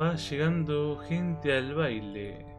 va llegando gente al baile.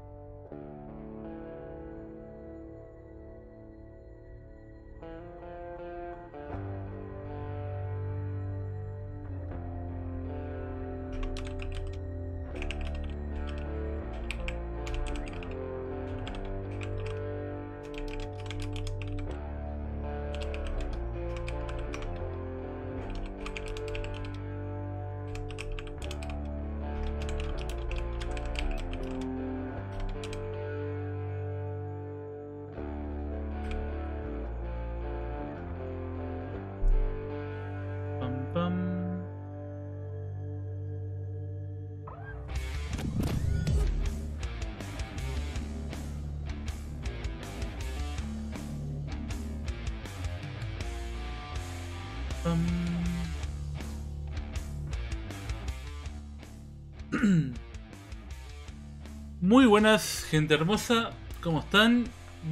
Muy buenas, gente hermosa, ¿cómo están?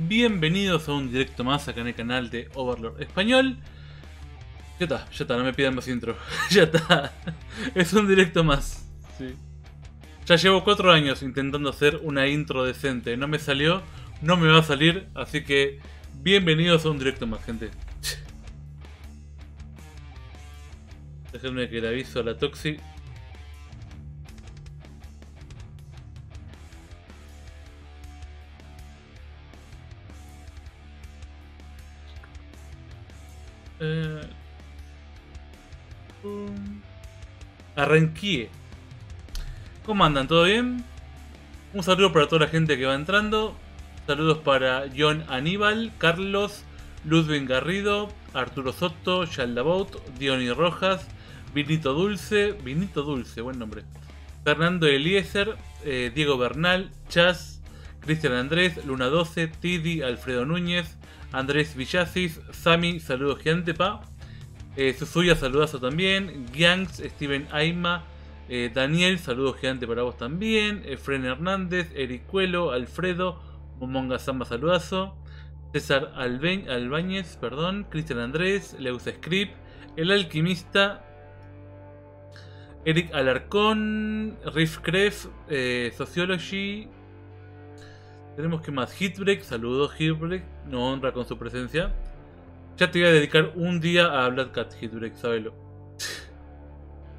Bienvenidos a un directo más acá en el canal de Overlord Español. Ya está, ya está, no me pidan más intro. ya está, es un directo más. Sí. Ya llevo cuatro años intentando hacer una intro decente, no me salió, no me va a salir, así que bienvenidos a un directo más, gente. Déjenme que le aviso a la Toxi ¿Cómo andan? ¿Todo bien? Un saludo para toda la gente que va entrando. Saludos para John Aníbal, Carlos, Ludwig Garrido, Arturo Soto, Yaldabout, Diony Rojas, Vinito Dulce, Vinito Dulce, buen nombre. Fernando Eliezer, eh, Diego Bernal, Chas, Cristian Andrés, Luna 12, Tidi, Alfredo Núñez, Andrés Villasis, Sami, saludos gigante pa. Eh, Susuya, saludazo también. Gangs, Steven Aima. Eh, Daniel, saludos gigante para vos también. Efren eh, Fren Hernández, Ericuelo, Alfredo, Momonga Samba, saludazo. César Albañez, perdón. Cristian Andrés, Leus Script, El Alquimista, Eric Alarcón, Riff Cref, eh, Sociology. Tenemos que más Hitbreak, saludos Hitbreak, nos honra con su presencia. Ya te voy a dedicar un día a hablar Hidurek, sabelo.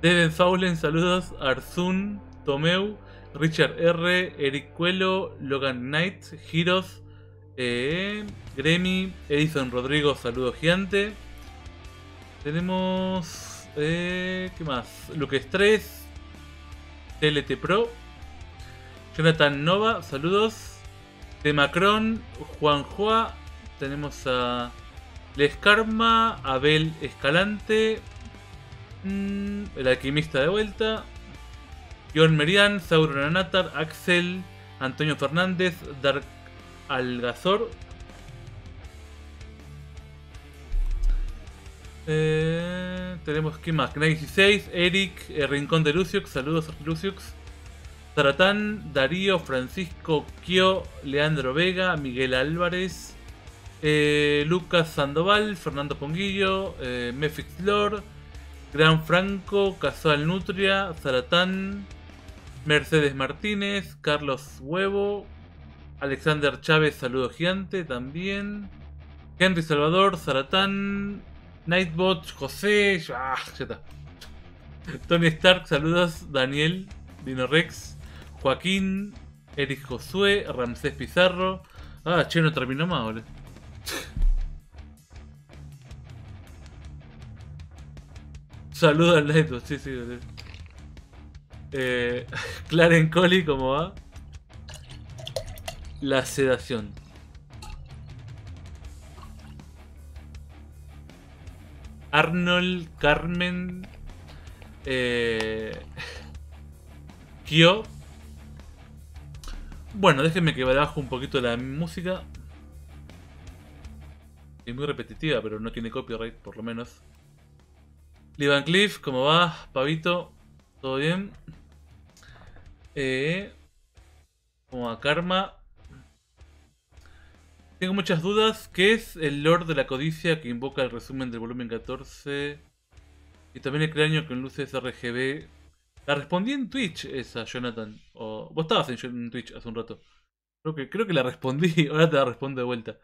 Deben Faulen, saludos. Arzun, Tomeu, Richard R, Eric Cuelo, Logan Knight, Giros, eh, Edison Rodrigo, saludos gigante. Tenemos. Eh, ¿Qué más? Luke 3, TLT Pro, Jonathan Nova, saludos. De Macron, Juan tenemos a. Les Karma, Abel Escalante, mm, El Alquimista de Vuelta, John Merian, Sauron Axel, Antonio Fernández, Dark Algazor. Eh, tenemos que más, Knight 16, Eric, eh, Rincón de Luciux, saludos Luciux. Zaratán, Darío, Francisco Kio, Leandro Vega, Miguel Álvarez, eh, Lucas Sandoval, Fernando Ponguillo, eh, Lord, Gran Franco, Casual Nutria, Zaratán, Mercedes Martínez, Carlos Huevo, Alexander Chávez, Saludo Gigante también, Henry Salvador, Zaratán, Nightbot, José, ah, Tony Stark, saludos, Daniel, Dino Rex, Joaquín, Eric Josué, Ramsés Pizarro. Ah, che, no terminó más, boludo. Saludos al Leto, sí, sí. sí. Eh, Claren Coley, ¿cómo va? La sedación. Arnold, Carmen, eh, Kyo. Bueno, déjenme que bajo un poquito la música es muy repetitiva, pero no tiene copyright, por lo menos. Lee Cliff, ¿cómo va? Pavito, ¿todo bien? Eh, como a Karma. Tengo muchas dudas. ¿Qué es el Lord de la Codicia que invoca el resumen del volumen 14? Y también el cráneo con luces RGB. La respondí en Twitch esa, Jonathan. O, vos estabas en, Twitch hace un rato. Creo que, creo que la respondí. Ahora te la respondo de vuelta.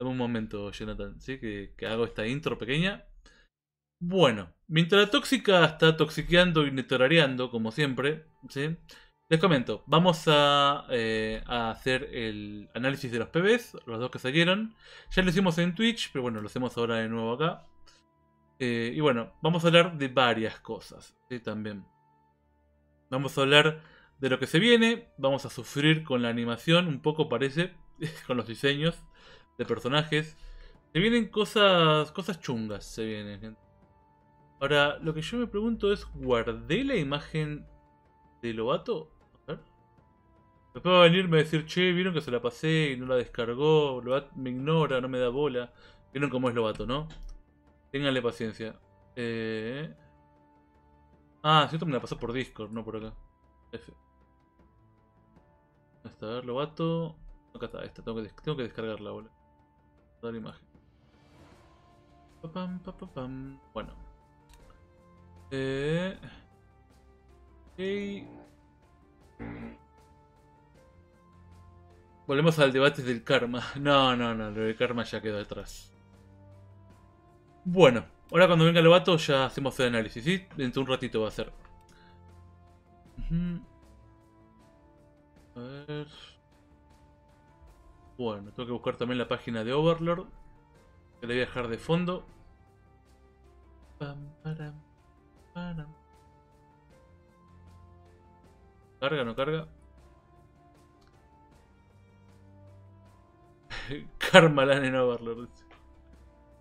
Dame un momento, Jonathan, ¿sí? Que, hago esta intro pequeña. Bueno, mientras la tóxica está toxiqueando y netorareando, como siempre, ¿sí? Les comento, vamos a, eh, hacer el análisis de los PBs, los dos que salieron. Ya lo hicimos en Twitch, pero bueno, lo hacemos ahora de nuevo acá. Eh, y bueno, vamos a hablar de varias cosas ¿sí? también. Vamos a hablar de lo que se viene, vamos a sufrir con la animación, un poco parece, con los diseños de personajes. Se vienen cosas, cosas chungas, se vienen, Ahora, lo que yo me pregunto es, ¿guardé la imagen de Lobato? A Después va a venirme a decir, che, vieron que se la pasé y no la descargó, Lobato me ignora, no me da bola. Vieron cómo es Lobato, ¿no? Ténganle paciencia. Eh... Ah, cierto, me la pasó por Discord, no por acá. F. ver, Lobato. Acá está, tengo que, tengo que descargarla, bola la imagen. Bueno. Eh... Volvemos al debate del karma. No, no, no, lo del karma ya quedó atrás. Bueno, ahora cuando venga el vato ya hacemos el análisis, y Dentro de un ratito va a ser. A ver... Bueno, tengo que buscar también la página de Overlord. Que la voy a dejar de fondo. Carga, no carga. Carmalan en Overlord.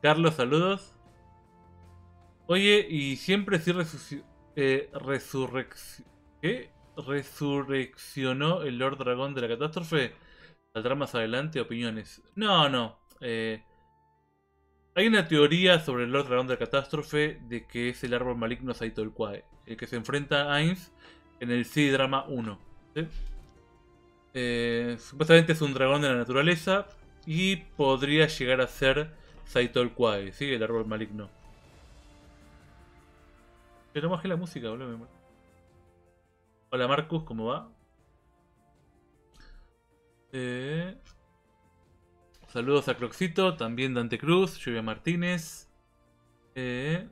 Carlos, saludos. Oye, y siempre sí resuc eh, ¿Qué? resurreccionó el Lord Dragón de la Catástrofe saldrá más adelante opiniones. No, no. Eh, hay una teoría sobre el otro Dragón de la Catástrofe de que es el árbol maligno Saito el Kwae. el que se enfrenta a Ainz en el CD Drama 1. Eh, supuestamente es un dragón de la naturaleza y podría llegar a ser Saito el Kwae, ¿sí? el árbol maligno. Pero bajé la música, boludo. Hola Marcus, ¿cómo va? Eh, saludos a Croxito, también Dante Cruz, Lluvia Martínez. Eh,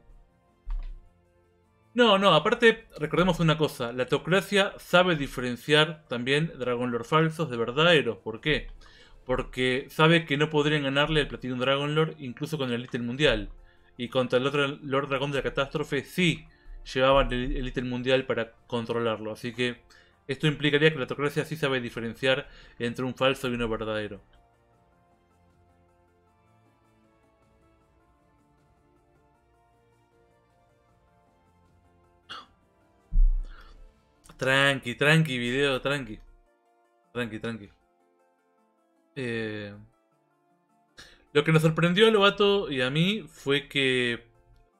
no, no, aparte, recordemos una cosa, la teocracia sabe diferenciar también Dragonlord Lord falsos de verdaderos. ¿Por qué? Porque sabe que no podrían ganarle el Platinum Dragon Lord incluso con el Elite Mundial. Y contra el otro Lord Dragón de la Catástrofe sí llevaban el Elite Mundial para controlarlo. Así que esto implicaría que la autocracia sí sabe diferenciar entre un falso y uno verdadero. Tranqui, tranqui, video, tranqui. Tranqui, tranqui. Eh, lo que nos sorprendió a Lobato y a mí fue que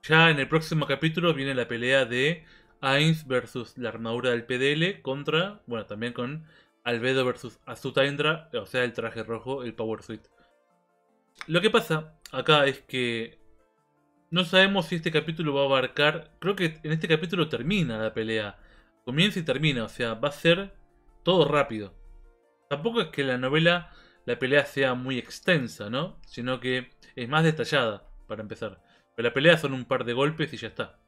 ya en el próximo capítulo viene la pelea de Ainz versus la armadura del PDL contra, bueno, también con Albedo versus Azuta o sea, el traje rojo, el Power Suit. Lo que pasa acá es que no sabemos si este capítulo va a abarcar, creo que en este capítulo termina la pelea, comienza y termina, o sea, va a ser todo rápido. Tampoco es que la novela, la pelea sea muy extensa, ¿no? Sino que es más detallada, para empezar. Pero la pelea son un par de golpes y ya está.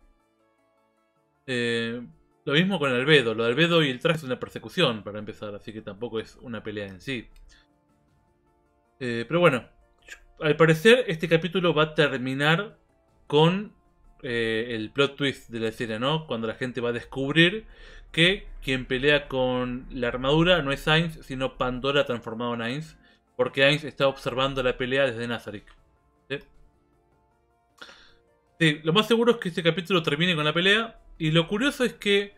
Eh, lo mismo con Albedo. Lo de Albedo y el traje es una persecución, para empezar, así que tampoco es una pelea en sí. Eh, pero bueno, al parecer este capítulo va a terminar con eh, el plot twist de la escena, ¿no? Cuando la gente va a descubrir que quien pelea con la armadura no es Ainz, sino Pandora transformado en Ainz, porque Ainz está observando la pelea desde Nazarick. Sí, lo más seguro es que este capítulo termine con la pelea y lo curioso es que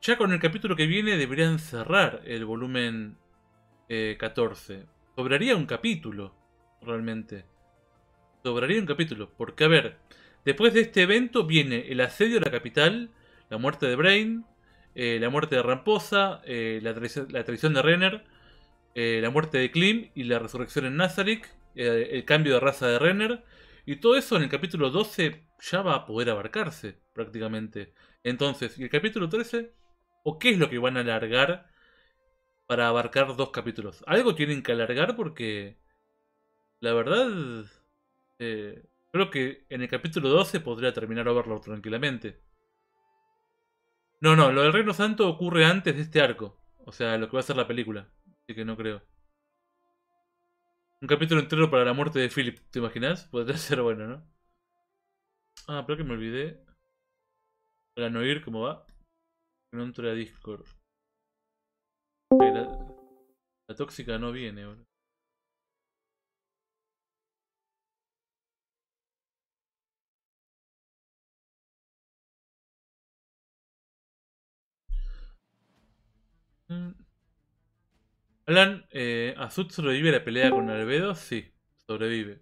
ya con el capítulo que viene deberían cerrar el volumen 14. Eh, Sobraría un capítulo, realmente. Sobraría un capítulo, porque a ver, después de este evento viene el asedio a la capital, la muerte de Brain, eh, la muerte de Ramposa, eh, la, traición, de Renner, la muerte de Klim y la resurrección en Nazarick, el cambio de raza de Renner. Y todo eso en el capítulo 12 ya va a poder abarcarse prácticamente. Entonces, ¿y el capítulo 13? ¿O qué es lo que van a alargar para abarcar dos capítulos? Algo tienen que alargar porque, la verdad, eh, creo que en el capítulo 12 podría terminar verlo tranquilamente. No, no, lo del Reino Santo ocurre antes de este arco. O sea, lo que va a ser la película. Así que no creo. Un capítulo entero para la muerte de Philip, ¿te imaginas? Podría ser bueno, ¿no? Ah, pero que me olvidé. Para no oír ¿cómo va? No entro a Discord. La, tóxica no viene, ahora. Mm. Alan, eh, sobrevive a la pelea con Albedo? Sí, sobrevive.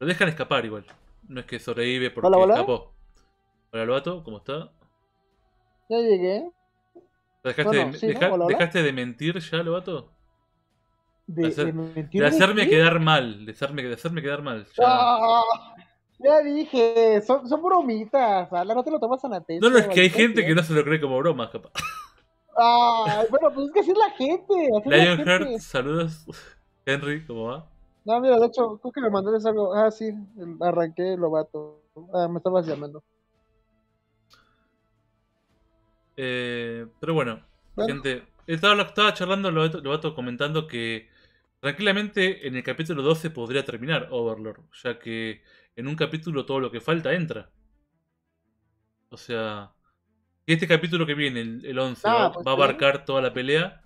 Lo dejan escapar igual. No es que sobrevive porque hola, escapó. Hola, vato, ¿cómo está? Ya llegué. ¿Dejaste, de, de mentir ya, Lovato? De, de, de hacerme quedar mal. De hacerme, de hacerme quedar mal. Ya. dije, son, bromitas, no te lo tomas a la No, no, es que hay gente que ¿eh? no se lo cree como broma, capaz. bueno, pues es que así es la gente. Lionheart, saludos. Henry, ¿cómo va? No, mira, de hecho, tú que me mandaste algo. Ah, sí, em, arranqué el lobato. Ah, me estabas llamando. Eh, pero bueno, gente, estaba, charlando, lo comentando que tranquilamente en el capítulo 12 podría terminar Overlord, ya que en un capítulo todo lo que falta entra. O sea, este capítulo que viene, el, 11, ah, pues va a abarcar toda la pelea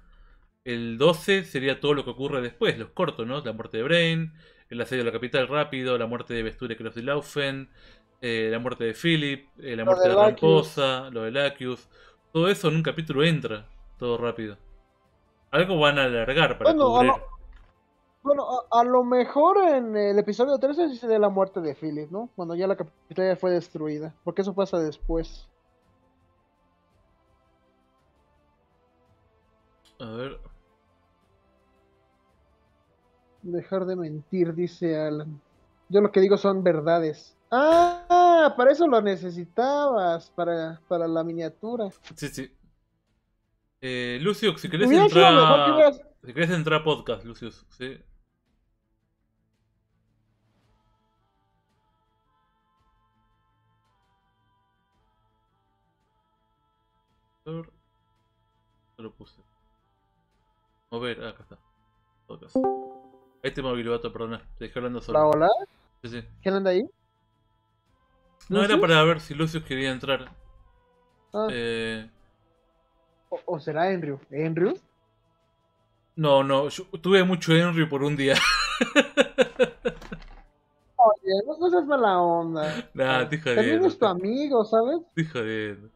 el 12 sería todo lo que ocurre después, los cortos, ¿no? La muerte de Brain, el asedio de la capital rápido, la muerte de Vesture Cross de Laufen, eh, la muerte de Philip, eh, la muerte de, la Ramposa, lo de Lacius. Todo eso en un capítulo entra, todo rápido. Algo van a alargar para bueno, A lo, bueno, a, lo mejor en el episodio 13 sí sería la muerte de Philip, ¿no? Cuando ya la capital ya fue destruida, porque eso pasa después. A ver. Dejar de mentir, dice Alan. Yo lo que digo son verdades. Ah, para eso lo necesitabas, para, la miniatura. Sí, sí. Eh, Lucio, si querés entrar... Si querés entrar podcast, Lucio, sí. lo puse. ver, acá está. Podcast. Este vato, perdona. Te dejé hablando solo. ¿La hola? Sí, sí. ¿Qué anda ahí? No, era para ver si Lucio quería entrar. Ah. Eh... O, será Andrew? ¿Andrew? No, no. Yo tuve mucho Henry por un día. Oye, no, no seas mala onda. Nah, te ah, jodiendo. También es tu amigo, ¿sabes? Te jodiendo.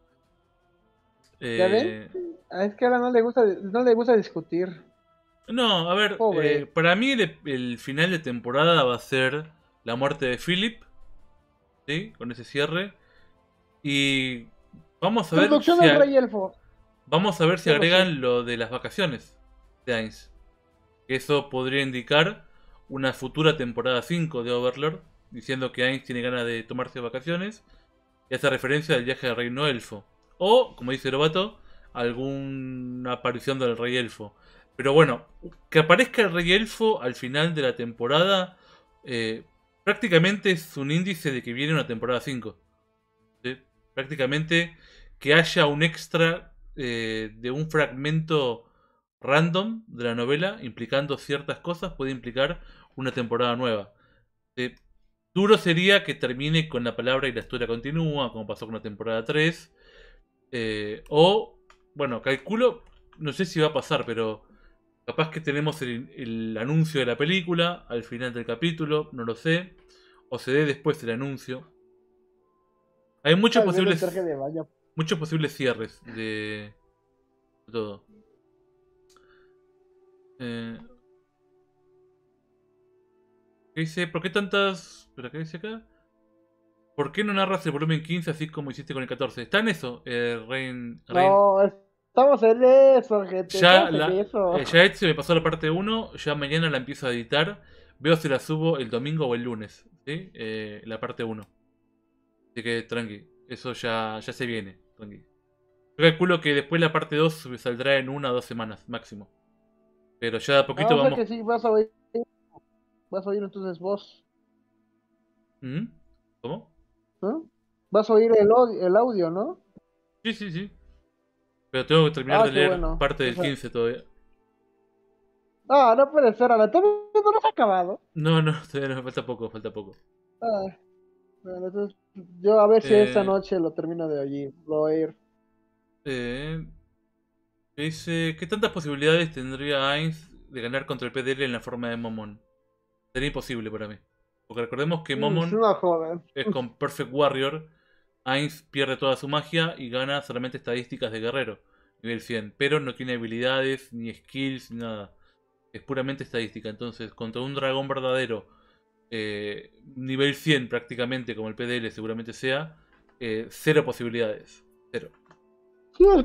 Eh... ¿Ya ven? Eh, ah, es que ahora no le gusta, no le gusta discutir. No, a ver, eh, para mí el, final de temporada va a ser la muerte de Philip, ¿sí? Con ese cierre. Y vamos a ver... Si Vamos a ver si agregan lo de las vacaciones de Ainz. Eso podría indicar una futura temporada 5 de Overlord, diciendo que Ainz tiene ganas de tomarse vacaciones y hace referencia al viaje Al reino elfo. O, como dice Robato, alguna aparición del rey elfo. Pero bueno, que aparezca el Rey Elfo al final de la temporada eh, prácticamente es un índice de que viene una temporada 5. Prácticamente que haya un extra eh, de un fragmento random de la novela implicando ciertas cosas puede implicar una temporada nueva. duro sería que termine con la palabra y la historia continúa, como pasó con la temporada 3. Eh, o, bueno, calculo, no sé si va a pasar, pero Capaz que tenemos el, anuncio de la película al final del capítulo, no lo sé. O se dé después el anuncio. Hay muchos posibles. Muchos posibles cierres de, todo. Eh, ¿Qué dice? ¿Por qué tantas. ¿Pero qué dice acá? ¿Por qué no narras el volumen 15 así como hiciste con el 14? ¿Está en eso, eh, No, Estamos en eso, gente. Ya, en eso? Eh, ya se me pasó la parte 1, ya mañana la empiezo a editar. Veo si la subo el domingo o el lunes, ¿sí? Eh, la parte 1. Así que tranqui, eso ya, ya se viene, tranqui. Yo calculo que después la parte 2 saldrá en una o dos semanas, máximo. Pero ya a poquito vamos. vas a oír. Vas a oír entonces vos. ¿Mm? ¿Cómo? Vas a oír el audio, ¿no? Sí, sí, sí. Pero tengo que terminar ah, de leer parte del 15 todavía. No, no puede ser, ahora todavía no has acabado. No, no, todavía falta poco, falta poco. Ah, yo a ver si eh, esta noche lo termino de allí, lo ir. Eh, dice, ¿qué tantas posibilidades tendría Ainz de ganar contra el PDL en la forma de Momon? Sería imposible para mí. Porque recordemos que mm, Momon es con Perfect Warrior Ainz pierde toda su magia y gana solamente estadísticas de guerrero, nivel 100, pero no tiene habilidades, ni skills, ni nada. Es puramente estadística. Entonces, contra un dragón verdadero, eh, nivel 100 prácticamente, como el PDL seguramente sea, eh, cero posibilidades. Cero. No.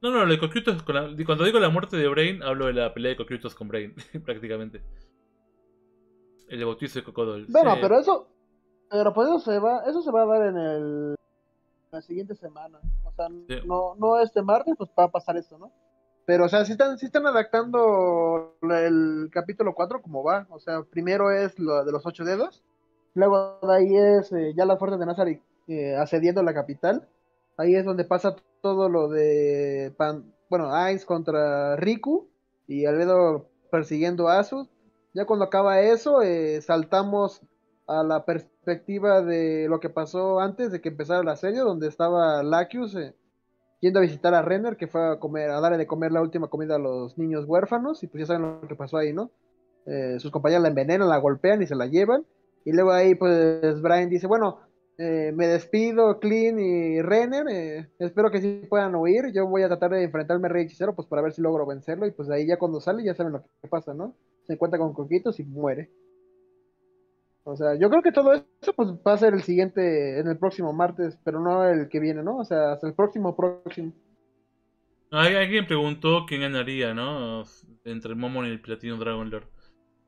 No, lo de cuando digo la muerte de Brain, hablo de la pelea de Cocritos con Brain, prácticamente. El de bautizo y Cocodol. Bueno, pero eso, pero pues eso se va, eso se va a dar en el la siguiente semana. O sea, no, no este martes, pues va a pasar esto, ¿no? Pero, o sea, si están, si están adaptando el capítulo 4 como va. O sea, primero es lo de los ocho dedos. Luego de ahí es eh, ya la fuerza de Nazar eh, accediendo a la capital. Ahí es donde pasa todo lo de bueno, Ice contra Riku y Albedo persiguiendo a Asus. Ya cuando acaba eso, eh, saltamos a la perspectiva de lo que pasó antes de que empezara la serie, donde estaba Lakius eh, yendo a visitar a Renner, que fue a comer, a darle de comer la última comida a los niños huérfanos, y pues ya saben lo que pasó ahí, ¿no? Eh, sus compañeros la envenenan, la golpean y se la llevan. Y luego ahí pues Brian dice, bueno, eh, me despido, Clean y Renner, espero que sí puedan huir, yo voy a tratar de enfrentarme a Rey Hechicero pues para ver si logro vencerlo y pues ahí ya cuando sale ya saben lo que pasa, ¿no? Se encuentra con Coquitos y muere. O sea, yo creo que todo eso pues va a ser el siguiente, en el próximo martes, pero no el que viene, ¿no? O sea, hasta el próximo próximo. Alguien preguntó quién ganaría, ¿no? Entre Momon y el Platino Dragon Lord.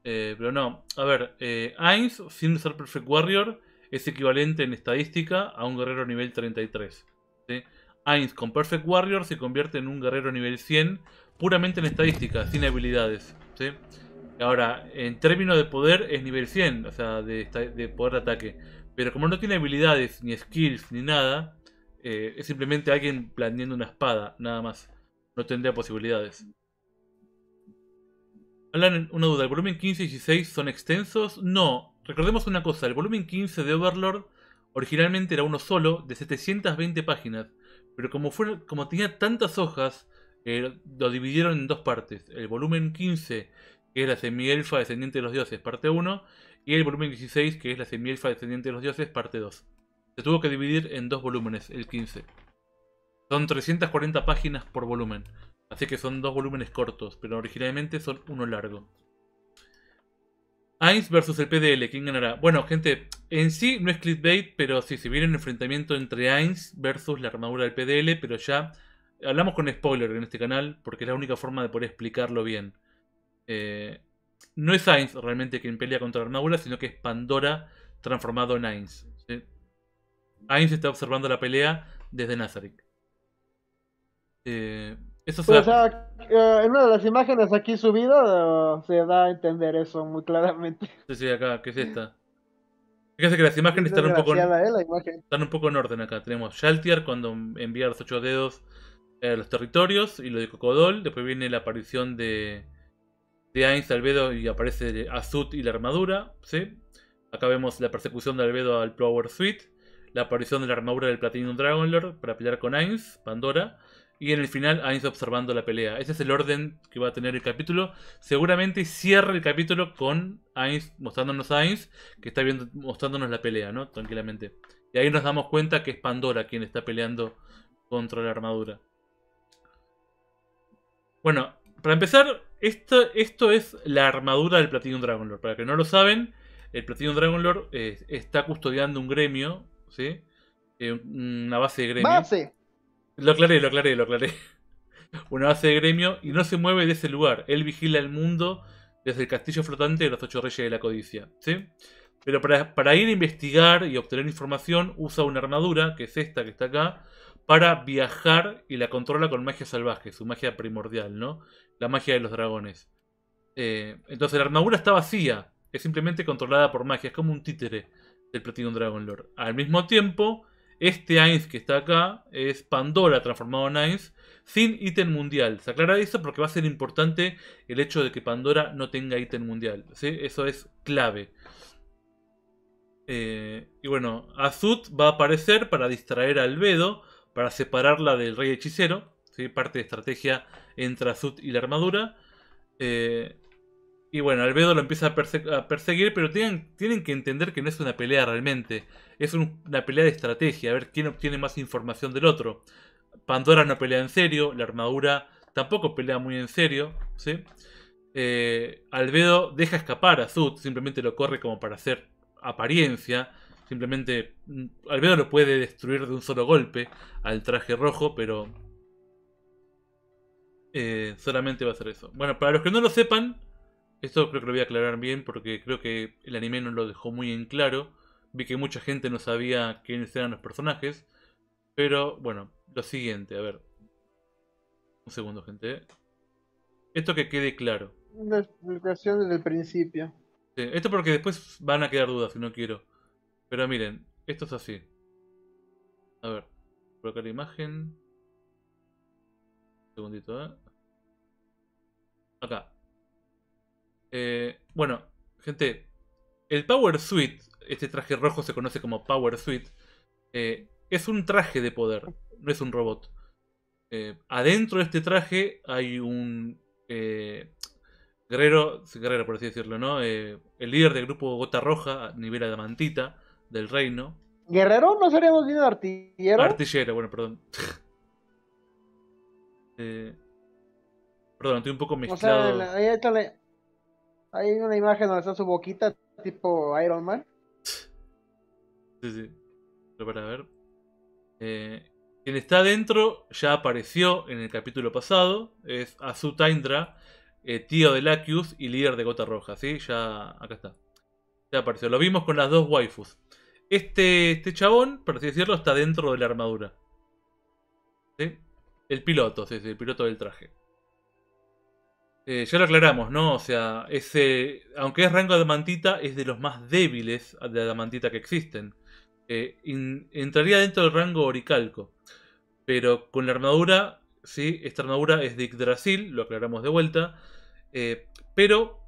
Eh, pero no, a ver, eh, Ainz, sin ser Perfect Warrior, es equivalente en estadística a un guerrero nivel 33. ¿sí? Ainz con Perfect Warrior se convierte en un guerrero nivel 100, puramente en estadística, sin habilidades. ¿sí? Ahora, en términos de poder es nivel 100, o sea, de, poder de ataque. Pero como no tiene habilidades, ni skills, ni nada, eh, es simplemente alguien planeando una espada, nada más. No tendría posibilidades. Hablan una duda, ¿el volumen 15 y 16 son extensos? No, recordemos una cosa, el volumen 15 de Overlord originalmente era uno solo, de 720 páginas, pero como, fue, como tenía tantas hojas, eh, lo dividieron en dos partes. El volumen 15 que es la semielfa descendiente de los dioses, parte 1, y el volumen 16, que es la semielfa descendiente de los dioses, parte 2. Se tuvo que dividir en dos volúmenes, el 15. Son 340 páginas por volumen, así que son dos volúmenes cortos, pero originalmente son uno largo. Ainz versus el PDL, ¿quién ganará? Bueno, gente, en sí no es clickbait, pero sí, se viene un enfrentamiento entre Ainz versus la armadura del PDL, pero ya hablamos con spoiler en este canal, porque es la única forma de poder explicarlo bien. Eh, no es Ainz realmente quien pelea contra Armábula, sino que es Pandora transformado en Ainz. Ainz está observando la pelea desde Nazarick. Eh, eso pues eh, en una de las imágenes aquí subida se da a entender eso muy claramente. Sí, sí, acá, que es esta? Fíjense que las imágenes están un, poco, un poco en orden acá. Tenemos Shaltier cuando envía los ocho dedos a los territorios y lo de Cocodol. Después viene la aparición de, de Ainz, Albedo y aparece Azut y la armadura. ¿sí? Acá vemos la persecución de Albedo al Power Suite, la aparición de la armadura del Platinum Lord para pelear con Ainz, Pandora, y en el final Ainz observando la pelea. Ese es el orden que va a tener el capítulo. Seguramente cierra el capítulo con Ainz mostrándonos a Ainz, que está viendo, mostrándonos la pelea, ¿no? Tranquilamente. Y ahí nos damos cuenta que es Pandora quien está peleando contra la armadura. Bueno, para empezar, esto, esto es la armadura del Platinum Dragonlord. Para que no lo saben, el Platinum Dragonlord eh, está custodiando un gremio, ¿sí? Eh, una base de gremio. ¡Base! Lo aclaré, lo aclaré, lo aclaré. una base de gremio y no se mueve de ese lugar. Él vigila el mundo desde el castillo flotante de los ocho reyes de la codicia, ¿sí? Pero para, para ir a investigar y obtener información, usa una armadura, que es esta que está acá, para viajar y la controla con magia salvaje, su magia primordial, ¿no? la magia de los dragones. Eh, entonces la armadura está vacía, es simplemente controlada por magia, es como un títere del Platinum Dragon Lord. Al mismo tiempo, este Ainz que está acá es Pandora transformado en Ainz sin ítem mundial. Se aclara eso porque va a ser importante el hecho de que Pandora no tenga ítem mundial. ¿sí? Eso es clave. Eh, y bueno, Azut va a aparecer para distraer a Albedo, para separarla del rey hechicero parte de estrategia entre Azut y la armadura. Eh, y bueno, Albedo lo empieza a, perseguir, pero tienen, tienen, que entender que no es una pelea realmente. Es una pelea de estrategia, a ver quién obtiene más información del otro. Pandora no pelea en serio, la armadura tampoco pelea muy en serio, eh, Albedo deja escapar a Azut, simplemente lo corre como para hacer apariencia. Simplemente mm, Albedo lo puede destruir de un solo golpe al traje rojo, pero eh, solamente va a ser eso. Bueno, para los que no lo sepan, esto creo que lo voy a aclarar bien porque creo que el anime no lo dejó muy en claro. Vi que mucha gente no sabía quiénes eran los personajes. Pero bueno, lo siguiente, a ver. Un segundo, gente. Esto que quede claro. Una explicación desde el principio. esto porque después van a quedar dudas Si no quiero. Pero miren, esto es así. A ver, colocar imagen segundito, ¿eh? Acá. Eh, bueno, gente, el Power Suit, este traje rojo se conoce como Power Suit, eh, es un traje de poder, no es un robot. adentro de este traje hay un guerrero, guerrero por así decirlo, ¿no? el líder del grupo Gota Roja, nivel adamantita, del reino. ¿Guerrero? ¿No seríamos bien artillero? Artillero, bueno, perdón. Este, perdón, estoy un poco mezclado. ahí está hay una imagen donde está su boquita, tipo Iron Man. Sí, sí. Pero para ver. Eh, quien está dentro ya apareció en el capítulo pasado. Es Azu Indra, eh, tío de Lakius y líder de Gota Roja. ¿sí? Ya acá está. Ya apareció. Lo vimos con las dos waifus. Este, este chabón, por así decirlo, está dentro de la armadura. ¿Sí? El piloto, desde el piloto del traje. Eh, ya lo aclaramos, ¿no? O sea, ese, aunque es rango de es de los más débiles de adamantita que existen. Eh, entraría dentro del rango oricalco. Pero con la armadura, sí, esta armadura es de Yggdrasil, lo aclaramos de vuelta. Eh, pero,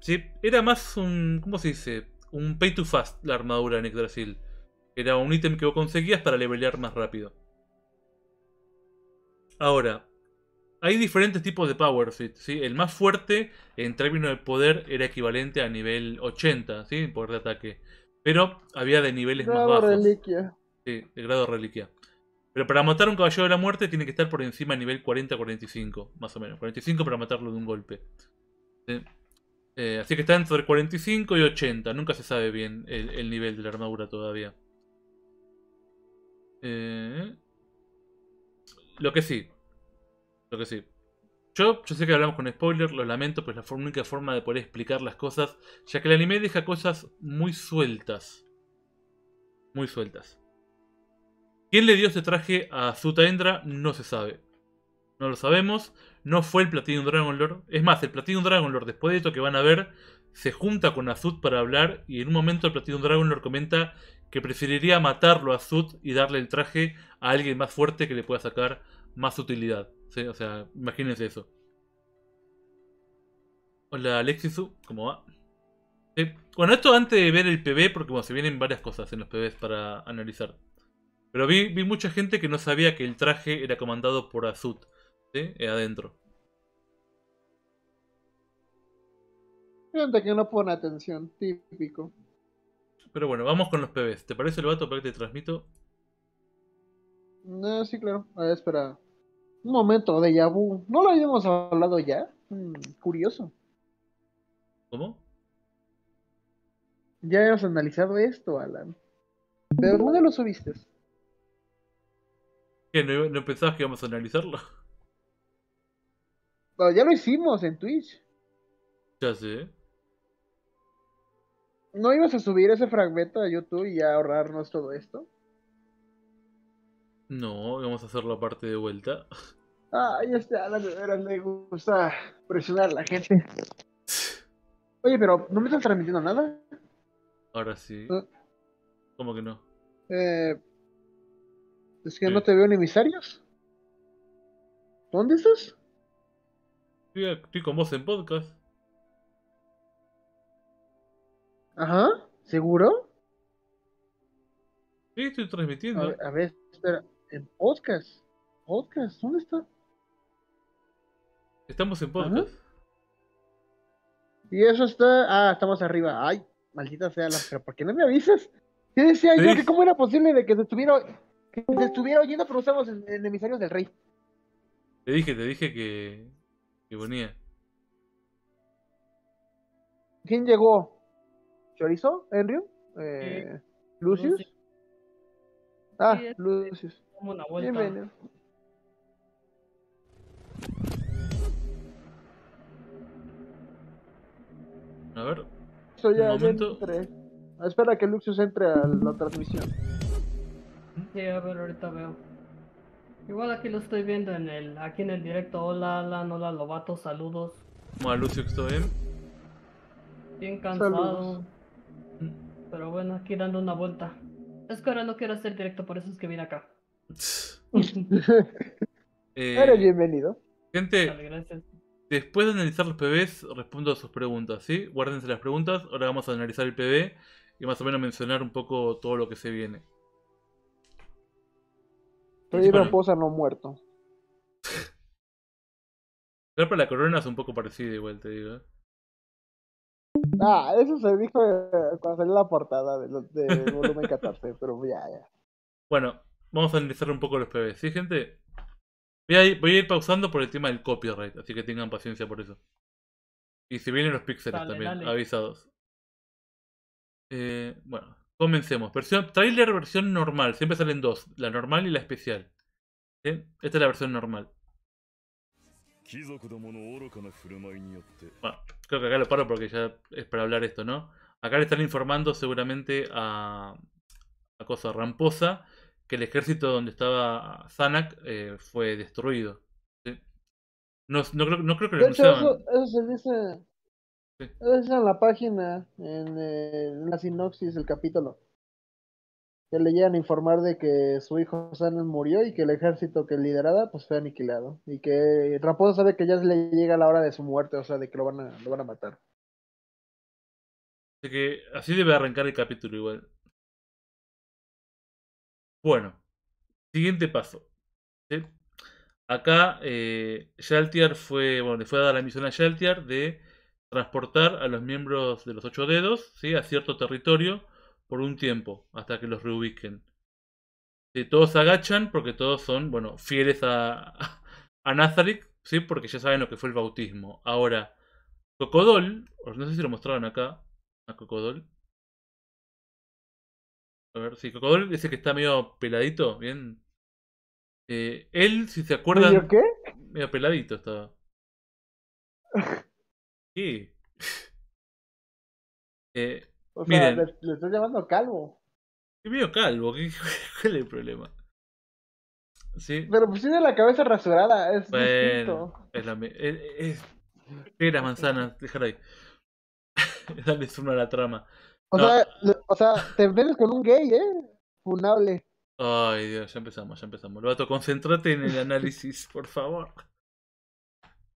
sí, era más un, ¿cómo se dice? Un pay to fast la armadura en Yggdrasil. Era un ítem que vos conseguías para levelear más rápido. Ahora, hay diferentes tipos de Power fit. El más fuerte en términos de poder era equivalente a nivel 80, ¿sí? poder de ataque. Pero había de niveles más bajos. Reliquia. Sí, de grado reliquia. Pero para matar un caballero de la muerte tiene que estar por encima de nivel 40-45, más o menos. 45 para matarlo de un golpe. Eh, así que está entre 45 y 80. Nunca se sabe bien el, el nivel de la armadura todavía. Eh, lo que sí. Lo que sí. Yo, yo sé que hablamos con spoiler, lo lamento, pero es la única forma de poder explicar las cosas, ya que el anime deja cosas muy sueltas. Muy sueltas. ¿Quién le dio ese traje a Zuta Endra? No se sabe. No lo sabemos. No fue el Platinum Dragon Lord. Es más, el Platinum Dragon Lord, después de esto que van a ver, se junta con Azut para hablar y en un momento el Platinum Dragon Lord comenta que preferiría matarlo a Sud y darle el traje a alguien más fuerte que le pueda sacar más utilidad. O sea, imagínense eso. Hola Alexis, ¿cómo va? bueno, esto antes de ver el PB, porque bueno, se vienen varias cosas en los PBs para analizar. Pero vi, mucha gente que no sabía que el traje era comandado por Azud, ¿sí? Eh, adentro. Gente que no pone atención, típico. Pero bueno, vamos con los PBs. ¿Te parece el vato para que te transmito? No, eh, sí, claro. A ver, espera. Un momento de Yabu. ¿No lo habíamos hablado ya? Hmm, curioso. ¿Cómo? Ya habías analizado esto, Alan. ¿De dónde lo subiste? ¿Que no, pensabas que íbamos a analizarlo? ya lo hicimos en Twitch. Ya sé. ¿No ibas a subir ese fragmento a YouTube y a ahorrarnos todo esto? No, vamos a hacer la parte de vuelta. Ah, ya está, a la verdad le gusta presionar a la gente. Oye, pero ¿no me están transmitiendo nada? Ahora sí. ¿Cómo que no? Eh, es que no te veo en emisarios. ¿Dónde estás? Estoy, estoy con vos en podcast. Ajá, ¿seguro? Sí, estoy transmitiendo. A ver, espera, en podcast. Podcast, ¿dónde está? Estamos en podcast. Y eso está. Ah, estamos arriba. Ay, maldita sea la. Pero ¿por qué no me avisas? ¿Qué decía yo cómo era posible de que se estuviera, que oyendo, pero en, emisarios del rey. Te dije, te dije que. que venía. ¿Quién llegó? Chorizo, Enrio, eh, Lucius. Ah, este, Lucius. Bienvenido. A ver. Soy ya, momento... Espera que Lucius entre a la transmisión. Sí, a ver, ahorita veo. Igual aquí lo estoy viendo en el, aquí en el directo. Hola, Alan, hola, Lobato, saludos. Hola, Lucius, ¿todo bien? Bien cansado pero bueno, aquí dando una vuelta. Es que ahora no quiero hacer directo, por eso es que vine acá. eh, bienvenido. Gente, después de analizar los PBs, respondo a sus preguntas, ¿sí? Guárdense las preguntas, ahora vamos a analizar el PB y más o menos mencionar un poco todo lo que se viene. esposa no muerto. Pero para la corona es un poco parecido igual, te digo. ¿eh? Ah, eso se dijo eh, cuando salió la portada del de volumen 14, pero ya, ya. Bueno, vamos a analizar un poco los pvs. Sí, gente. Voy a, ir, pausando por el tema del copyright, así que tengan paciencia por eso. Y si vienen los píxeles también, avisados. Eh, bueno, comencemos. Versión, trailer versión normal. Siempre salen dos, la normal y la especial. Esta es la versión normal. Bueno, creo que acá lo paro porque ya es para hablar esto, ¿no? Acá le están informando seguramente a, a Cosa Ramposa que el ejército donde estaba Zanak eh, fue destruido. No, creo, que lo Eso, se dice. es en la página, en, en eh, la sinopsis del capítulo le llegan a informar de que su hijo San murió y que el ejército que lideraba pues fue aniquilado y que Raposo sabe que ya le llega la hora de su muerte, o sea, de que lo van a, lo van a matar. Así que así debe arrancar el capítulo igual. Bueno, siguiente paso. Acá eh, fue, bueno, le fue dada la misión a Shaltier de transportar a los miembros de los ocho dedos ¿sí? a cierto territorio por un tiempo hasta que los reubiquen. todos se agachan porque todos son, bueno, fieles a, a Nazarick, ¿sí? Porque ya saben lo que fue el bautismo. Ahora, Cocodol, no sé si lo mostraron acá, a Cocodol. A ver, sí, Cocodol dice que está medio peladito, bien. Eh, él, si se acuerdan. ¿Medio qué? Medio peladito estaba. sí Eh, o sea, le, estoy llamando calvo. ¿Qué medio calvo, ¿cuál es el problema? Sí. Pero pues tiene la cabeza rasurada, es distinto. Es la es, manzana, déjala ahí. Dale zoom a la trama. O, sea, o sea, te con un gay, ¿eh? Funable. Ay, Dios, ya empezamos, ya empezamos. Lobato, concéntrate en el análisis, por favor.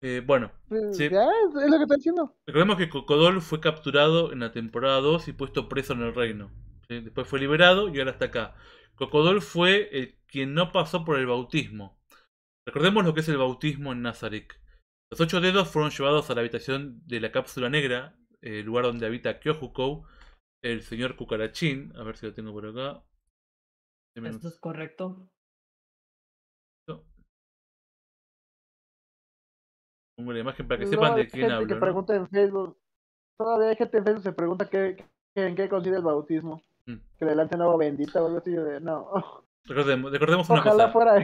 Eh, bueno, pues, es lo que diciendo. Recordemos que Cocodol fue capturado en la temporada 2 y puesto preso en el reino. Después fue liberado y ahora está acá. Cocodol fue quien no pasó por el bautismo. Recordemos lo que es el bautismo en Nazarick. Los ocho dedos fueron llevados a la habitación de la cápsula negra, el lugar donde habita Kyohukou, el señor Cucarachín. A ver si lo tengo por acá. Esto es correcto. pongo la imagen para que sepan de quién hablo. Que pregunta en Facebook. Todavía hay gente en Facebook que se pregunta qué, en qué consiste el bautismo. Mm. Que Que delante no bendita o algo así. De, no. Recordemos, Ojalá una cosa. fuera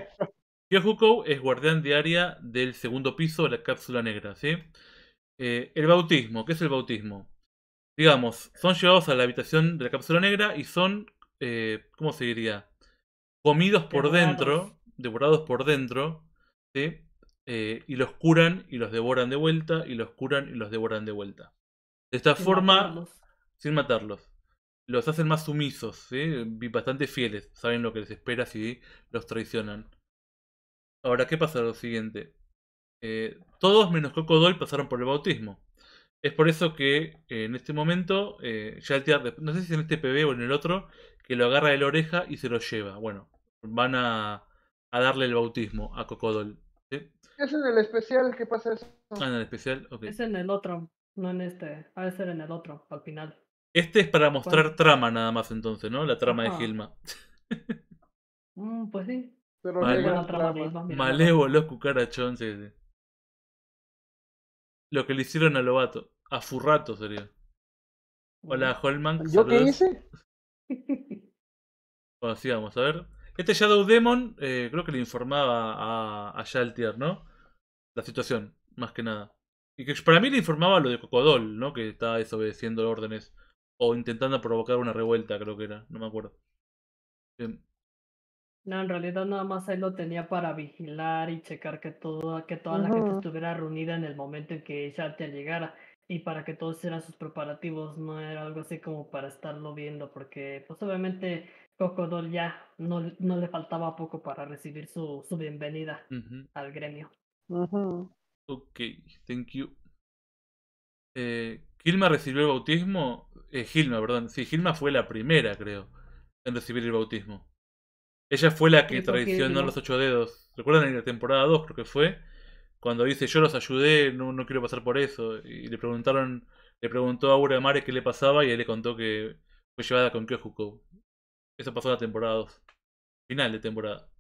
eso. es guardián diaria del segundo piso de la cápsula negra, ¿sí? Eh, el bautismo, ¿qué es el bautismo? Digamos, son llevados a la habitación de la cápsula negra y son, eh, ¿cómo se diría? Comidos por dentro, devorados por dentro, ¿sí? Eh, y los curan y los devoran de vuelta y los curan y los devoran de vuelta. De esta forma, sin matarlos, los hacen más sumisos, ¿sí? bastante fieles, saben lo que les espera si los traicionan. Ahora, ¿qué pasa? Lo siguiente. Eh, todos menos Cocodol pasaron por el bautismo. Es por eso que eh, en este momento, no sé si en este PB o en el otro, que lo agarra de la oreja y se lo lleva. Bueno, van a, a darle el bautismo a Cocodol. Es en el especial que pasa eso. Ah, en el especial, ok. Es en el otro, no en este. Ha de ser en el otro, al final. Este es para mostrar trama nada más entonces, ¿no? La trama de Gilma. Mm, pues sí. Pero Male... una trama, pues, cucarachón, sí, sí. Lo que le hicieron a Lobato. A Furrato sería. Hola, mm. Holman. ¿Yo qué hice? sí, vamos a ver. Este Shadow Demon, eh, creo que le informaba a, a Shaltier, ¿no? la situación, más que nada. Y que para mí le informaba lo de Cocodol, ¿no? Que estaba desobedeciendo órdenes o intentando provocar una revuelta, creo que era, no me acuerdo. Em, no, en realidad nada más él lo tenía para vigilar y checar que, todo, que toda la gente estuviera reunida en el momento en que Shartia llegara y para que todos hicieran sus preparativos, no era algo así como para estarlo viendo, porque pues obviamente Cocodol ya no, no le faltaba poco para recibir su, su bienvenida al gremio. Ok, thank you. Eh, recibió el bautismo. Eh, Gilma, perdón. Sí, Gilma fue la primera, creo, en recibir el bautismo. Ella fue la que traicionó los ocho dedos. ¿Recuerdan en la temporada 2, creo que fue? Cuando dice, yo los ayudé, no, no quiero pasar por eso. Y le preguntaron, le preguntó a Aura Mare qué le pasaba y él le contó que fue llevada con Kyohuko. Eso pasó en la temporada 2. Final de temporada.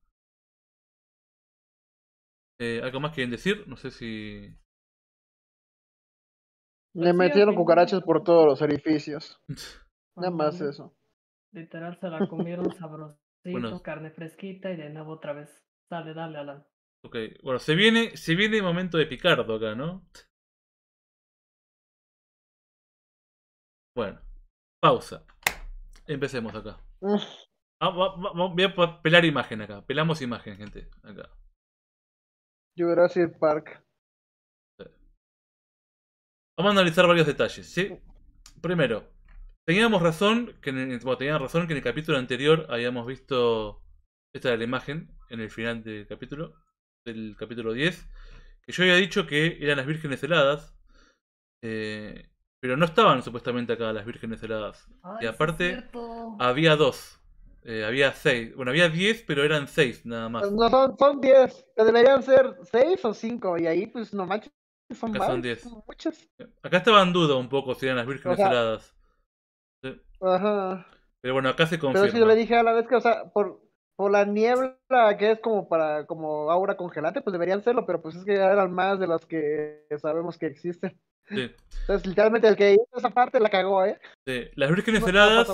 Eh, ¿Algo más quieren decir? No sé si. Le pues metieron cucarachas por todos los orificios. Nada más eso. Literal se la comieron sabrosito, carne fresquita y de nuevo otra vez. Dale, dale, la. Ok, bueno, se viene, se viene el momento de Picardo acá, ¿no? Bueno, pausa. Empecemos acá. Ah, Vamos voy a pelar imagen acá. Pelamos imagen, gente. Acá. Jurassic Park. Vamos a analizar varios detalles, ¿sí? Primero, teníamos razón, que en el, razón que en el capítulo anterior habíamos visto esta de la imagen, en el final del capítulo, del capítulo 10, que yo había dicho que eran las vírgenes heladas, eh, pero no estaban supuestamente acá las vírgenes heladas. y aparte, había dos. Eh, había seis. Bueno, había diez, pero eran seis nada más. Pues no, son, son diez. Deberían ser seis o cinco. Y ahí, pues, no manches. Son, más, son Acá estaban dudos un poco si eran las vírgenes heladas. Ajá. Pero bueno, acá se confirma. Pero si yo le dije a la vez que, o sea, por, por la niebla que es como para como aura congelante, pues deberían serlo, pero pues es que eran más de las que sabemos que existen. Entonces, literalmente, el que hizo esa parte la cagó, ¿eh? Las vírgenes heladas,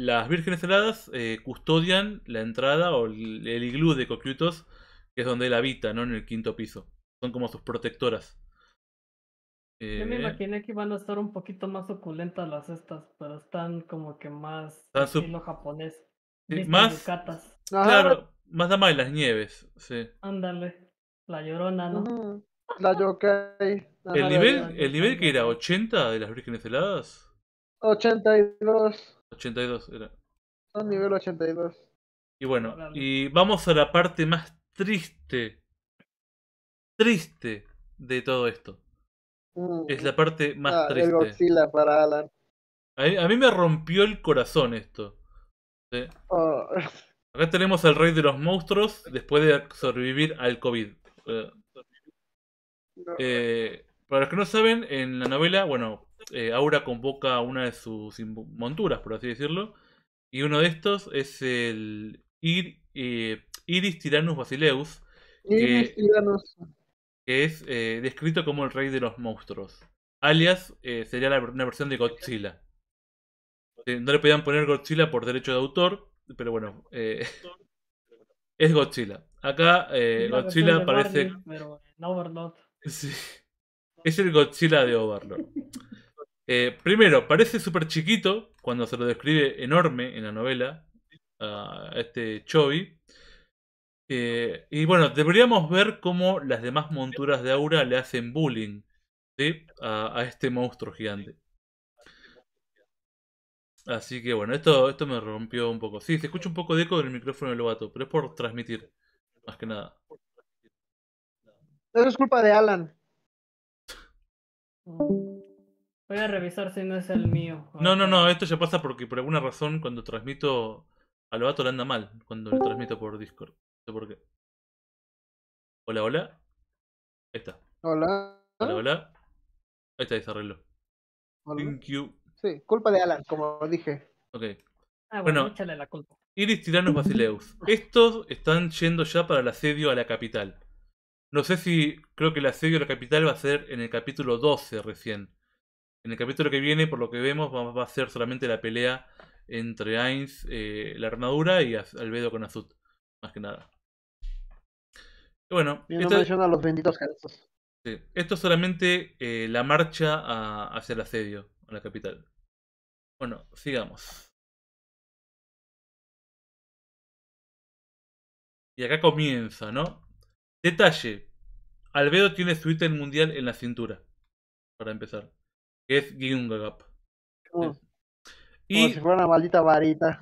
las vírgenes heladas custodian la entrada o el, iglú de Coclutos, que es donde él habita, ¿no? En el quinto piso. Son como sus protectoras. Yo me eh, imaginé que van a estar un poquito más suculentas las estas, pero están como que más estilo japonés. más. Claro, más dama de las nieves, sí. Ándale, la llorona, ¿no? ¿El, nivel, ¿El nivel que era? ¿80 de las vírgenes heladas? 82. 82 era. un nivel 82. Y bueno, y vamos a la parte más triste. Triste de todo esto. Es mm. la parte más ah, triste. para Alan. A mí, me rompió el corazón esto. Oh. Acá tenemos al rey de los monstruos después de sobrevivir al COVID. Eh, eh, para los que no saben, en la novela, bueno, eh, Aura convoca una de sus monturas, por así decirlo, y uno de estos es el eh, Iris Tyrannus Basileus, Iris que, es descrito como el rey de los monstruos. Alias sería la, una versión de Godzilla. No le podían poner Godzilla por derecho de autor, pero bueno, es Godzilla. Acá eh, Godzilla parece. Sí. Es el Godzilla de Overlord. Eh, primero, parece súper chiquito cuando se lo describe enorme en la novela a este Chobi. Eh, y bueno, deberíamos ver cómo las demás monturas de Aura le hacen bullying a, este monstruo gigante. Así que bueno, esto, esto me rompió un poco. Sí, se escucha un poco de eco del micrófono del vato, pero es por transmitir, más que nada. Eso es culpa de Alan. Voy a revisar si no es el mío. No, no, no, esto ya pasa porque por alguna razón cuando transmito a lo le anda mal cuando lo transmito por Discord. No sé por qué. Hola, hola. Ahí está. Hola. Hola, hola. Ahí está, ahí Thank you. Sí, culpa de Alan, como dije. Ok. Ah, bueno, la culpa. Iris Tiranos Basileus. Estos están yendo ya para el asedio a la capital. No sé si creo que el asedio a la capital va a ser en el capítulo 12 recién. En el capítulo que viene, por lo que vemos, va, a ser solamente la pelea entre Ainz, eh, la armadura, y Albedo con Azut. Más que nada. Bueno, y esto, los benditos Sí, esto es solamente eh, la marcha hacia el asedio a la capital. Bueno, sigamos. Y acá comienza, ¿no? Detalle. Albedo tiene su ítem mundial en la cintura. Para empezar. Que es Gingagap. Oh. y, como si una maldita varita.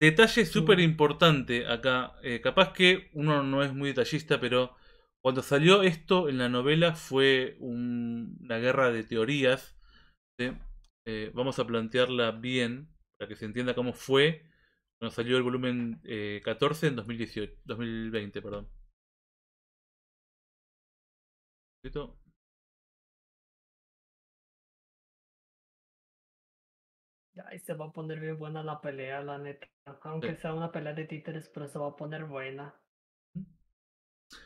Detalle súper importante acá. Eh, capaz que uno no es muy detallista, pero cuando salió esto en la novela fue una guerra de teorías. Eh, vamos a plantearla bien para que se entienda cómo fue cuando salió el volumen 14 eh, en 2018, 2020. Perdón. Ya se va a poner bien buena la pelea, la neta. Aunque sea una pelea de títeres, pero se va a poner buena. ¿Mm?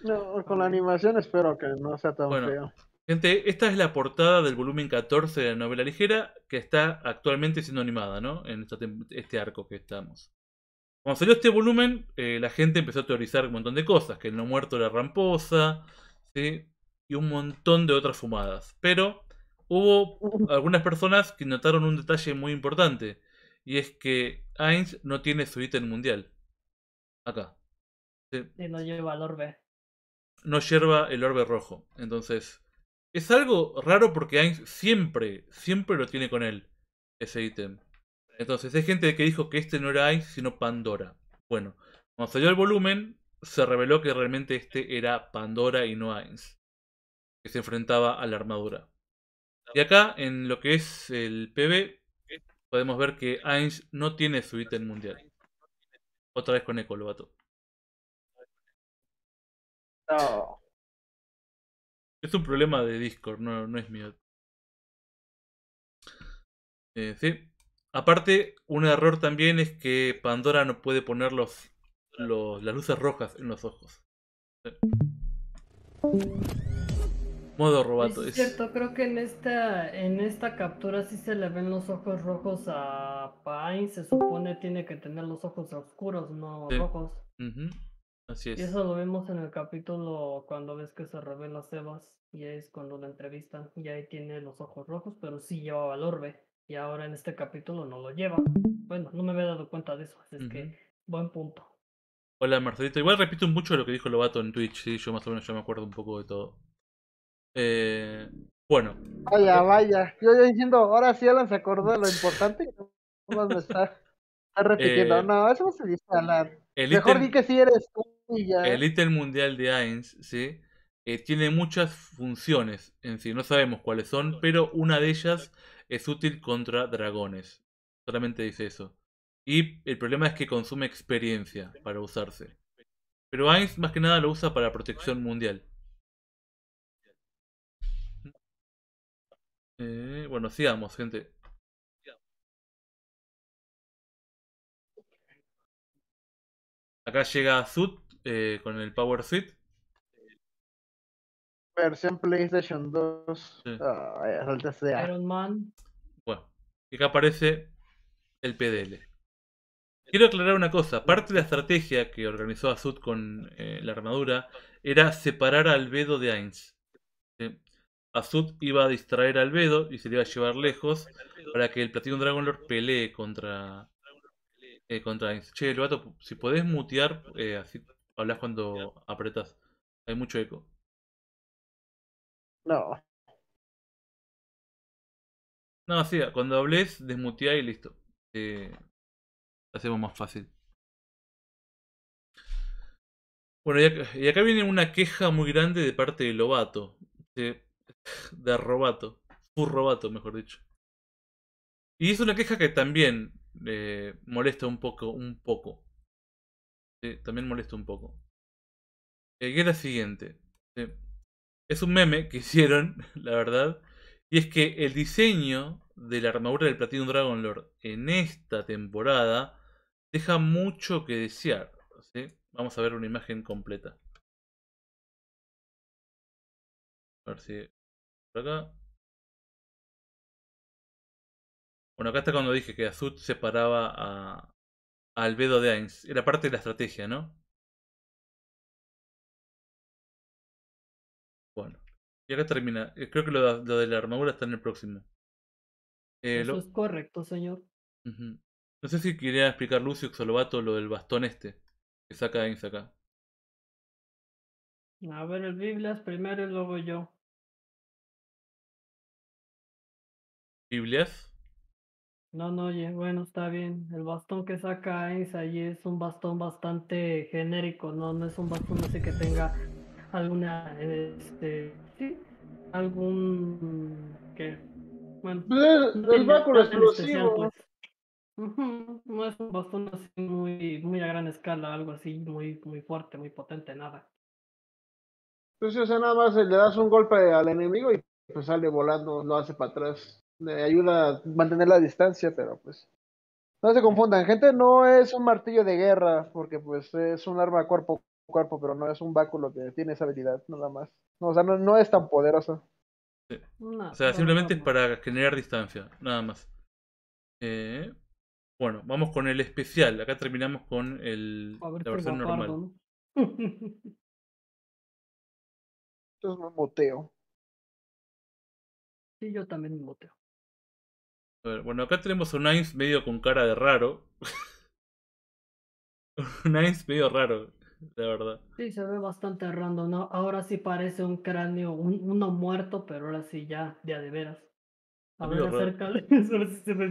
No, con la animación espero que no sea tan bueno, feo. Gente, esta es la portada del volumen 14 de la novela ligera que está actualmente siendo animada, ¿no? En este arco que estamos. Cuando salió este volumen, eh, la gente empezó a teorizar un montón de cosas, que el no muerto era ramposa, ¿sí? y un montón de otras fumadas. Pero hubo algunas personas que notaron un detalle muy importante. Y es que Ainz no tiene su ítem mundial. Acá. no lleva el orbe. No lleva el orbe rojo. Entonces, es algo raro porque Ainz siempre, siempre lo tiene con él, ese ítem. Entonces, hay gente que dijo que este no era Ainz, sino Pandora. Bueno, cuando salió el volumen, se reveló que realmente este era Pandora y no Ainz que se enfrentaba a la armadura. Y acá, en lo que es el PB, podemos ver que Ainge no tiene su ítem mundial. Otra vez con Eco, Es un problema de Discord, no, es mío. Eh, Aparte, un error también es que Pandora no puede poner los, las luces rojas en los ojos. Modo robato. Es, cierto, creo que en esta, en esta captura sí se le ven los ojos rojos a Pain. Se supone tiene que tener los ojos oscuros, no rojos. Así es. Y eso lo vemos en el capítulo cuando ves que se revela Sebas. Y ahí es cuando la entrevistan. Y ahí tiene los ojos rojos, pero sí llevaba el orbe. Y ahora en este capítulo no lo lleva. Bueno, no me había dado cuenta de eso. Así es que, buen punto. Hola Marcelito, igual repito mucho lo que dijo Lobato en Twitch, sí, yo más o menos ya me acuerdo un poco de todo. Eh, bueno. Vaya, eh, vaya. Yo ya diciendo, ahora sí Alan se acordó de lo importante no me está, repitiendo. Eh, no, eso no se dice Alan. El Mejor di que sí eres tú y ya. El ítem mundial de Ainz, ¿sí? Eh, tiene muchas funciones en sí, no sabemos cuáles son, pero una de ellas es útil contra dragones. Solamente dice eso. Y el problema es que consume experiencia para usarse. Pero Ains más que nada lo usa para protección mundial. Eh, bueno, sigamos, gente. Acá llega Sud eh, con el Power Suite. Versión PlayStation 2. Iron Man. Bueno, y acá aparece el PDL. Quiero aclarar una cosa. Parte de la estrategia que organizó Azut con eh, la armadura era separar a Albedo de Ainz. Azut iba a distraer a Albedo y se le iba a llevar lejos para que el Platinum Dragonlord pelee contra. Eh, contra Che, el si podés mutear, eh, así hablas cuando apretas. Hay mucho eco. No. No, así. cuando hables, desmuteá y listo. Eh, hacemos más fácil. Bueno, y acá, viene una queja muy grande de parte de Lobato. de arrobato. Furrobato, mejor dicho. Y es una queja que también eh, molesta un poco, un poco. también molesta un poco. Eh, y es la siguiente. Eh, es un meme que hicieron, la verdad. Y es que el diseño de la armadura del Platinum Dragon Lord en esta temporada deja mucho que desear. Vamos a ver una imagen completa. A ver si bueno, acá está cuando dije que Azut separaba a, a Albedo de Ains. Era parte de la estrategia, ¿no? Bueno. Y acá termina. Eh, creo que lo, de la armadura está en el próximo. Eh, Eso es correcto, señor. No sé si quería explicar Lucio Xolobato lo del bastón este. Que saca Ainz acá. A ver, el Biblas primero y luego yo. Biblias. No, no, oye, bueno, está bien. El bastón que saca Ains allí es un bastón bastante genérico, no, no es un bastón así que tenga alguna, este, sí, algún, que, bueno. El, bastón explosivo. No es un bastón así muy, muy a gran escala, algo así muy, muy fuerte, muy potente, nada. Entonces, pues, o sea, nada más le das un golpe al enemigo y pues sale volando, Lo hace para atrás le ayuda a mantener la distancia, pero pues no se confundan, gente, no es un martillo de guerra, porque pues es un arma cuerpo a cuerpo, pero no es un báculo que tiene esa habilidad, nada más. No, o sea, no, es tan poderosa. o sea, simplemente es para generar distancia, nada más. Eh, bueno, vamos con el especial. Acá terminamos con el, la versión normal. Esto es un moteo. Sí, yo también moteo. Bueno, acá tenemos un Ice medio con cara de raro. un Ainz medio raro, de verdad. Sí, se ve bastante random, ¿no? Ahora sí parece un cráneo, un, uno muerto, pero ahora sí ya, a de veras. A ver, acércale, se ve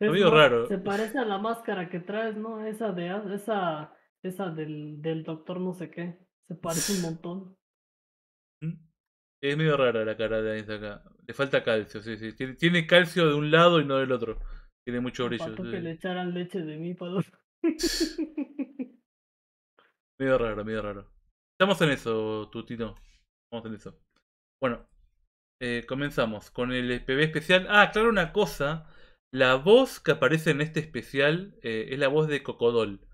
bien. raro. Se parece a la máscara que traes, ¿no? Esa de esa, esa del, del doctor no sé qué. Se parece un montón. Es medio rara la cara de Ainz acá. Le falta calcio, sí, sí. Tiene, calcio de un lado y no del otro. Tiene mucho brillo. Sí. que le echaran leche de mí para medio raro, medio raro. Estamos en eso, Tutino. Estamos en eso. Bueno, eh, comenzamos con el PB especial. Ah, claro, una cosa. La voz que aparece en este especial eh, es la voz de Cocodol.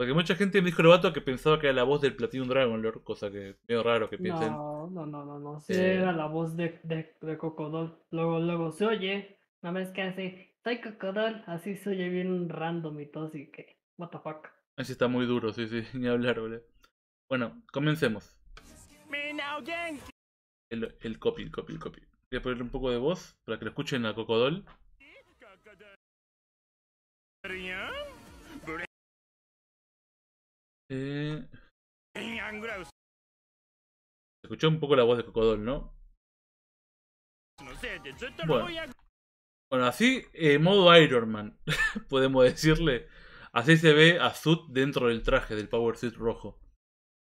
Porque mucha gente me dijo el vato que pensaba que era la voz del Platinum Dragon Lord, cosa que medio raro que piensen. No, no, no, no, no. Sí, eh. era la voz de, de, Cocodol. Luego, luego se oye, una vez que hace, soy Cocodol, así se oye bien random y todo, así que, what the fuck. Así está muy duro, sí, sí, ni hablar, boludo. Bueno, comencemos. El, el copy, el copy, el copy. Voy a ponerle un poco de voz para que lo escuchen a Cocodol. Eh... Escuchó un poco la voz de Cocodol, ¿no? Bueno, bueno así, eh, modo Iron Man, podemos decirle. Así se ve a dentro del traje del Power Suit rojo.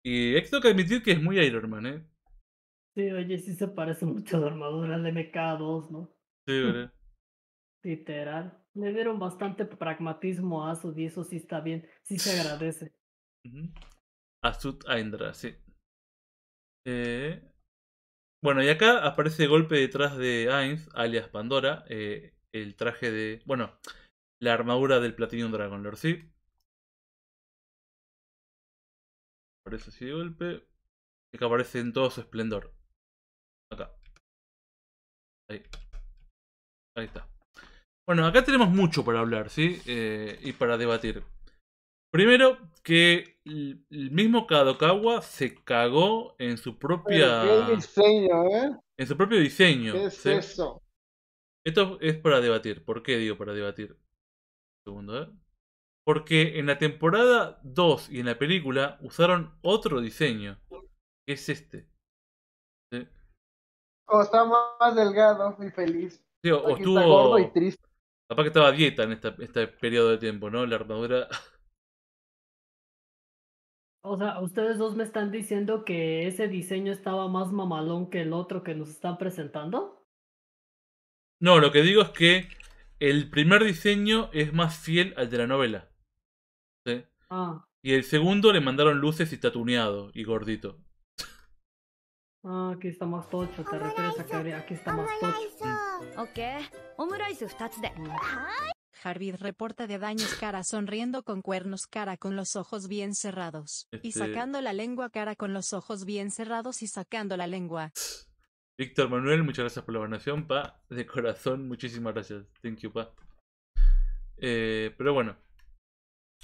Y esto que admitir que es muy Iron Man, ¿eh? Sí, oye, sí se parece mucho a la armadura de MK2, ¿no? Sí, ¿verdad? Literal. Le dieron bastante pragmatismo a Azud y eso sí está bien, sí se agradece. Azut Aindra, sí. Eh, bueno, y acá aparece golpe detrás de Ainz, alias Pandora, eh, el traje de. Bueno, la armadura del Platinum Dragon Lord, sí. Aparece así de golpe. Y que aparece en todo su esplendor. Acá. Ahí. Ahí está. Bueno, acá tenemos mucho para hablar, ¿sí? Eh, y para debatir. Primero, que el mismo Kadokawa se cagó en su propia. diseño, ¿eh? En su propio diseño. ¿Qué es eso? Esto es para debatir. ¿Por qué digo para debatir? segundo, ¿eh? Porque en la temporada 2 y en la película usaron otro diseño. Que es este. O oh, está más delgado y feliz. Sí, o, estuvo. Capaz que estaba dieta en este periodo de tiempo, ¿no? La armadura O sea, ustedes dos me están diciendo que ese diseño estaba más mamalón que el otro que nos están presentando. No, lo que digo es que el primer diseño es más fiel al de la novela. ¿sí? Ah. Y el segundo le mandaron luces y tatuneado y gordito. Ah, aquí está más tocho, te refieres a que aquí está más tocho. Ok, Harvey reporta de daños cara sonriendo con cuernos cara con los ojos bien cerrados. Y este sacando la lengua cara con los ojos bien cerrados y sacando la lengua. Víctor Manuel, muchas gracias por la donación, pa. De corazón, muchísimas gracias. Thank you, pa. Eh, pero bueno.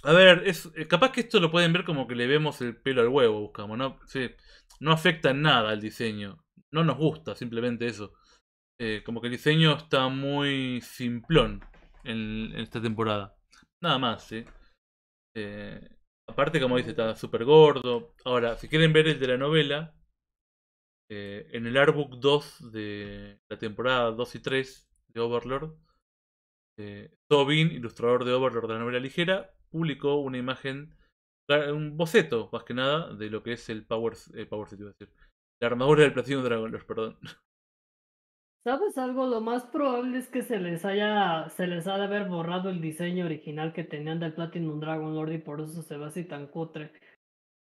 A ver, es, eh, capaz que esto lo pueden ver como que le vemos el pelo al huevo, buscamos, ¿no? Sí, no afecta nada al diseño. No nos gusta, simplemente eso. Eh, como que el diseño está muy simplón en, esta temporada. Nada más, ¿sí? Eh, aparte, como dice, está súper gordo. Ahora, si quieren ver el de la novela, eh, en el Artbook 2 de la temporada 2 y 3 de Overlord, eh, Tobin, ilustrador de Overlord de la novela ligera, publicó una imagen, un boceto más que nada, de lo que es el Power, el power City, decir, la armadura del Platino Dragon, perdón. ¿Sabes algo? Lo más probable es que se les haya, se les ha de haber borrado el diseño original que tenían del Platinum Dragon Lord y por eso se ve así tan cutre.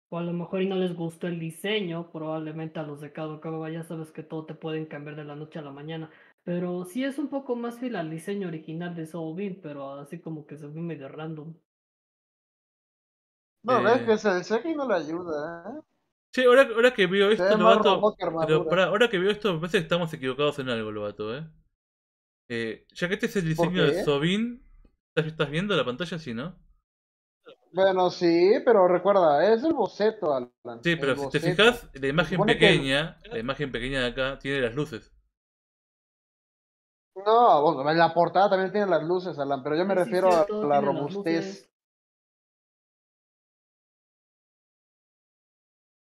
O a lo mejor y no les gustó el diseño, probablemente a los de Cabo ya sabes que todo te pueden cambiar de la noche a la mañana. Pero sí es un poco más fiel al diseño original de Bean, pero así como que se ve medio random. No, ve ves que ese diseño no le ayuda, ¿eh? Che, ahora, que veo esto, Pero ahora que veo esto, me parece que estamos equivocados en algo, lo ¿eh? eh ya que este es el diseño de Sobin, ¿estás viendo la pantalla? así, ¿no? Bueno, sí, pero recuerda, es el boceto, Alan. Sí, pero si te fijas, la imagen pequeña, la imagen pequeña de acá, tiene las luces. No, bueno, la portada también tiene las luces, Alan, pero yo me refiero a la robustez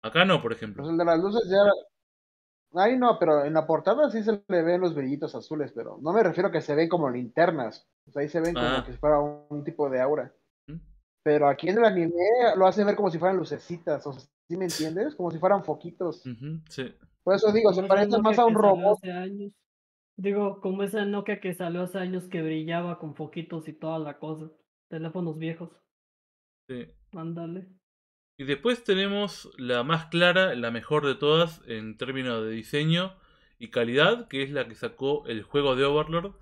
Acá no, por ejemplo. Pues el de las luces ya. Ahí no, pero en la portada sí se le ven los brillitos azules, pero no me refiero a que se ven como linternas. sea, ahí se ven como ah. que fuera un, tipo de aura. Pero aquí en el anime lo hacen ver como si fueran lucecitas, o sea, ¿sí me entiendes? Como si fueran foquitos. sí. Por eso digo, se parece más a un robot. Digo, como esa Nokia que salió hace años que brillaba con foquitos y toda la cosa. Teléfonos viejos. Sí. mándale y después tenemos la más clara, la mejor de todas en términos de diseño y calidad, que es la que sacó el juego de Overlord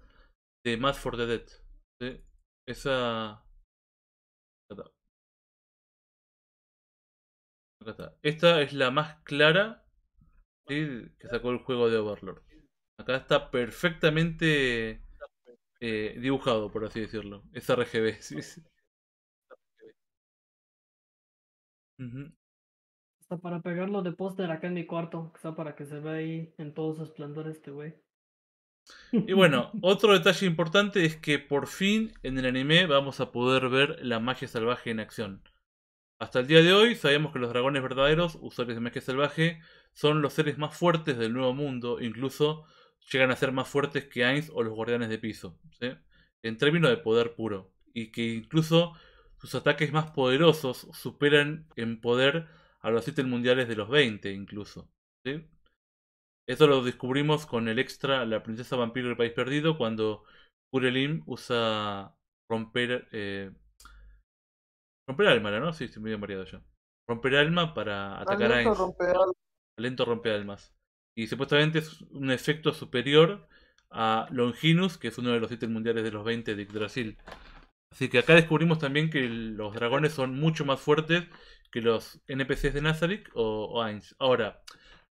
de Mass for the Dead. Esa... está. Esta es la más clara que sacó el juego de Overlord. Acá está perfectamente eh, dibujado, por así decirlo. Es RGB. ¿sí? Hasta para pegarlo de póster acá en mi cuarto, quizá para que se vea ahí en todos su esplendor este güey. Y bueno, otro detalle importante es que por fin en el anime vamos a poder ver la magia salvaje en acción. Hasta el día de hoy sabemos que los dragones verdaderos, usuarios de magia salvaje, son los seres más fuertes del nuevo mundo, incluso llegan a ser más fuertes que Ainz o los guardianes de piso, en términos de poder puro. Y que incluso sus ataques más poderosos superan en poder a los ítems mundiales de los 20 incluso. ¿sí? Eso lo descubrimos con el extra La princesa vampiro del país perdido cuando Kurelim usa romper... Eh, romper alma, ¿no? Sí, estoy medio mareado Romper alma para atacar a Lento Lento rompe almas. Y supuestamente es un efecto superior a Longinus, que es uno de los ítems mundiales de los 20 de Brasil. Así que acá descubrimos también que los dragones son mucho más fuertes que los NPCs de Nazarick o, Ainz Ahora,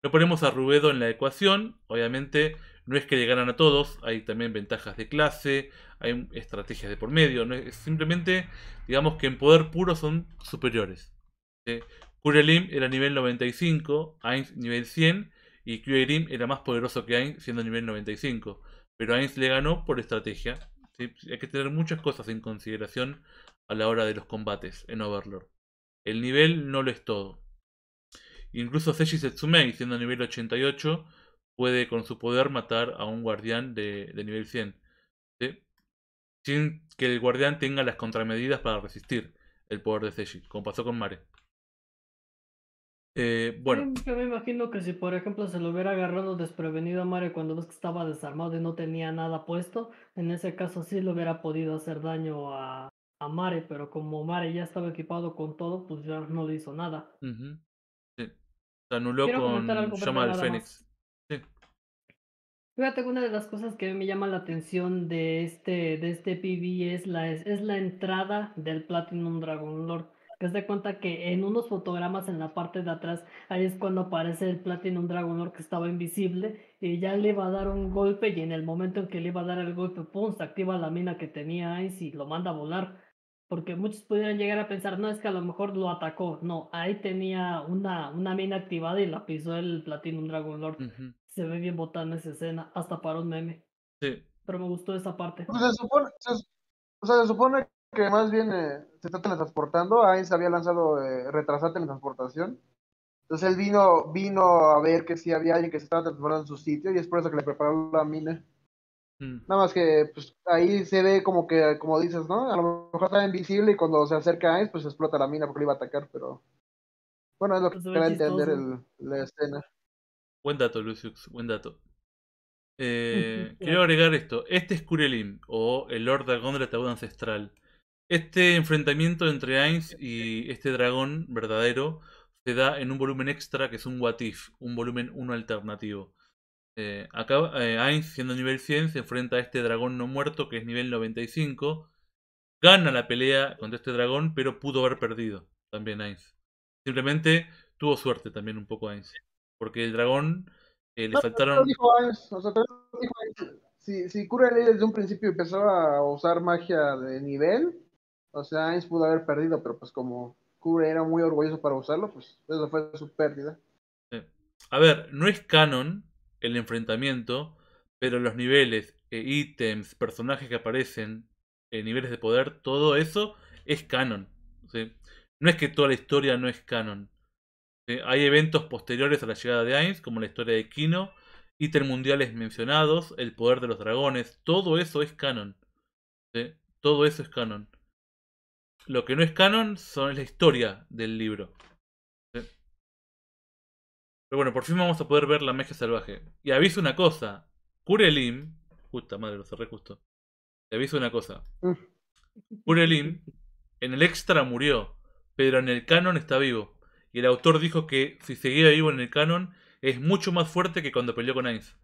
no ponemos a Rubedo en la ecuación, obviamente no es que le ganan a todos, hay también ventajas de clase, hay estrategias de por medio, no es, simplemente digamos que en poder puro son superiores. Eh, Kurelim era nivel 95, Ainz nivel 100 y Kurelim era más poderoso que Ainz siendo nivel 95, pero Ainz le ganó por estrategia pues, hay que tener muchas cosas en consideración a la hora de los combates en Overlord. El nivel no lo es todo. Incluso Seiji Setsumei, siendo nivel 88, puede con su poder matar a un guardián de, nivel 100. Sin que el guardián tenga las contramedidas para resistir el poder de Seiji, como pasó con Mare. Eh, bueno. Yo me imagino que si, por ejemplo, se lo hubiera agarrado desprevenido a Mare cuando ves que estaba desarmado y no tenía nada puesto, en ese caso sí lo hubiera podido hacer daño a, Mare, pero como Mare ya estaba equipado con todo, pues ya no le hizo nada. sí. Se anuló con llama del Fénix. Fíjate una de las cosas que me llama la atención de este, de este PB es la, es, es la entrada del Platinum Dragon Lord que se cuenta que en unos fotogramas en la parte de atrás, ahí es cuando aparece el Platinum Dragon Lord que estaba invisible y eh, ya le va a dar un golpe y en el momento en que le iba a dar el golpe, pum, se activa la mina que tenía ahí y lo manda a volar. Porque muchos pudieran llegar a pensar, no, es que a lo mejor lo atacó. No, ahí tenía una, una mina activada y la pisó el Platinum Dragon Lord. Se ve bien en esa escena, hasta para un meme. Sí. Pero me gustó esa parte. Pues se supone, o sea, se supone que más bien eh, se está teletransportando. se había lanzado eh, La teletransportación. Entonces él vino, vino a ver que si había alguien que se estaba transportando en su sitio y es por eso que le prepararon la mina. Mm. Nada más que pues, ahí se ve como que, como dices, ¿no? A lo mejor está invisible y cuando se acerca a pues explota la mina porque le iba a atacar, pero. Bueno, es lo que se pues, va a entender la escena. Buen dato, Lucius, buen dato. Eh, quiero agregar esto. Este es Curelin o el Lord Dragón del Ancestral este enfrentamiento entre Ainz y este dragón verdadero se da en un volumen extra que es un watif, un volumen 1 alternativo. Eh, eh Ainz, siendo nivel 100, se enfrenta a este dragón no muerto que es nivel 95. Gana la pelea contra este dragón, pero pudo haber perdido también Ainz. Simplemente tuvo suerte también un poco Ainz. Porque el dragón le faltaron. Si, si Cura desde un principio empezaba a usar magia de nivel, o sea, Ainz pudo haber perdido, pero pues como Kubrick era muy orgulloso para usarlo, pues eso fue su pérdida. A ver, no es canon el enfrentamiento, pero los niveles, e ítems, personajes que aparecen, eh, niveles de poder, todo eso es canon. No es que toda la historia no es canon. Hay eventos posteriores a la llegada de Ainz, como la historia de Kino, ítems mundiales mencionados, el poder de los dragones, todo eso es canon. Todo eso es canon. Lo que no es canon son la historia del libro. Pero bueno, por fin vamos a poder ver la Meja salvaje. Y aviso una cosa. Kurelim. justa madre, lo cerré justo. Te aviso una cosa. Mm. Kurelim en el extra murió, pero en el canon está vivo. Y el autor dijo que si seguía vivo en el canon es mucho más fuerte que cuando peleó con Ainz.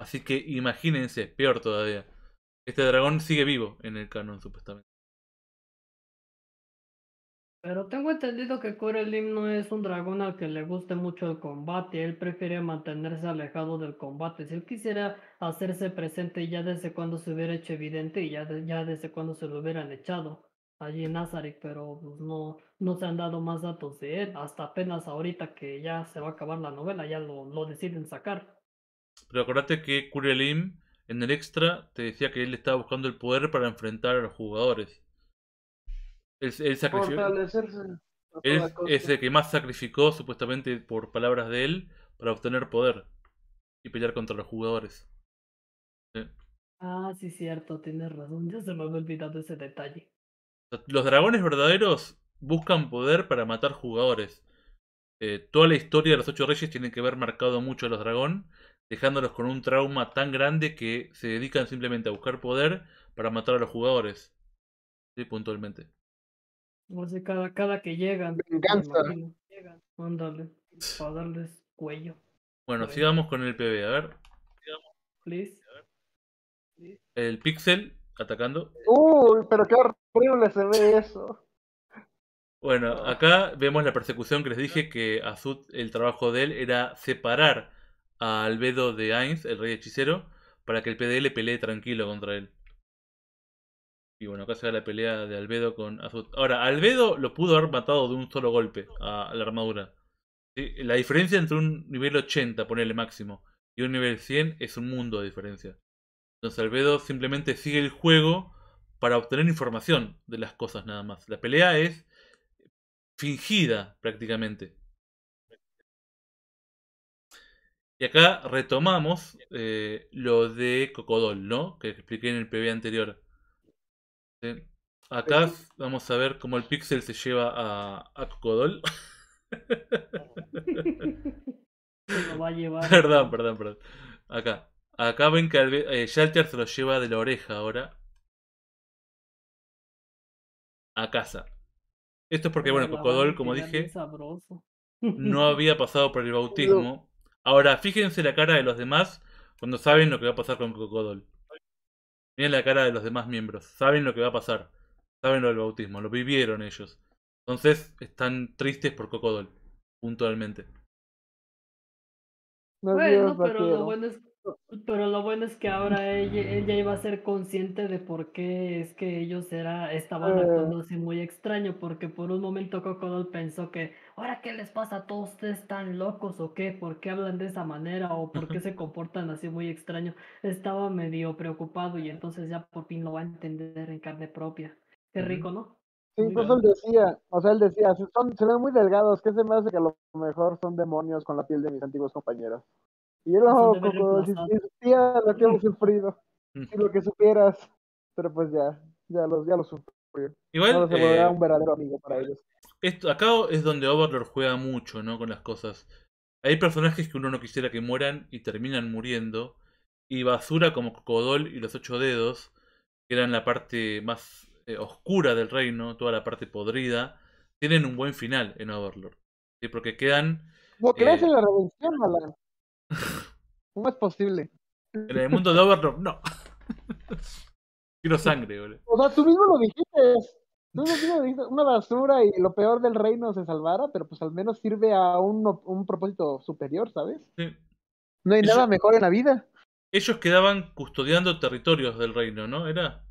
Así que imagínense, es peor todavía. Este dragón sigue vivo en el canon, supuestamente. Pero tengo entendido que Kurelim no es un dragón al que le guste mucho el combate, él prefiere mantenerse alejado del combate. Si él quisiera hacerse presente ya desde cuando se hubiera hecho evidente y ya, desde cuando se lo hubieran echado allí en Nazarick. pero pues, no, no se han dado más datos de él, hasta apenas ahorita que ya se va a acabar la novela, ya lo, lo deciden sacar. Pero acuérdate que Kurelim en el extra te decía que él estaba buscando el poder para enfrentar a los jugadores. El, Es, el que más sacrificó, supuestamente por palabras de él, para obtener poder y pelear contra los jugadores. Ah, sí, cierto, tienes razón. Ya se me había olvidado ese detalle. Los dragones verdaderos buscan poder para matar jugadores. Eh, toda la historia de los ocho reyes tiene que ver marcado mucho a los dragón, dejándolos con un trauma tan grande que se dedican simplemente a buscar poder para matar a los jugadores. Sí, puntualmente cada, que llegan. Venganza. para darles cuello. Bueno, sigamos con el PB, a ver. El Pixel atacando. Uy, pero qué horrible se ve eso. Bueno, ah. acá vemos la persecución que les dije que Azud, el trabajo de él era separar a Albedo de Ainz, el rey hechicero, para que el PDL pelee tranquilo contra él. Y bueno, acá se ve la pelea de Albedo con Azut. Ahora, Albedo lo pudo haber matado de un solo golpe a la armadura. La diferencia entre un nivel 80, ponerle máximo, y un nivel 100 es un mundo de diferencia. Entonces Albedo simplemente sigue el juego para obtener información de las cosas nada más. La pelea es fingida prácticamente. Y acá retomamos eh, lo de Cocodol, ¿no? Que expliqué en el PB anterior. Pues Acá vamos a ver cómo el Pixel se lleva a, a Cocodol. lo va a llevar. Perdón, perdón, perdón. Acá. Acá ven que Shalter eh, se lo lleva de la oreja ahora. A casa. Esto es porque, bueno, Cocodol, como dije, no había pasado por el bautismo. Ahora, fíjense la cara de los demás cuando saben lo que va a pasar con Cocodol. Miren la cara de los demás miembros. Saben lo que va a pasar. Saben lo del bautismo. Lo vivieron ellos. Entonces están tristes por Cocodol. Puntualmente. bueno, pero pero lo bueno es que ahora ella, ella, iba a ser consciente de por qué es que ellos era, estaban ah. actuando así muy extraño, porque por un momento Cocodol pensó que, ¿ahora qué les pasa a todos ustedes tan locos o qué? ¿Por qué hablan de esa manera o por qué se comportan así muy extraño? Estaba medio preocupado y entonces ya por fin lo va a entender en carne propia. Qué rico, ¿no? Sí, pues él decía, o sea, él decía, son, se ven muy delgados, que se me hace que a lo mejor son demonios con la piel de mis antiguos compañeros. Y yo como si lo que sufrido, y mm. lo que supieras, pero pues ya, ya lo, ya lo sufrió. Igual, se eh, un verdadero amigo para ellos. Esto, acá es donde Overlord juega mucho, ¿no? Con las cosas. Hay personajes que uno no quisiera que mueran y terminan muriendo. Y basura como Cocodol y los ocho dedos, que eran la parte más eh, oscura del reino, toda la parte podrida, tienen un buen final en Overlord. Porque quedan. ¿No crees eh, en la redención, Alan? ¿Cómo es posible? En el mundo de Overlord, no. Quiero sangre, boludo. O sea, tú mismo lo dijiste. Tú mismo lo dijiste, una basura y lo peor del reino se salvara, pero pues al menos sirve a un, propósito superior, ¿sabes? Sí. No hay nada mejor en la vida. Ellos quedaban custodiando territorios del reino, ¿no? Era.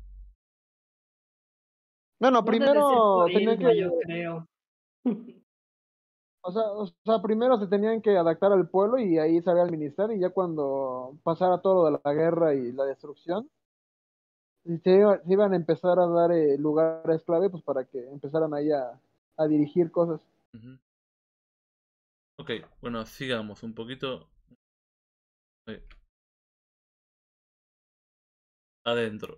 Bueno, primero tenía que. Yo creo. O sea, o sea, primero se tenían que adaptar al pueblo y ahí el ministerio y ya cuando pasara todo lo de la guerra y la destrucción, se, iban a empezar a dar eh, lugares clave pues para que empezaran ahí a, dirigir cosas. Ok, bueno, sigamos un poquito. Eh. Adentro.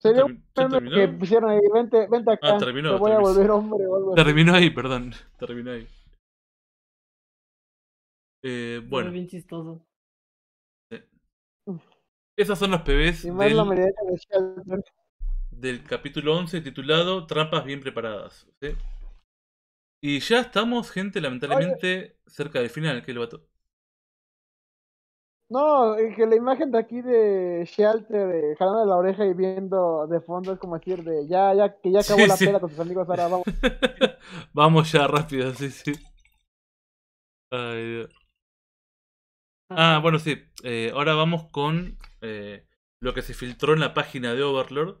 Sería un meme que pusieron ahí, vente, acá, ah, terminó, voy a volver hombre Terminó ahí, perdón, terminó ahí. Eh, bueno. bien chistoso. Esos son los PBs del, capítulo 11 titulado Trampas bien preparadas. Y ya estamos, gente, lamentablemente cerca del final, que lo vato. No, eh, que la imagen de aquí de Shelter de eh, jalando la oreja y viendo de fondo es como decir de ya, ya, que ya acabó la sí. con sus amigos, ahora vamos. vamos ya, rápido, sí, sí. Ay, Ah, bueno, sí. Eh, ahora vamos con eh, lo que se filtró en la página de Overlord.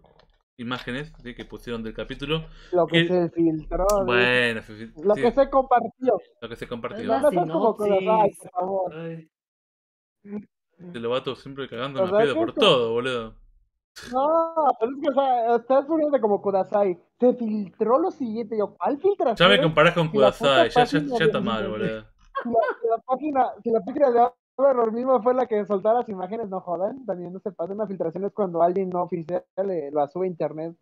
Imágenes que pusieron del capítulo. Lo que se filtró. Bueno, se fil... lo que se compartió. Lo que se compartió. No, no, no, Ay, por favor. El este lo siempre cagando en la piedra por todo, boludo. No, pero es que, o sea, estás poniendo como Kudasai. Se filtró lo siguiente. Yo, ¿cuál filtración? Ya me comparás con Kudasai, ya, está mal, boludo. Si la, página, de Álvaro mismo fue la que soltó las imágenes, no jodan. También no se pasa una filtración es cuando alguien no oficial le, eh, lo sube a internet.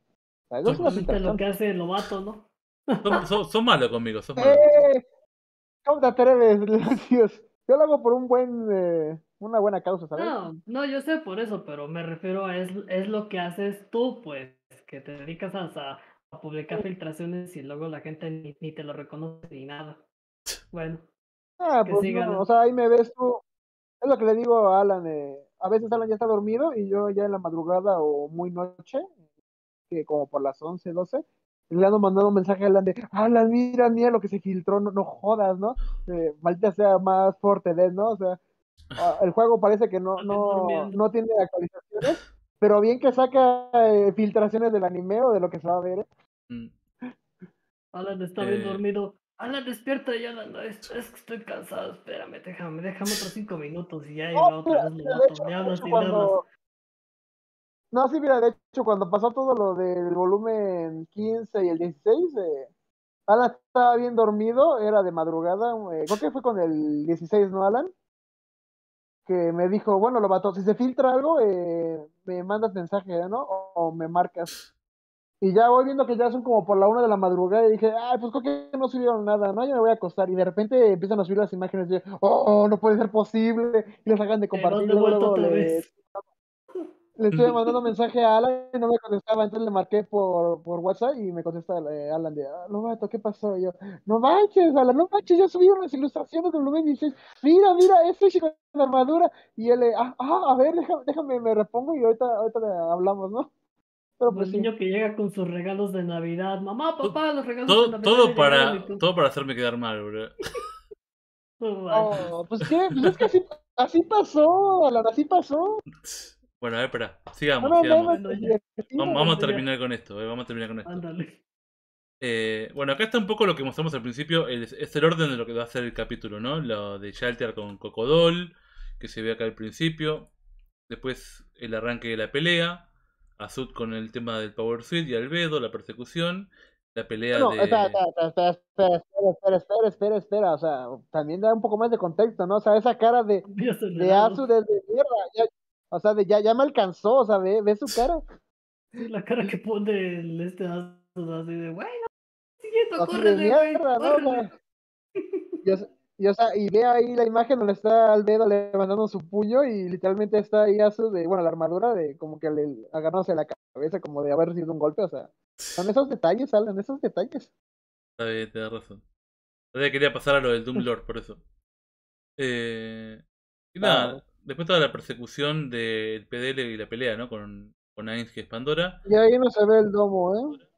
O es una filtración. lo que hace el novato, ¿no? Son, malos conmigo, son eh, malos. ¿Cómo te atreves, Dios? Yo lo hago por un buen, eh, una buena causa, ¿sabes? No, no, yo sé por eso, pero me refiero a es, es lo que haces tú, pues, que te dedicas a, a publicar filtraciones y luego la gente ni, te lo reconoce ni nada. Bueno. Ah, pues o sea, ahí me ves tú. Es lo que le digo a Alan. Eh, a veces Alan ya está dormido y yo ya en la madrugada o muy noche, que como por las 11, 12, le han mandado un mensaje a Alan de, Alan, mira, mira lo que se filtró, no, no jodas, ¿no? Eh, sea más fuerte, ¿no? O sea, ah, el juego parece que no, no, no tiene actualizaciones, pero bien que saca eh, filtraciones del anime o de lo que se va a ver. ¿eh? Mm. Alan está bien eh. dormido. Alan, despierta ya, no, es, es, que estoy cansado, espérame, déjame, déjame otros cinco minutos y ya, y oh, otra vez me hablas y más! No, sí, mira, de hecho, cuando pasó todo lo del volumen 15 y el 16, eh, Alan estaba bien dormido, era de madrugada, eh, creo que fue con el 16, ¿no, Alan? Que me dijo, bueno, lo mató, si se filtra algo, eh, me mandas mensaje, ¿eh, ¿no? O, me marcas. Y ya voy viendo que ya son como por la una de la madrugada y dije, ay, pues creo que no subieron nada, ¿no? ya me voy a acostar. Y de repente empiezan a subir las imágenes de, oh, no puede ser posible. Y les hagan de compartir le estoy mandando mensaje a Alan y no me contestaba, entonces le marqué por, por WhatsApp y me contesta eh, Alan de, no ah, ¿qué pasó? Y yo, no manches, Alan, no manches, yo subí unas ilustraciones del volumen dices, mira, mira, ese chico con armadura, y él, ah, ah, a ver, déjame, déjame, me repongo y ahorita, ahorita hablamos, ¿no? pues, el niño que llega con sus regalos de Navidad, mamá, papá, los regalos de Navidad. Todo para, todo para hacerme quedar mal, bro. oh, pues qué, pues es que así, así pasó, Alan, así pasó. Bueno, a ver, espera, sigamos. Eh, vamos, a terminar con esto, vamos a terminar con esto. bueno, acá está un poco lo que mostramos al principio, es, el orden de lo que va a ser el capítulo, ¿no? Lo de Shalter con Cocodol, que se ve acá al principio. Después el arranque de la pelea. Azud con el tema del Power Suit y Albedo, la persecución. La pelea de. Espera, espera, espera, espera, espera, O sea, también da un poco más de contexto, ¿no? O sea, esa cara de, de Azud es de o sea, de, ya, ya me alcanzó, o sea, ve, ve su cara. La cara que pone el este así de, Bueno, no, corre Y, sea, y ve ahí la imagen donde está Albedo levantando su puño y literalmente está ahí a de, bueno, la armadura de como que le agarrándose la cabeza como de haber recibido un golpe, o sea, son esos detalles, Alan, esos detalles. Está bien, te da razón. O quería pasar a lo del Doom Lord, por eso. Eh, ah, nada, después toda la persecución del PDL y la pelea, ¿no? Con, con Ainz, es Pandora. Y ahí no se ve el domo, ¿eh?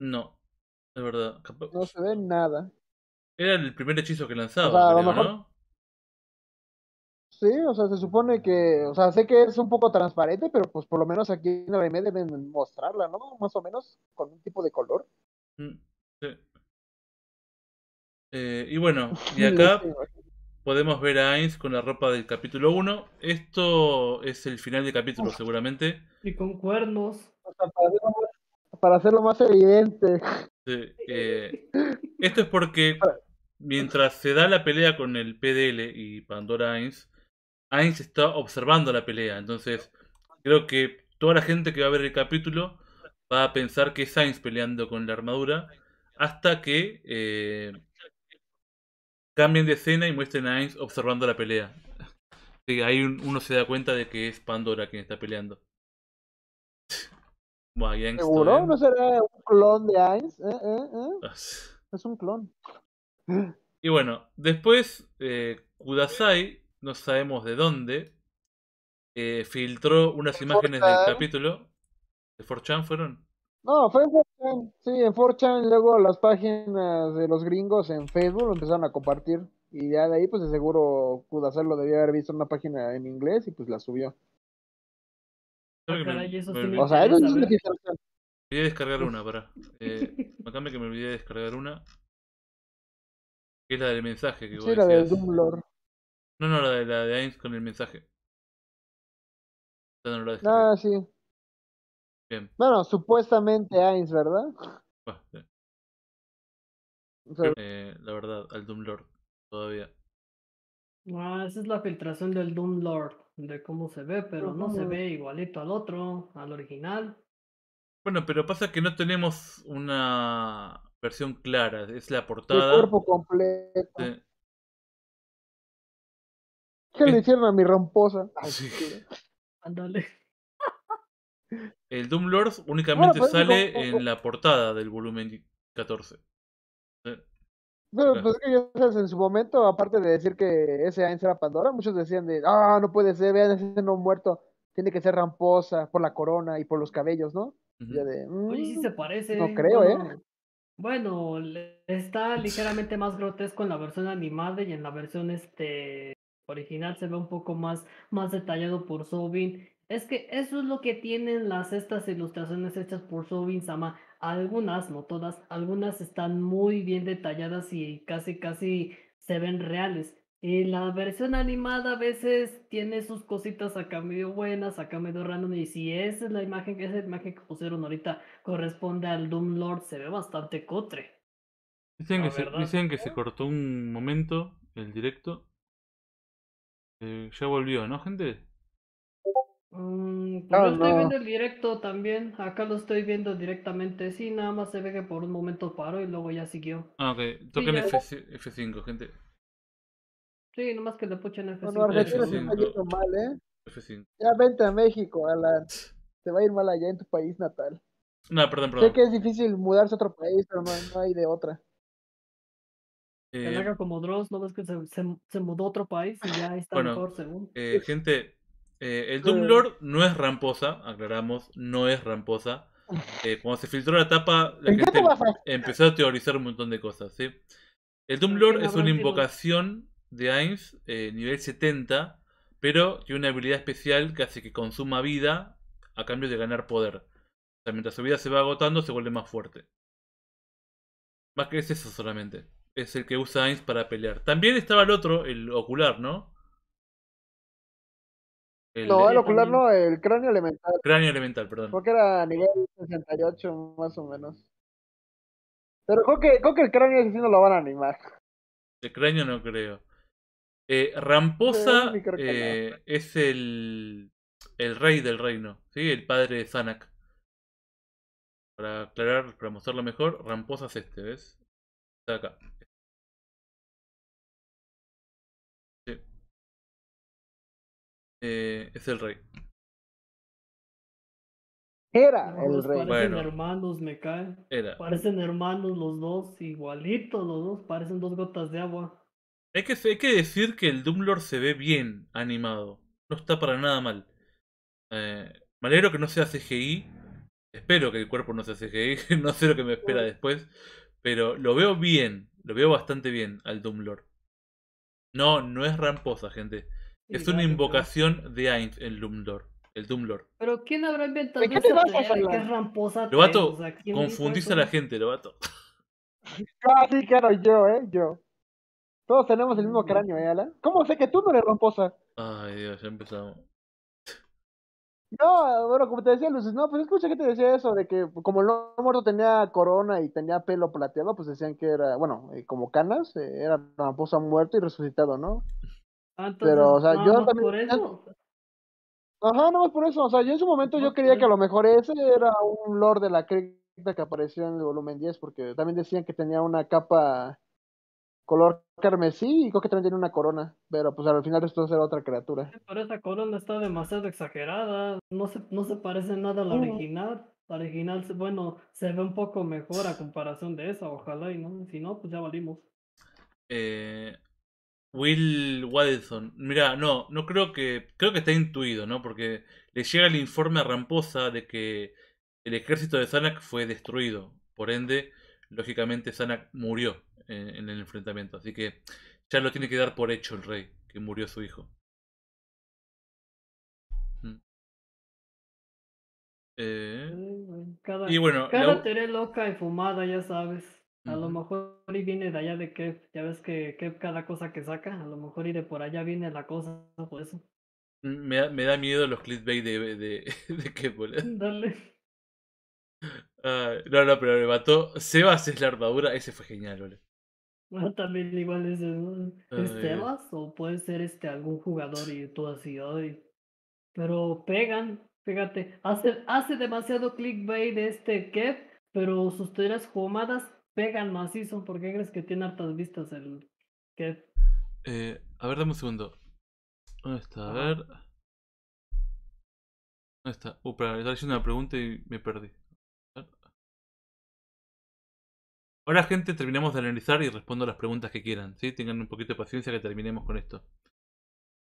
No, es verdad. No se ve nada. Era el primer hechizo que lanzaba, ¿no? Sí, o sea, se supone que, o sea, sé que es un poco transparente, pero pues por lo menos aquí en la M deben mostrarla, ¿no? Más o menos con un tipo de color. Mm, sí. Eh, y bueno, y acá Podemos ver a Ainz con la ropa del capítulo 1. Esto es el final del capítulo, seguramente. Y con cuernos. para, hacerlo más, evidente. Eh, esto es porque mientras se da la pelea con el PDL y Pandora Ainz, Ainz está observando la pelea. Entonces, creo que toda la gente que va a ver el capítulo va a pensar que es Ainz peleando con la armadura hasta que eh, Cambien de escena y muestren a Ainz observando la pelea. ahí uno se da cuenta de que es Pandora quien está peleando. ¿No será un clon de Ainz? ¿Eh, eh, eh? ah, es un clon. Y bueno, después Kudasai, no sabemos de dónde, filtró unas imágenes del capítulo. ¿De 4chan fueron? No, fue en 4 Sí, en 4chan luego las páginas de los gringos en Facebook lo empezaron a compartir. Y ya de ahí, pues de seguro Kudasar lo debía haber visto en una página en inglés y pues la subió. Ah, eso sí o sea, eso es me olvidé descargar una, para. Eh, que me olvidé de descargar una. Que es la del mensaje que Sí, la del No, no, la de, la de Ains con el mensaje. ah, sí. Bueno, supuestamente Ainz, ¿verdad? Eh, la verdad, al Doom Lord, todavía. Ah, esa es la filtración del Doom Lord, de cómo se ve, pero no, se ve igualito al otro, al original. Bueno, pero pasa que no tenemos una versión clara, es la portada. El cuerpo completo. ¿Qué le hicieron a mi romposa? Ándale. El Doom Lord únicamente pues, sale en la portada del volumen 14. Bueno, eh, pues, pues sabes, en su momento, aparte de decir que ese Ainz era Pandora, muchos decían de, ah, no puede ser, vean ese no muerto, tiene que ser ramposa por la corona y por los cabellos, ¿no? Oye, sí mm, se parece. No ¿eh? creo, ¿eh? Bueno, está ligeramente más grotesco en la versión animada y en la versión este original se ve un poco más, más detallado por Sobin es que eso es lo que tienen las estas ilustraciones hechas por Sobin Sama. Algunas, no todas, algunas están muy bien detalladas y casi casi se ven reales. Y eh, la versión animada a veces tiene sus cositas acá medio buenas, acá medio random. Y si esa es la imagen, esa imagen que pusieron ahorita corresponde al Doom Lord, se ve bastante cotre. Dicen, que se, cortó un momento el directo. Eh, ya volvió, ¿no, gente? Mm, pues estoy viendo el directo también. Acá lo estoy viendo directamente. Sí, nada más se ve que por un momento paró y luego ya siguió. Ah, ok. Toquen F 5 gente. Sí, nomás que le puchen F5. Bueno, Argentina se está yendo mal, ¿eh? F5. Ya vente a México, Alan. Te va a ir mal allá en tu país natal. No, perdón, perdón. Sé que es difícil mudarse a otro país, pero no, hay de otra. Eh... haga como Dross, no ves que se, se, se, mudó a otro país y ya está bueno, mejor, según. Eh, gente, eh, el Doom no es ramposa, aclaramos, no es ramposa. Eh, cuando se filtró la tapa, la gente empezó a teorizar un montón de cosas. ¿sí? El Doom es una invocación de Ainz, eh, nivel 70, pero tiene una habilidad especial que hace que consuma vida a cambio de ganar poder. O sea, mientras su vida se va agotando, se vuelve más fuerte. Más que eso solamente. Es el que usa Ainz para pelear. También estaba el otro, el ocular, ¿no? no, el ocular no, el cráneo elemental. Cráneo elemental, perdón. Creo que era a nivel 68 más o menos. Pero creo que, el cráneo sí no lo van a animar. El cráneo no creo. Eh, Ramposa eh, es el, el rey del reino, ¿sí? el padre de Zanak. Para aclarar, para mostrarlo mejor, Ramposa es este, ¿ves? Está acá. Eh, es el rey. Era el rey. Parecen hermanos, me cae. Parecen hermanos los dos, igualitos los dos, parecen dos gotas de agua. Hay que, que decir que el Doomlord se ve bien animado. No está para nada mal. Eh, me alegro que no sea CGI. Espero que el cuerpo no sea CGI. no sé lo que me espera después. Pero lo veo bien. Lo veo bastante bien al Doomlord. No, no es ramposa, gente. Es una invocación de Ainz, el Dumlor. El Dumlor. Pero ¿quién habrá inventado ¿Qué te a ramposa. Lo o confundiste a la gente, Lobato. Ah, sí, claro, yo, ¿eh? Yo. Todos tenemos el mismo mm. cráneo, ¿eh, Alan? ¿Cómo sé que tú no eres ramposa? Ay, Dios, ya empezamos. No, bueno, como te decía Luces, no, pues escucha que te decía eso, de que como el no muerto tenía corona y tenía pelo plateado, pues decían que era, bueno, eh, como canas, eh, era ramposa muerto y resucitado, ¿no? Ah, pero, o sea, yo también. Por eso. Ajá, no, es por eso. O sea, yo en su momento yo creía que a lo mejor ese era un lord de la cripta que apareció en el volumen 10, porque también decían que tenía una capa color carmesí y creo que también tiene una corona, pero pues al final esto será otra criatura. Pero esa corona está demasiado exagerada, no se, no se parece nada a la original. La original, bueno, se ve un poco mejor a comparación de esa, ojalá y no, si no, pues ya valimos. Eh, Will Waddison. Mira, no, no creo que. Creo que está intuido, ¿no? Porque le llega el informe a Ramposa de que el ejército de Zanak fue destruido. Por ende, lógicamente Zanak murió en, el enfrentamiento. Así que ya lo tiene que dar por hecho el rey, que murió su hijo. Mm. Eh, cada, y bueno, loca y fumada, ya sabes. A lo mejor y viene de allá de Kev, ya ves que Kev cada cosa que saca, a lo mejor y de por allá viene la cosa, o eso. Mm, me da, me da miedo los clickbait de, de, Kev, boludo. Mm, dale. no, no, pero le mató. Sebas es la armadura, ese fue genial, boludo. Bueno, ah, también igual es, Sebas o puede ser este algún jugador y todo así, hoy. Pero pegan, fíjate, hace, hace demasiado clickbait de este Kev, pero sus teorías jomadas pegan macizo, ¿por qué crees que tiene hartas vistas el que eh, a ver, dame un segundo. ¿Dónde está? A ver. ¿Dónde está? Uh, le estaba haciendo una pregunta y me perdí. Ahora, gente, terminamos de analizar y respondo las preguntas que quieran. ¿sí? Tengan un poquito de paciencia que terminemos con esto.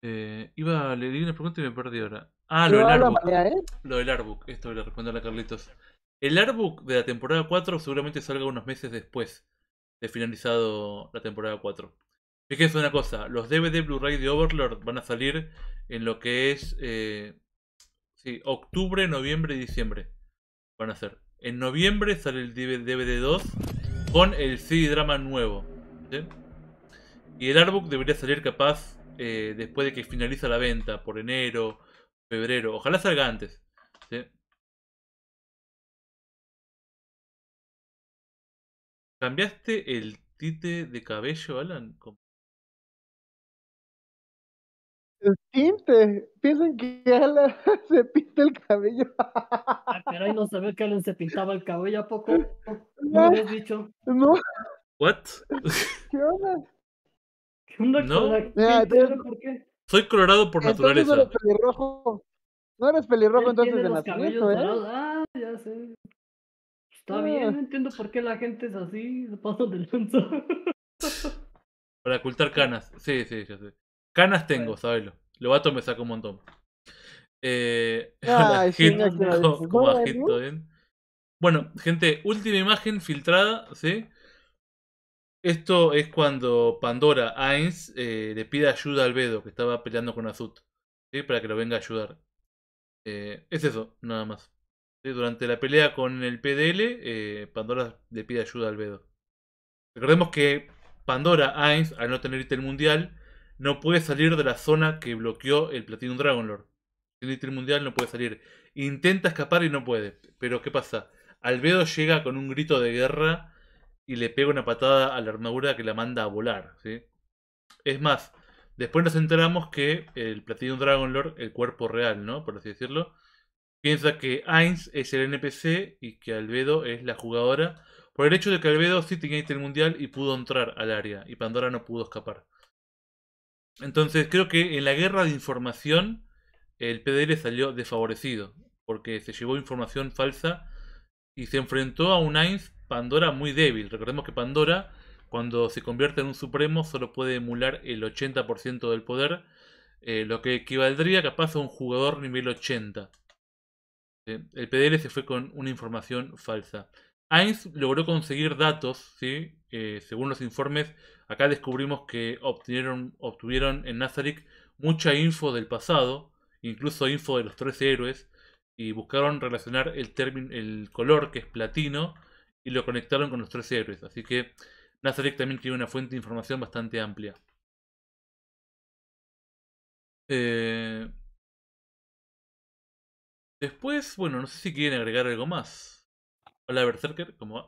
Eh, iba a leer una pregunta y me perdí ahora. Ah, lo ¿eh? del Artbook. Lo del Esto le respondo a la Carlitos. El artbook de la temporada 4 seguramente salga unos meses después de finalizado la temporada 4. Fíjense una cosa, los DVD Blu-ray de Overlord van a salir en lo que es eh, octubre, noviembre y diciembre. Van a ser. En noviembre sale el DVD 2 con el CD drama nuevo. Y el artbook debería salir capaz eh, después de que finaliza la venta, por enero, febrero. Ojalá salga antes. ¿sí? ¿Cambiaste el tinte de cabello, Alan? El tinte. Piensan que Alan se pinta el cabello. ¿Pero ah, caray, no sabía que Alan se pintaba el cabello, ¿a poco? ¿No lo habías dicho? No. ¿What? ¿Qué onda? ¿Qué onda no. ¿Por qué? Soy colorado por entonces naturaleza. No eres pelirrojo. No eres pelirrojo entonces de nacimiento, ¿eh? Ah, ya sé. Está ah. bien, no entiendo por qué la gente es así, se paso del Para ocultar canas, sí, sí, ya sé. Canas tengo, sabelo. vato me sacó un montón. Eh, gente, Bueno, gente, última imagen filtrada, ¿sí? Esto es cuando Pandora, Ains eh, le pide ayuda a Albedo, que estaba peleando con Azut, ¿sí? Para que lo venga a ayudar. Eh, es eso, nada más. Eh, durante la pelea con el PDL, eh, Pandora le pide ayuda a Albedo. Recordemos que Pandora, Ainz, al no tener ítem mundial, no puede salir de la zona que bloqueó el Platinum Dragonlord. Sin ítem mundial no puede salir. Intenta escapar y no puede. Pero ¿qué pasa? Albedo llega con un grito de guerra y le pega una patada a la armadura que la manda a volar. ¿sí? Es más, después nos enteramos que el Platinum Dragonlord, el cuerpo real, ¿no? Por así decirlo, Piensa que Ainz es el NPC y que Albedo es la jugadora, por el hecho de que Albedo sí tenía el mundial y pudo entrar al área, y Pandora no pudo escapar. Entonces creo que en la guerra de información el PDL salió desfavorecido, porque se llevó información falsa y se enfrentó a un Ainz Pandora muy débil. Recordemos que Pandora, cuando se convierte en un supremo, solo puede emular el 80% del poder, eh, lo que equivaldría capaz a un jugador nivel 80. El PDL se fue con una información falsa. Ainz logró conseguir datos, ¿sí? Eh, según los informes, acá descubrimos que obtuvieron, en Nazarick mucha info del pasado, incluso info de los 13 héroes, y buscaron relacionar el, el color que es platino y lo conectaron con los 13 héroes. Así que Nazarick también tiene una fuente de información bastante amplia. Eh, Después, bueno, no sé si quieren agregar algo más. Hola, Berserker, ¿cómo va?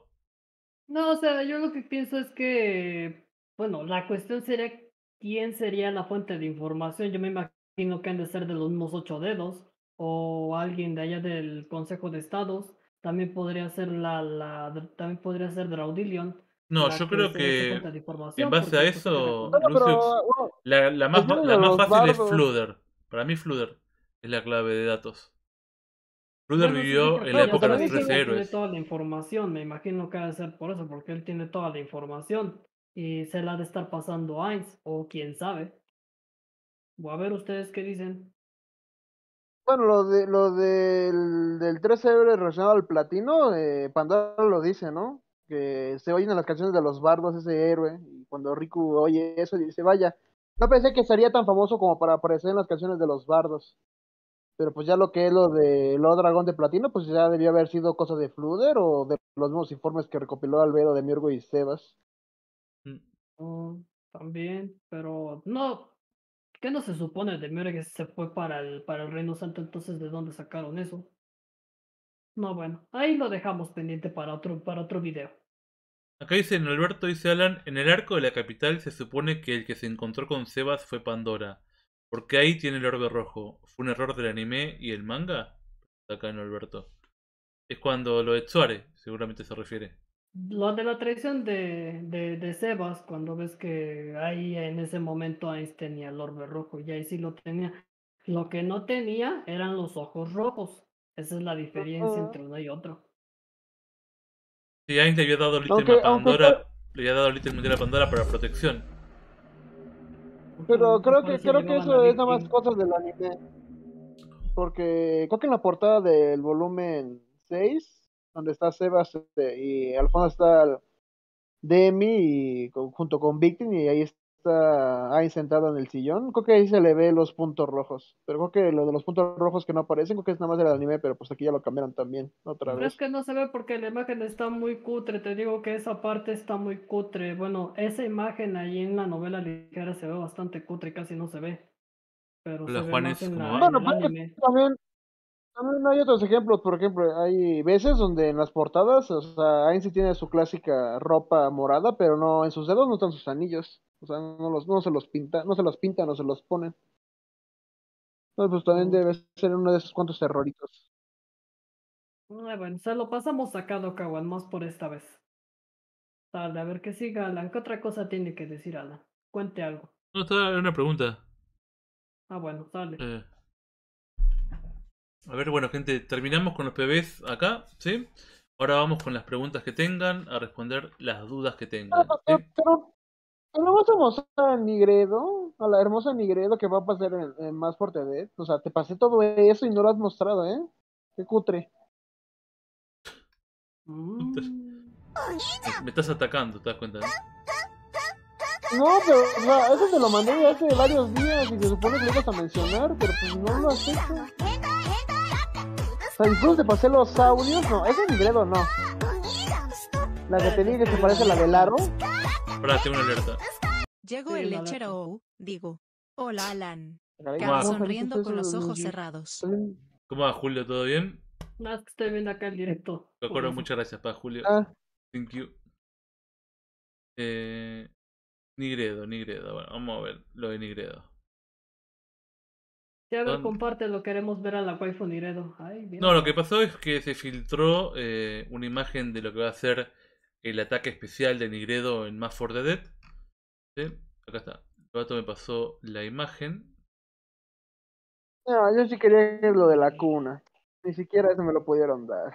No, o sea, yo lo que pienso es que, bueno, la cuestión sería quién sería la fuente de información. Yo me imagino que han de ser de los mismos ocho dedos o alguien de allá del Consejo de Estados. También podría ser la, la también podría ser Draudilion. No, yo creo que en base a eso, la, más, fácil es Fluder. Para mí Fluder es la clave de datos. Brunner vivió en la época de los tres héroes. Tiene toda la información, me imagino que ha de ser por eso, porque él tiene toda la información y se la ha de estar pasando a Ainz, o quién sabe. Voy a ver ustedes qué dicen. Bueno, lo de lo del, del héroes relacionado al platino, eh, Pandora lo dice, ¿no? Que se oyen en las canciones de los bardos ese héroe, y cuando Riku oye eso dice, vaya, no pensé que sería tan famoso como para aparecer en las canciones de los bardos. Pero pues ya lo que es lo de lo Dragón de Platino, pues ya debió haber sido cosa de Fluder o de los mismos informes que recopiló Albedo de Mirgo y Sebas. Mm, mm, también, pero no. ¿Qué no se supone de Mirgo que se fue para el, para el Reino Santo? Entonces, ¿de dónde sacaron eso? No, bueno, ahí lo dejamos pendiente para otro, para otro video. Acá dicen Alberto, dice Alan, en el arco de la capital se supone que el que se encontró con Sebas fue Pandora. Porque ahí tiene el orbe rojo? ¿Fue un error del anime y el manga? Acá en Alberto. Es cuando lo de Suárez, seguramente se refiere. Lo de la traición de, de, Sebas, cuando ves que ahí en ese momento Einstein tenía el orbe rojo y ahí sí lo tenía. Lo que no tenía eran los ojos rojos. Esa es la diferencia entre uno y otro. Sí, le había dado el ítem Pandora, le había dado el ítem a Pandora para protección. Pero creo que, creo que eso es nada más cosas del anime. Porque creo que en la portada del volumen 6, donde está Sebas este, y al fondo está Demi y, junto con Victim, y ahí está está ahí sentado en el sillón, creo que ahí se le ve los puntos rojos. Pero creo que lo de los puntos rojos que no aparecen, creo que es nada más del anime, pero pues aquí ya lo cambiaron también, otra vez. es que no se ve porque la imagen está muy cutre, te digo que esa parte está muy cutre. Bueno, esa imagen ahí en la novela ligera se ve bastante cutre, casi no se ve. Pero se ve bueno, También no, hay otros ejemplos, por ejemplo, hay veces donde en las portadas, o sea, Ainz tiene su clásica ropa morada, pero no, en sus dedos no están sus anillos, o sea, no, los, no se los pinta, no se los pintan, no se los ponen. Entonces, pues también mm. debe ser uno de esos cuantos terroritos. Muy bueno, se lo pasamos a Kawan más por esta vez. Dale, a ver qué siga Alan. ¿Qué otra cosa tiene que decir Alan? Cuente algo. No, está una pregunta. Ah, bueno, dale. Eh, a ver, bueno, gente, terminamos con los PBs acá, ¿sí? Ahora vamos con las preguntas que tengan, a responder las dudas que tengan. ¿sí? Pero, pero mostrar mostrar a Nigredo, a la hermosa Nigredo que va a pasar en, más por TV. O sea, te pasé todo eso y no lo has mostrado, ¿eh? Qué cutre. Me estás atacando, ¿te das cuenta? No, pero eso te lo mandé hace varios días y se supone que lo ibas a mencionar, pero pues no lo has Incluso de pasé los audios. No, ese es Nigredo, no. La que te que parece la de Laro. Espérate, una alerta. Llegó el lechero, digo. Hola, Alan. Cara sonriendo con los ojos cerrados. ¿Cómo va, Julio? ¿Todo bien? Nada, que estoy viendo acá el directo. De acuerdo, muchas gracias, pa, Julio. Ah. Thank you. Eh, Nigredo, Nigredo. Bueno, vamos a ver lo de Nigredo. Ya ver, compártelo, queremos ver a la waifu fi Ay, No, lo que pasó es que se filtró eh, una imagen de lo que va a ser el ataque especial de Nigredo en Mass for the Dead. Acá está. El me pasó la imagen. No, yo sí quería lo de la cuna. Ni siquiera eso me lo pudieron dar.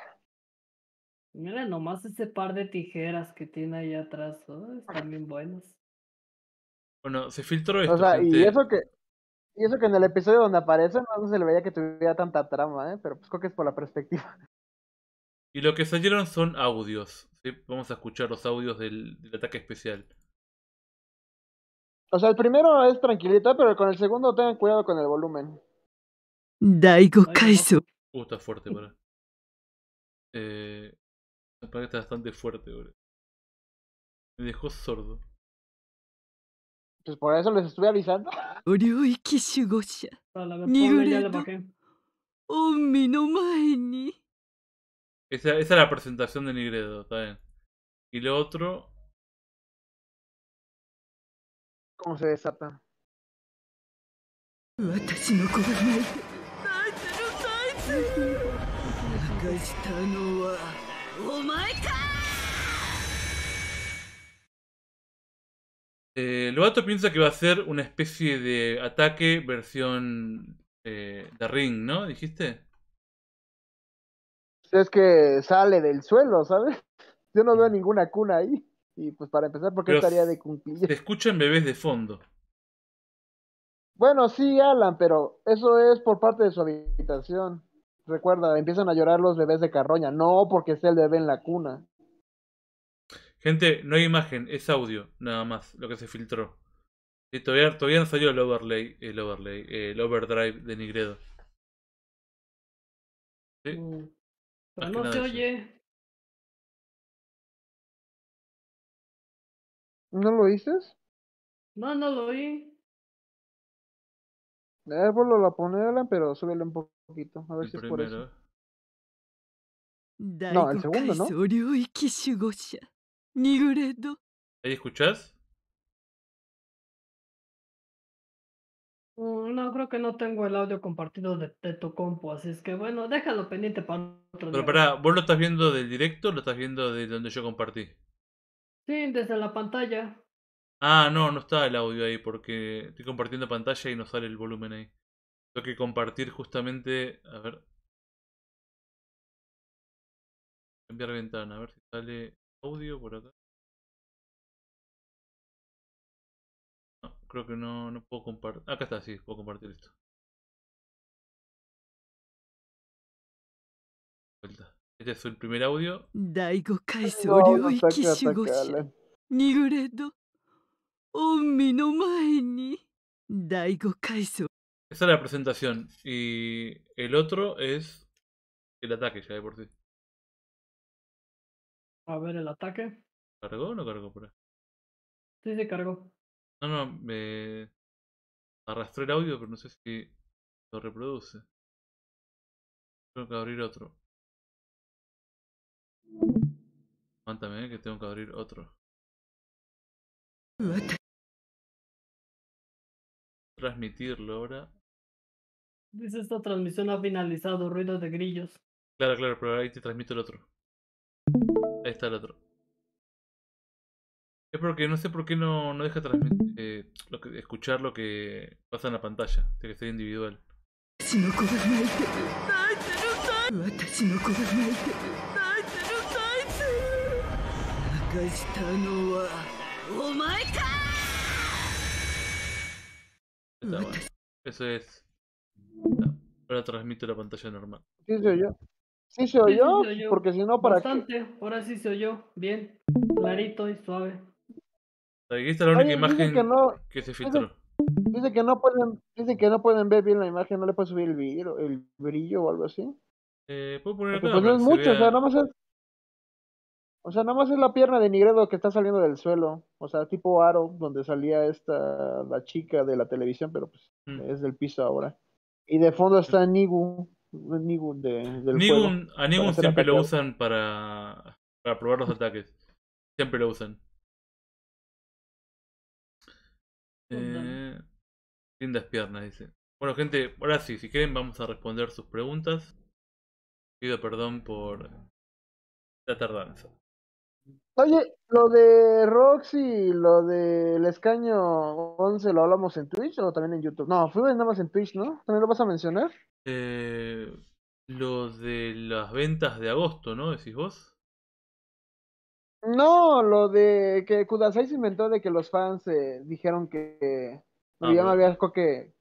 Mira nomás ese par de tijeras que tiene ahí atrás. están bien buenas. Bueno, se filtró esto. O sea, y eso que y eso que en el episodio donde aparece no se le veía que tuviera tanta trama, ¿eh? pero pues creo que es por la perspectiva. Y lo que salieron son audios. Vamos a escuchar los audios del, ataque especial. O sea, el primero es tranquilito, pero con el segundo tengan cuidado con el volumen. Daigo Kaizo. Uh, está fuerte, para. Eh. parece está bastante fuerte, bro. Me dejó sordo. Pues por eso les estoy avisando. Esa, esa es la presentación de Nigredo, está bien. Y lo otro. ¿Cómo se desata? Eh, piensa que va a ser una especie de ataque versión eh, de Ring, ¿no? ¿Dijiste? Pues es que sale del suelo, ¿sabes? Yo no veo mm. ninguna cuna ahí. Y pues para empezar, ¿por qué estaría de cumplir? Te escuchan bebés de fondo. Bueno, sí, Alan, pero eso es por parte de su habitación. Recuerda, empiezan a llorar los bebés de carroña, no porque sea el bebé en la cuna. Gente, no hay imagen, es audio, nada más, lo que se filtró. Y todavía, todavía no salió el overlay, el overlay, el overdrive de Nigredo. ¿Sí? Uh, no se oye. ¿No lo dices? No, no lo oí. Eh, vuelvo a ponerla, pero súbele un poquito. A ver si es por eso. No, el segundo, ¿no? gredo. ¿Ahí escuchás? Oh, no, creo que no tengo el audio compartido de, Teto Compo, así es que bueno, déjalo pendiente para otro Pero pará, ¿vos lo estás viendo del directo o lo estás viendo de donde yo compartí? Sí, desde la pantalla. Ah, no, no está el audio ahí porque estoy compartiendo pantalla y no sale el volumen ahí. Tengo que compartir justamente. A ver. Cambiar ventana, a ver si sale audio por acá. creo que no, no puedo compartir. Acá está, sí, puedo compartir esto. Este es el primer audio. Esa es la presentación. Y el otro es el ataque, ya de por sí. A ver el ataque. ¿Cargó o no cargó por ahí? Sí, se cargó. No, no, me arrastró el audio, pero no sé si lo reproduce. Tengo que abrir otro. Cuéntame eh, que tengo que abrir otro. Transmitirlo ahora. Dice esta transmisión ha finalizado, ruido de grillos. Claro, claro, pero ahí te transmito el otro está el otro. Es porque no sé por qué no, no deja eh, lo que, escuchar lo que pasa en la pantalla, tiene que, soy individual. Eso es. Ahora transmito la pantalla normal. soy yo? Sí se pues, oyó, porque si no, ¿para ahora sí se oyó, bien, clarito y suave. Aquí está la única imagen que, se filtró. Dice, que no pueden, dice que no pueden ver bien la imagen, no le puede subir el, brillo, o algo así. Eh, puedo poner acá. Pues no es mucho, o sea, nada más es. O sea, es la pierna de Nigredo que está saliendo del suelo. O sea, tipo aro, donde salía esta la chica de la televisión, pero pues mm. es del piso ahora. Y de fondo está Nigu. A Nigun siempre lo usan para, para probar los ataques. Siempre lo usan. Eh, lindas piernas, dice. Bueno, gente, ahora sí, si quieren vamos a responder sus preguntas. Pido perdón por la tardanza. Oye, lo de Roxy, lo del escaño 11, ¿lo hablamos en Twitch o también en YouTube? No, fue nada más en Twitch, ¿no? ¿También lo vas a mencionar? Eh, lo de las ventas de agosto, ¿no? Decís vos. No, lo de que Kudasai se inventó de que los fans eh, dijeron que. Ah, ya me había que,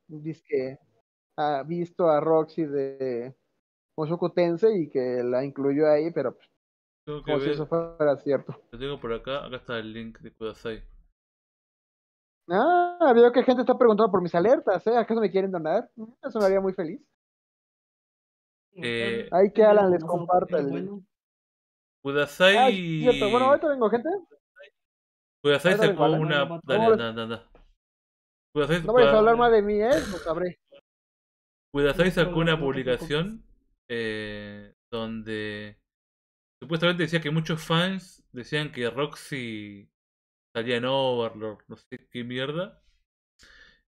que ha visto a Roxy de Oshokutense y que la incluyó ahí, pero pues, tengo que Como si eso fuera cierto. Lo tengo por acá, acá está el link de Kudasai. Ah, veo que gente está preguntando por mis alertas, ¿eh? ¿Acaso me quieren donar? Mm, eso me haría muy feliz. Eh, Ahí que Alan les comparta el link. Kudasai. Ah, bueno, ahorita vengo, gente. Kudasai sacó una. No, Dale, anda, anda, No vayas a hablar más de mí, ¿eh? No sabré. Kudasai sacó una publicación eh, donde Supuestamente decía que muchos fans decían que Roxy salía en Overlord, no sé qué mierda.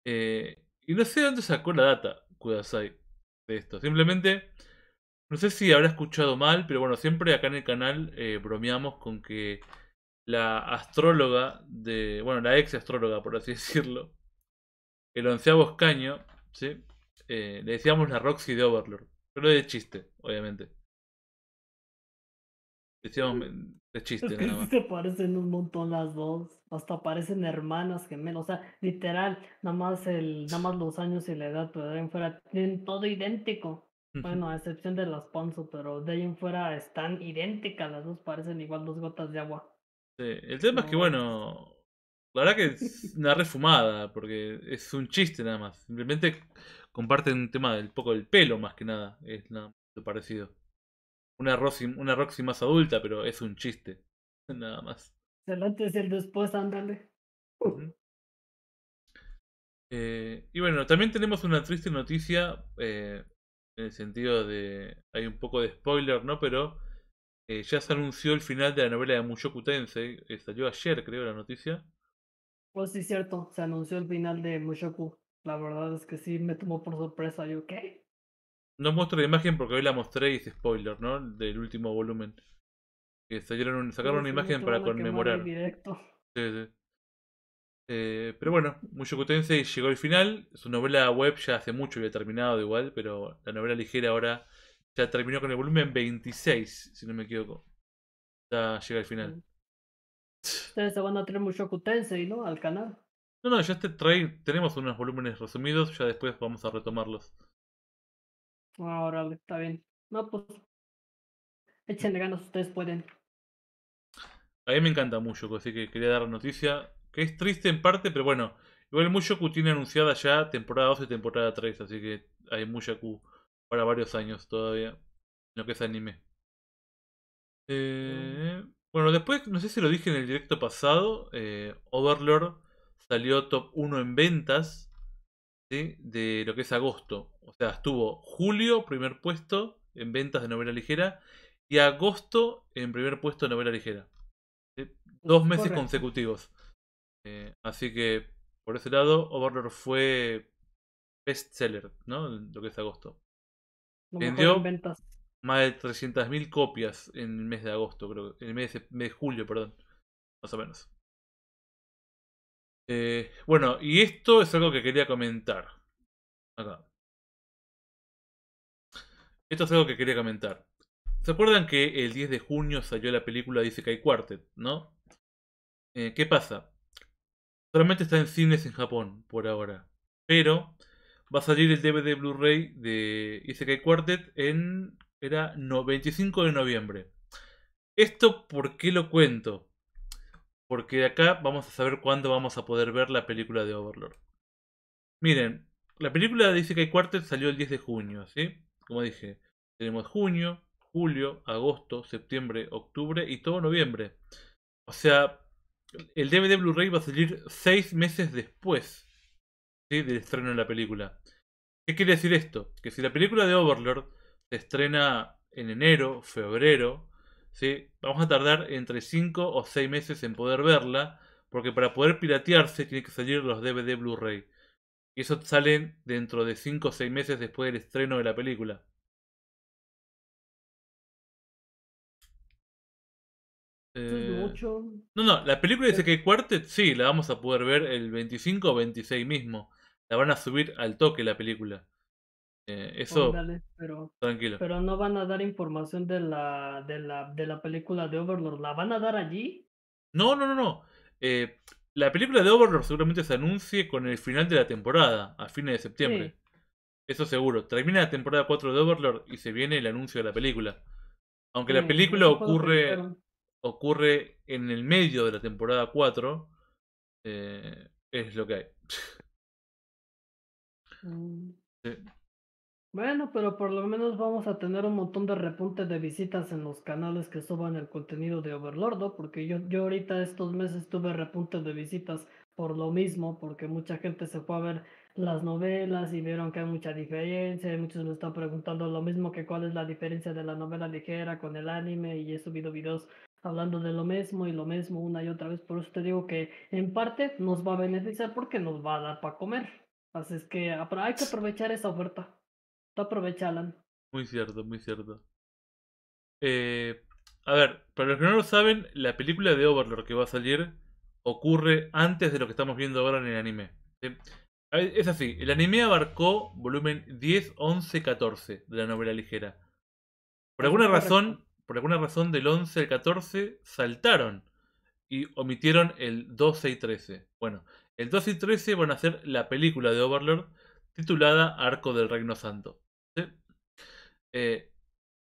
Eh, y no sé dónde sacó la data Kudasai de esto. Simplemente, no sé si habrá escuchado mal, pero bueno, siempre acá en el canal eh, bromeamos con que la astróloga de. Bueno, la ex astróloga, por así decirlo. El onceavo escaño, ¿sí? Eh, le decíamos la Roxy de Overlord. Pero de chiste, obviamente de chiste. se parecen un montón las dos. Hasta parecen hermanas gemelas. O sea, literal, nada más, el, nada más los años y la edad, pero de ahí en fuera tienen todo idéntico. Bueno, a excepción de las Ponzo, pero de ahí en fuera están idénticas. Las dos parecen igual dos gotas de agua. Sí, el tema es que, bueno, la verdad que es una refumada, porque es un chiste nada más. Simplemente comparten un tema del poco del pelo más que nada. Es nada parecido una Roxy, una más adulta, pero es un chiste. Nada más. El antes y el después, ándale. Eh, y bueno, también tenemos una triste noticia. Eh, en el sentido de. Hay un poco de spoiler, ¿no? Pero. Eh, ya se anunció el final de la novela de Mushoku Tensei. salió ayer, creo, la noticia. Pues sí, cierto. Se anunció el final de Mushoku. La verdad es que sí me tomó por sorpresa. ¿Yo qué? No muestro la imagen porque hoy la mostré y es spoiler, ¿no? Del último volumen. Que sacaron, sacaron una imagen para conmemorar. Sí, sí. Eh, pero bueno, Mushoku Tensei llegó al final. Su novela web ya hace mucho había terminado, igual, pero la novela ligera ahora ya terminó con el volumen 26, si no me equivoco. Ya llega al final. Ustedes se van a traer Mushoku Tensei, ¿no? Al canal. No, no, ya este tenemos unos volúmenes resumidos, ya después vamos a retomarlos. Ahora está bien. No, pues. Échenle ganas, ustedes pueden. A mí me encanta mucho, así que quería dar la noticia. Que es triste en parte, pero bueno. Igual Mushoku tiene anunciada ya temporada 2 y temporada 3, así que hay Mushoku para varios años todavía. Lo que es anime. Mm. Eh, bueno, después, no sé si lo dije en el directo pasado, eh, Overlord salió top 1 en ventas de lo que es agosto. O sea, estuvo julio, primer puesto en ventas de novela ligera, y agosto en primer puesto de novela ligera. Dos meses consecutivos. Eh, así que, por ese lado, Overlord fue bestseller, ¿no? Lo que es agosto. Vendió más de 300.000 copias en el mes de agosto, creo. En el mes mes de julio, perdón. Más o menos. Eh, bueno, y esto es algo que quería comentar. Acá. Esto es algo que quería comentar. ¿Se acuerdan que el 10 de junio salió la película Isekai Quartet, no? Eh, ¿Qué pasa? Solamente está en cines en Japón por ahora. Pero va a salir el DVD Blu-ray de Isekai Quartet en. Era 95 de noviembre. ¿Esto por qué lo cuento? porque de acá vamos a saber cuándo vamos a poder ver la película de Overlord. Miren, la película dice que cuarto salió el 10 de junio, ¿sí? Como dije, tenemos junio, julio, agosto, septiembre, octubre y todo noviembre. O sea, el DVD Blu-ray va a salir seis meses después del estreno de la película. ¿Qué quiere decir esto? Que si la película de Overlord se estrena en enero, febrero, vamos a tardar entre 5 o 6 meses en poder verla, porque para poder piratearse tiene que salir los DVD Blu-ray. Y eso salen dentro de 5 o 6 meses después del estreno de la película. Eh, no, no, la película dice que Quartet sí, la vamos a poder ver el 25 o 26 mismo. La van a subir al toque la película. Eh, eso. pero, tranquilo. Pero no van a dar información de la, de, la, de la película de Overlord. ¿La van a dar allí? No, no, no, no. Eh, la película de Overlord seguramente se anuncie con el final de la temporada, a fines de septiembre. Eso seguro. Termina la temporada 4 de Overlord y se viene el anuncio de la película. Aunque la película ocurre, ocurre en el medio de la temporada 4, eh, es lo que hay. Mm. Bueno, pero por lo menos vamos a tener un montón de repunte de visitas en los canales que suban el contenido de Overlordo, Porque yo, yo ahorita estos meses tuve repunte de visitas por lo mismo, porque mucha gente se fue a ver las novelas y vieron que hay mucha diferencia, y muchos me están preguntando lo mismo que cuál es la diferencia de la novela ligera con el anime y he subido videos hablando de lo mismo y lo mismo una y otra vez, por eso te digo que en parte nos va a beneficiar porque nos va a dar para comer, así es que hay que aprovechar esa oferta. Aprovechalan. Muy cierto, muy cierto. Eh, a ver, para los que no lo saben, la película de Overlord que va a salir ocurre antes de lo que estamos viendo ahora en el anime. Es así, el anime abarcó volumen 10, 11, 14 de la novela ligera. Por alguna razón, por alguna razón del 11 al 14 saltaron y omitieron el 12 y 13. Bueno, el 12 y 13 van a ser la película de Overlord titulada Arco del Reino Santo. Eh,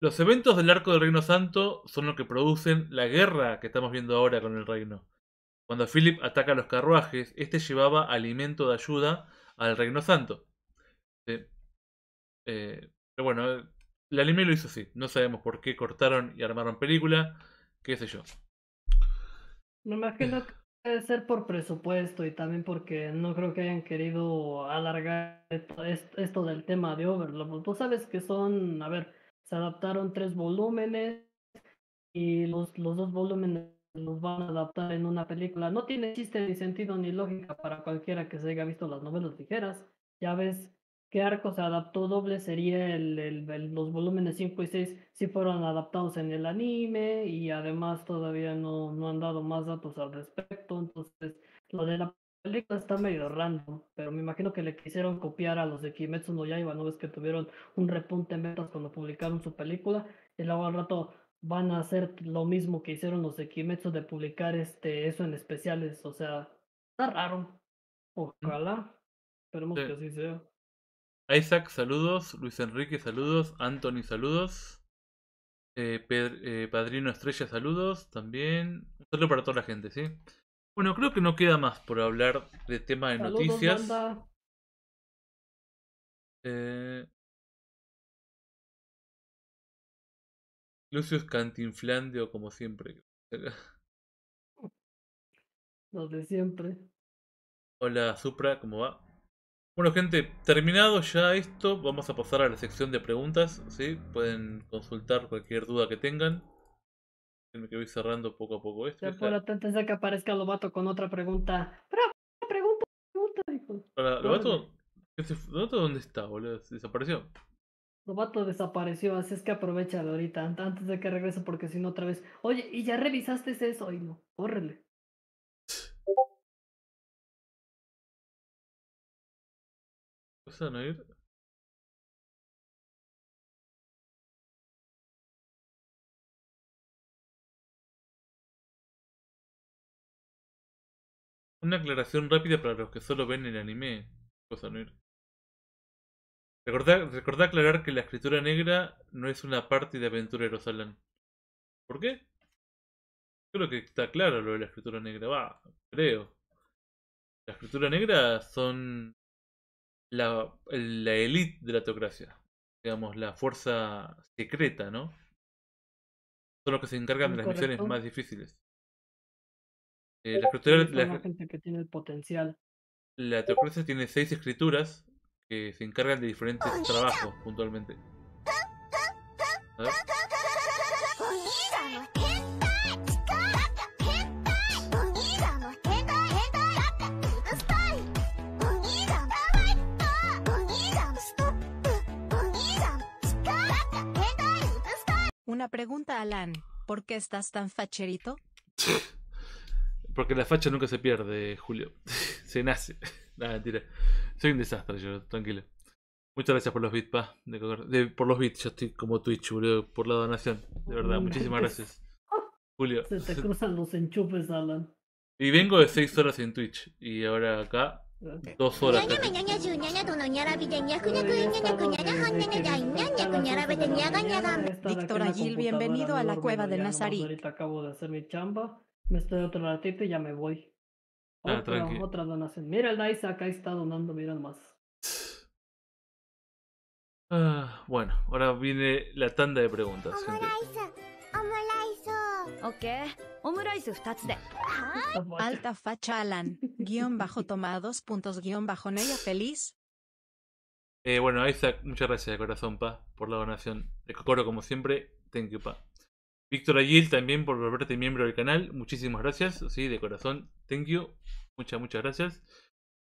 los eventos del arco del Reino Santo son los que producen la guerra que estamos viendo ahora con el reino. Cuando Philip ataca los carruajes, este llevaba alimento de ayuda al Reino Santo. Eh, pero bueno, el anime lo hizo así. No sabemos por qué cortaron y armaron película, qué sé yo. Me imagino ser por presupuesto y también porque no creo que hayan querido alargar esto, del tema de Overlord. Tú sabes que son, a ver, se adaptaron tres volúmenes y los, los dos volúmenes los van a adaptar en una película. No tiene chiste ni sentido ni lógica para cualquiera que se haya visto las novelas ligeras. Ya ves qué se adaptó doble sería el, el, los volúmenes 5 y 6 si fueron adaptados en el anime y además todavía no, no han dado más datos al respecto, entonces lo de la película está medio random, pero me imagino que le quisieron copiar a los de Kimetsu no Yaiba, ¿no? Es que tuvieron un repunte en ventas cuando publicaron su película y luego al rato van a hacer lo mismo que hicieron los de de publicar este, eso en especiales, o sea, está raro. Ojalá, esperemos que así sea. Isaac, saludos. Luis Enrique, saludos. Anthony, saludos. Eh, eh, Padrino Estrella, saludos. También. Un para toda la gente, ¿sí? Bueno, creo que no queda más por hablar de tema de noticias. Lucio Eh... Lucius Cantinflandio, como siempre. Los de siempre. Hola, Supra, ¿cómo va? Bueno gente, terminado ya esto, vamos a pasar a la sección de preguntas, ¿sí? Pueden consultar cualquier duda que tengan. Me que voy cerrando poco a poco esto. Ya antes de que aparezca Lobato con otra pregunta. Pero, pregunta, pregunta, dijo. Lobato, este dónde está, boludo? ¿Desapareció? Lobato desapareció, así es que aprovechalo ahorita, antes de que regrese, porque si no otra vez. Oye, ¿y ya revisaste eso? Y no, Una aclaración rápida para los que solo ven el anime. Cosa aclarar que la escritura negra no es una parte de Aventureros, Alan. ¿Por qué? Creo que está claro lo de la escritura negra. Va, creo. La escritura negra son la, la élite de la teocracia, digamos, la fuerza secreta, ¿no? Son los que se encargan de mm, las misiones más difíciles. Eh, la, que tiene el potencial. La teocracia tiene seis escrituras que se encargan de diferentes trabajos puntualmente. una pregunta, Alan. ¿Por qué estás tan facherito? Porque la facha nunca se pierde, Julio. se nace. Nada, mentira. Soy un desastre, yo, tranquilo. Muchas gracias por los bits, por los bits, yo estoy como Twitch, boludo, por la donación. De verdad, muchísimas gracias. Julio. Se te cruzan los enchufes, Alan. Y vengo de seis horas en Twitch. Y ahora acá dos horas. Víctor Agil, bienvenido a la cueva de Nazarí. acabo de hacer mi chamba, me estoy otro ratito y ya me voy. Ah, donación. Mira el nice, acá está donando, mira más. Ah, bueno, ahora viene la tanda de preguntas. Ok. Omurice 2 Alta facha Alan. Guión bajo tomados puntos guión bajo Neya feliz. Eh, bueno, Isaac, muchas gracias de corazón, pa, por la donación. De como siempre, thank you, pa. Víctor Agil, también por volverte miembro del canal. Muchísimas gracias. Sí, de corazón, thank you. Muchas, muchas gracias.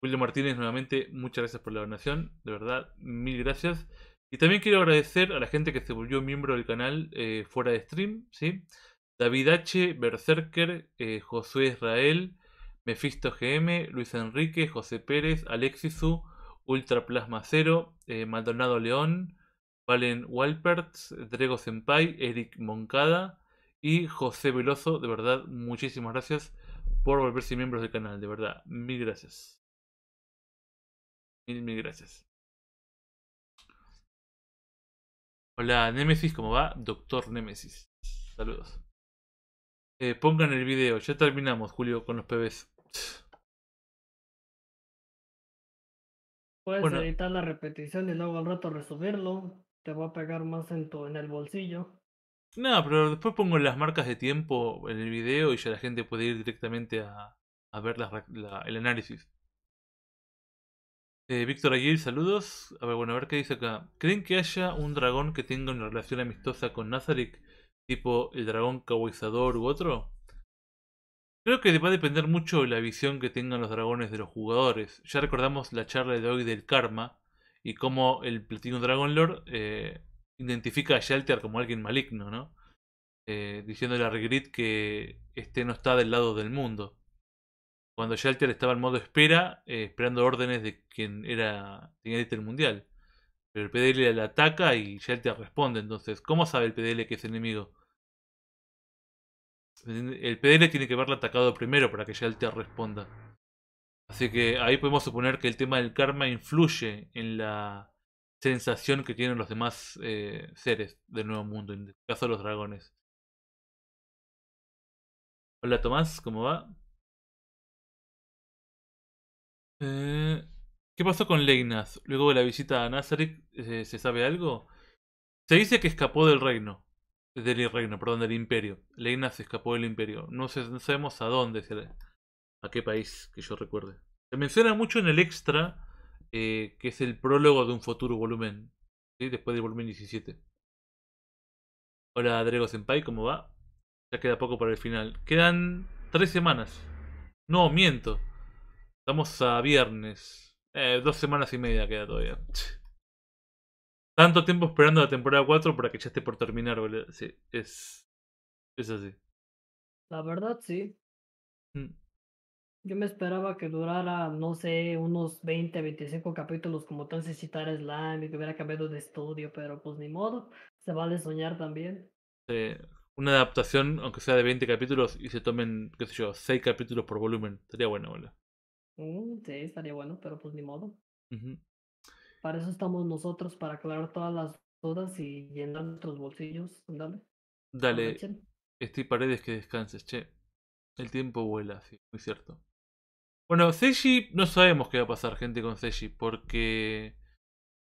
Julio Martínez, nuevamente, muchas gracias por la donación. De verdad, mil gracias. Y también quiero agradecer a la gente que se volvió miembro del canal eh, fuera de stream, ¿sí? sí David H., Berserker, eh, Josué Israel, Mephisto GM, Luis Enrique, José Pérez, Alexisu, Ultra Plasma Cero, eh, Maldonado León, Valen Walpert, Drego Senpai, Eric Moncada y José Veloso. De verdad, muchísimas gracias por volverse miembros del canal. De verdad, mil gracias. Mil, mil gracias. Hola, Nemesis, ¿cómo va? Doctor Némesis. Saludos. Eh, pongan el video. Ya terminamos, Julio, con los PBs. Puedes editar la repetición y luego al rato resolverlo. Te va a pegar más en, el bolsillo. No, pero después pongo las marcas de tiempo en el video y ya la gente puede ir directamente a, ver el análisis. Eh, Víctor Aguirre, saludos. A ver, bueno, a ver qué dice acá. ¿Creen que haya un dragón que tenga una relación amistosa con Nazarick? tipo el dragón cauizador u otro. Creo que va a depender mucho de la visión que tengan los dragones de los jugadores. Ya recordamos la charla de hoy del karma y cómo el platino Dragon Lord eh, identifica a Shelter como alguien maligno, ¿no? Eh, diciéndole a Regrid que este no está del lado del mundo. Cuando Shelter estaba en modo espera, eh, esperando órdenes de quien era tenía el mundial. Pero el PDL le ataca y ya él te responde. Entonces, ¿cómo sabe el PDL que es enemigo? El PDL tiene que verlo atacado primero para que ya él te responda. Así que ahí podemos suponer que el tema del karma influye en la sensación que tienen los demás eh, seres del nuevo mundo, en el este caso de los dragones. Hola Tomás, ¿cómo va? Eh... ¿Qué pasó con Leinas? luego de la visita a Nazareth? Eh, ¿se, sabe algo? Se dice que escapó del reino. Del reino, perdón, del imperio. Leinas escapó del imperio. No, sabemos a dónde, a qué país que yo recuerde. Se menciona mucho en el extra, eh, que es el prólogo de un futuro volumen. ¿sí? Después del volumen 17. Hola, Drego Senpai, ¿cómo va? Ya queda poco para el final. Quedan tres semanas. No, miento. Estamos a viernes. Eh, dos semanas y media queda todavía. Tanto tiempo esperando la temporada 4 para que ya esté por terminar, boludo. Sí, es. Es así. La verdad, sí. Mm. Yo me esperaba que durara, no sé, unos 20, 25 capítulos como tan citar Slime y que hubiera cambiado de estudio, pero pues ni modo. Se vale soñar también. Sí. Una adaptación, aunque sea de 20 capítulos, y se tomen, qué sé yo, 6 capítulos por volumen. Sería bueno, boludo. Mm, sí, estaría bueno, pero pues ni modo. Para eso estamos nosotros, para aclarar todas las dudas y llenar nuestros bolsillos. Dale. Dale. Estoy paredes que descanses, che. El tiempo vuela, sí, muy cierto. Bueno, Seiji, no sabemos qué va a pasar, gente, con Seiji, porque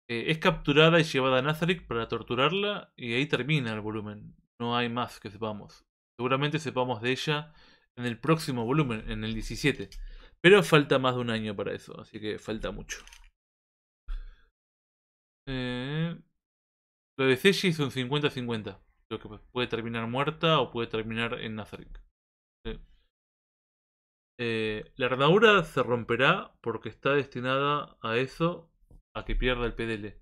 eh, es capturada y llevada a Nazarick para torturarla y ahí termina el volumen. No hay más que sepamos. Seguramente sepamos de ella en el próximo volumen, en el 17. Pero falta más de un año para eso, así que falta mucho. Eh, lo de Seiji es un 50-50. Lo que puede terminar muerta o puede terminar en Nazarick. Eh, la armadura se romperá porque está destinada a eso, a que pierda el PDL.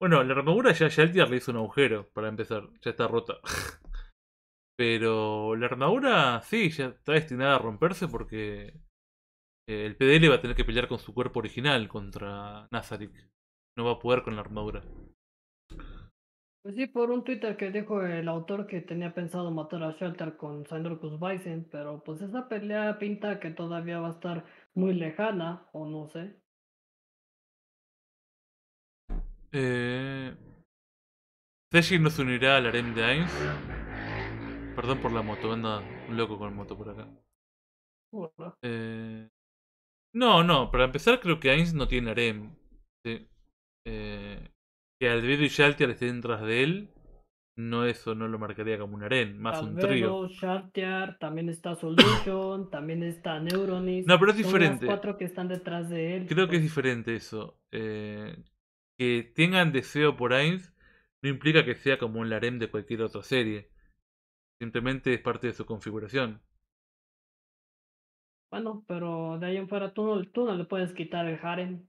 Bueno, la armadura ya ya el le hizo un agujero, para empezar. Ya está rota. Pero la armadura sí, ya está destinada a romperse porque eh, el PDL va a tener que pelear con su cuerpo original contra Nazarick. No va a poder con la armadura. Pues sí, por un Twitter que dijo el autor que tenía pensado matar a Shelter con Sandro Bison, pero pues esa pelea pinta que todavía va a estar muy lejana, o no sé. Eh... nos unirá al harem de Ains. Perdón por la moto, anda un loco con la moto por acá. Eh... No, no, para empezar creo que Ainz no tiene harem. Eh, que Albedo y Shaltiar estén detrás de él, no eso no lo marcaría como un harem, más un trío. Shaltiar, también está Solution, también está Neuronis. No, pero es diferente. que están de Creo que es diferente eso. Eh, que tengan deseo por Ainz no implica que sea como un harem de cualquier otra serie. Simplemente es parte de su configuración. Bueno, pero de ahí en fuera tú, no, le puedes quitar el harem,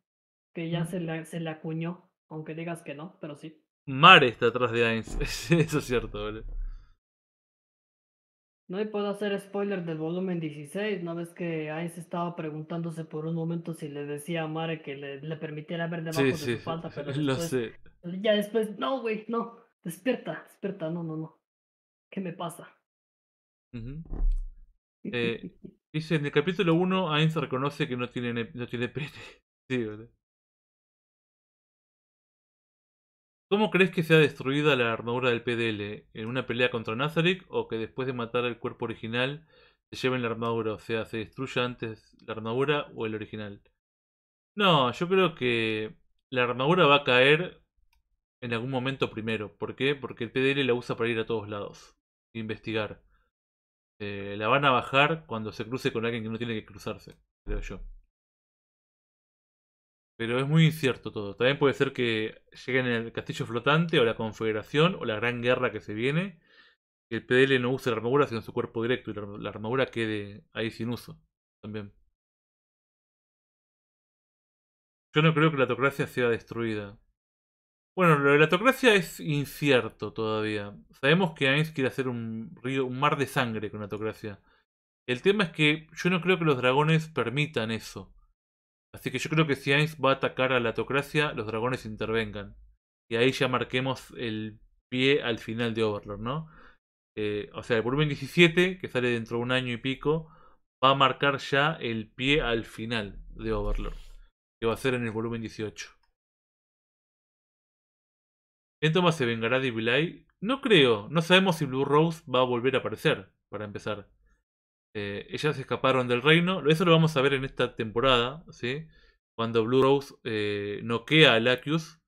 que ya mm. se le, se le acuñó, aunque digas que no, pero sí. Mare está atrás de Ainz, eso es cierto, ¿vale? No, y puedo hacer spoiler del volumen 16, una vez que Ainz estaba preguntándose por un momento si le decía a Mare que le, le permitiera ver debajo de su pero lo sé. ya después, no, güey, no, despierta, despierta, no, no, no, ¿qué me pasa? eh... Dice, en el capítulo 1, Ainz reconoce que no tiene, no tiene pene. ¿Cómo crees que sea destruida la armadura del PDL? ¿En una pelea contra Nazarick o que después de matar el cuerpo original se lleven la armadura? O sea, ¿se destruya antes la armadura o el original? No, yo creo que la armadura va a caer en algún momento primero. ¿Por qué? Porque el PDL la usa para ir a todos lados. investigar. Eh, la van a bajar cuando se cruce con alguien que no tiene que cruzarse, creo yo. Pero es muy incierto todo. También puede ser que lleguen el castillo flotante o la confederación o la gran guerra que se viene. Que el PDL no use la armadura sino su cuerpo directo y la armadura quede ahí sin uso. También. Yo no creo que la autocracia sea destruida. Bueno, lo de la autocracia es incierto todavía. Sabemos que Ainz quiere hacer un río, un mar de sangre con la autocracia. El tema es que yo no creo que los dragones permitan eso. Así que yo creo que si Ainz va a atacar a la autocracia, los dragones intervengan. Y ahí ya marquemos el pie al final de Overlord, ¿no? Eh, o sea, el volumen 17, que sale dentro de un año y pico, va a marcar ya el pie al final de Overlord, que va a ser en el volumen 18. Entoma se vengará de No creo. No sabemos si Blue Rose va a volver a aparecer, para empezar. Eh, ellas escaparon del reino. Eso lo vamos a ver en esta temporada, ¿sí? Cuando Blue Rose eh, noquea a Lacius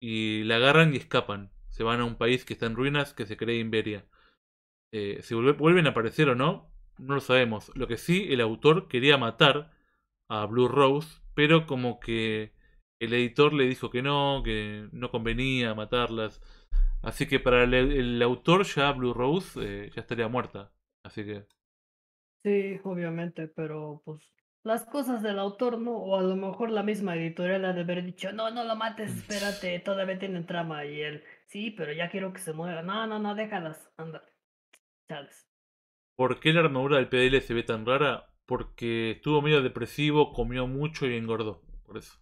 y la agarran y escapan. Se van a un país que está en ruinas, que se cree Inveria. Eh, si vuelven a aparecer o no, no lo sabemos. Lo que sí, el autor quería matar a Blue Rose, pero como que el editor le dijo que no, que no convenía matarlas. Así que para el, autor ya Blue Rose eh, ya estaría muerta. Así que... Sí, obviamente, pero pues las cosas del autor, ¿no? O a lo mejor la misma editorial ha de haber dicho, no, no lo mates, mm. espérate, todavía tienen trama. Y él, sí, pero ya quiero que se mueva, No, no, no, déjalas, anda Chales. ¿Por qué la armadura del PDL se ve tan rara? Porque estuvo medio depresivo, comió mucho y engordó. Por eso.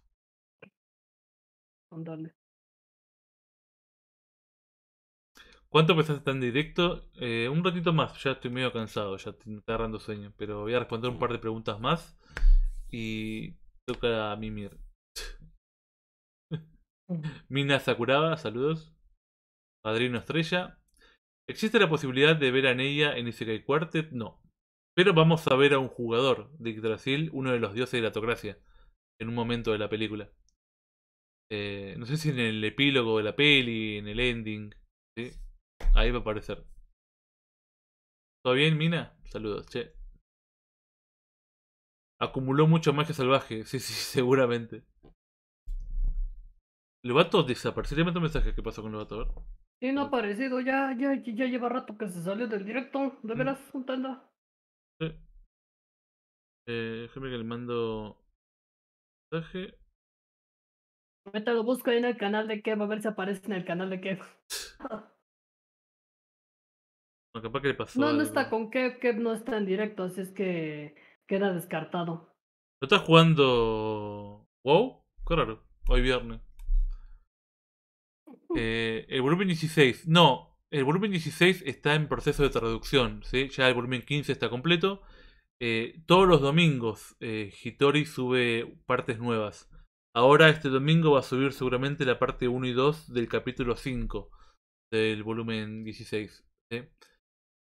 ¿Cuánto pesaste tan directo? Eh, un ratito más, ya estoy medio cansado, ya me está agarrando sueño, pero voy a responder un par de preguntas más y toca a Mimir. Mina Sakuraba, saludos. Padrino Estrella. ¿Existe la posibilidad de ver a Neia en Isekai Quartet? No. Pero vamos a ver a un jugador de Yggdrasil, uno de los dioses de la autocracia, en un momento de la película. Eh, no sé si en el epílogo de la peli, en el ending. ¿sí? Ahí va a aparecer. ¿Todo bien, Mina? Saludos, che. Acumuló mucha magia salvaje, sí, sí, seguramente. Levato desapareció. Le mando un mensaje ¿Qué pasó con el Sí, no ha aparecido, ya, ya, ya lleva rato que se salió del directo, de mm. veras, un tanda. Sí. Eh, déjame que le mando mensaje. Ahorita lo busco ahí en el canal de Kev, a ver si aparece en el canal de Kev. No, capaz que le pasó. No, no está con Kev, Kev no está en directo, así es que queda descartado. ¿No estás jugando WoW? Qué raro, hoy viernes. Eh, el volumen 16, no, el volumen 16 está en proceso de traducción, ¿sí? ya el volumen 15 está completo. Eh, todos los domingos eh, Hitori sube partes nuevas. Ahora este domingo va a subir seguramente la parte 1 y 2 del capítulo 5 del volumen 16. Yo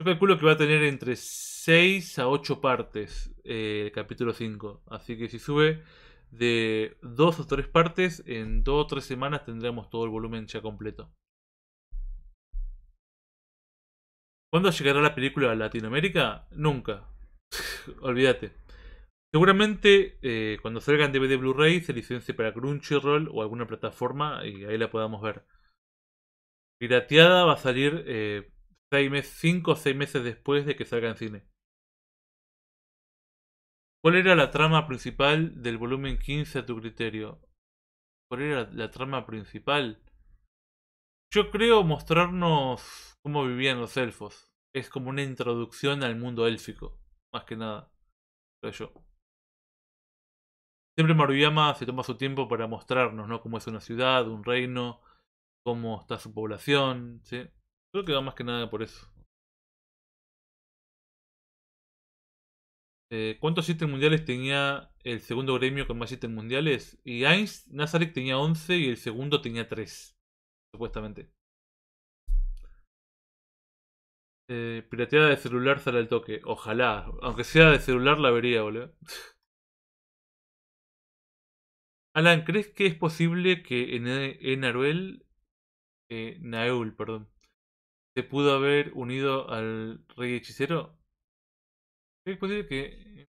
calculo que va a tener entre 6 a 8 partes eh, el capítulo 5. Así que si sube de 2 o 3 partes, en 2 o 3 semanas tendremos todo el volumen ya completo. ¿Cuándo llegará la película a Latinoamérica? Nunca. Olvídate. Seguramente eh, cuando salga en DVD Blu-ray se licencie para Crunchyroll o alguna plataforma y ahí la podamos ver. Pirateada va a salir 5 eh, o 6 meses después de que salga en cine. ¿Cuál era la trama principal del volumen 15 a tu criterio? ¿Cuál era la trama principal? Yo creo mostrarnos cómo vivían los elfos. Es como una introducción al mundo élfico, más que nada, creo yo. Siempre Maruyama se toma su tiempo para mostrarnos, ¿no? Cómo es una ciudad, un reino, cómo está su población, ¿sí? Creo que va más que nada por eso. Eh, ¿Cuántos ítems mundiales tenía el segundo gremio con más ítems mundiales? Y Ainz Nazareth tenía 11 y el segundo tenía 3, supuestamente. Eh, pirateada de celular sale al toque. Ojalá. Aunque sea de celular la vería, boludo. Alan, ¿crees que es posible que en, e, Naruel, eh, Naeul, perdón, se pudo haber unido al rey hechicero? ¿Crees es posible que... Eh?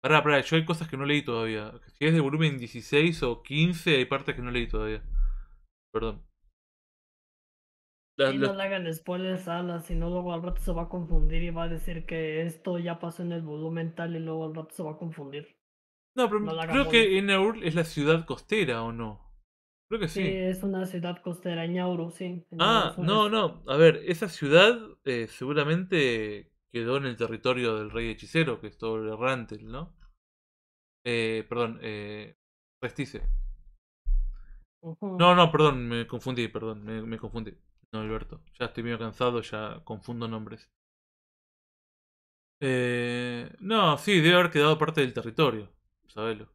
Pará, pará, yo hay cosas que no leí todavía. Si es de volumen 16 o 15, hay partes que no leí todavía. Perdón. Y no la... no le hagan spoilers a sino si no luego al rato se va a confundir y va a decir que esto ya pasó en el volumen tal y luego al rato se va a confundir. No, pero creo que Enaur es la ciudad costera, ¿o no? Creo que sí. Sí, es una ciudad costera, Ñauru, sí. ah, no, no. A ver, esa ciudad eh, seguramente quedó en el territorio del rey hechicero, que es todo el Rantel, ¿no? Eh, perdón, eh, Restice. No, no, perdón, me confundí, perdón, me confundí. No, Alberto. Ya estoy medio cansado, ya confundo nombres. Eh, no, sí, debe haber quedado parte del territorio. Sabelo.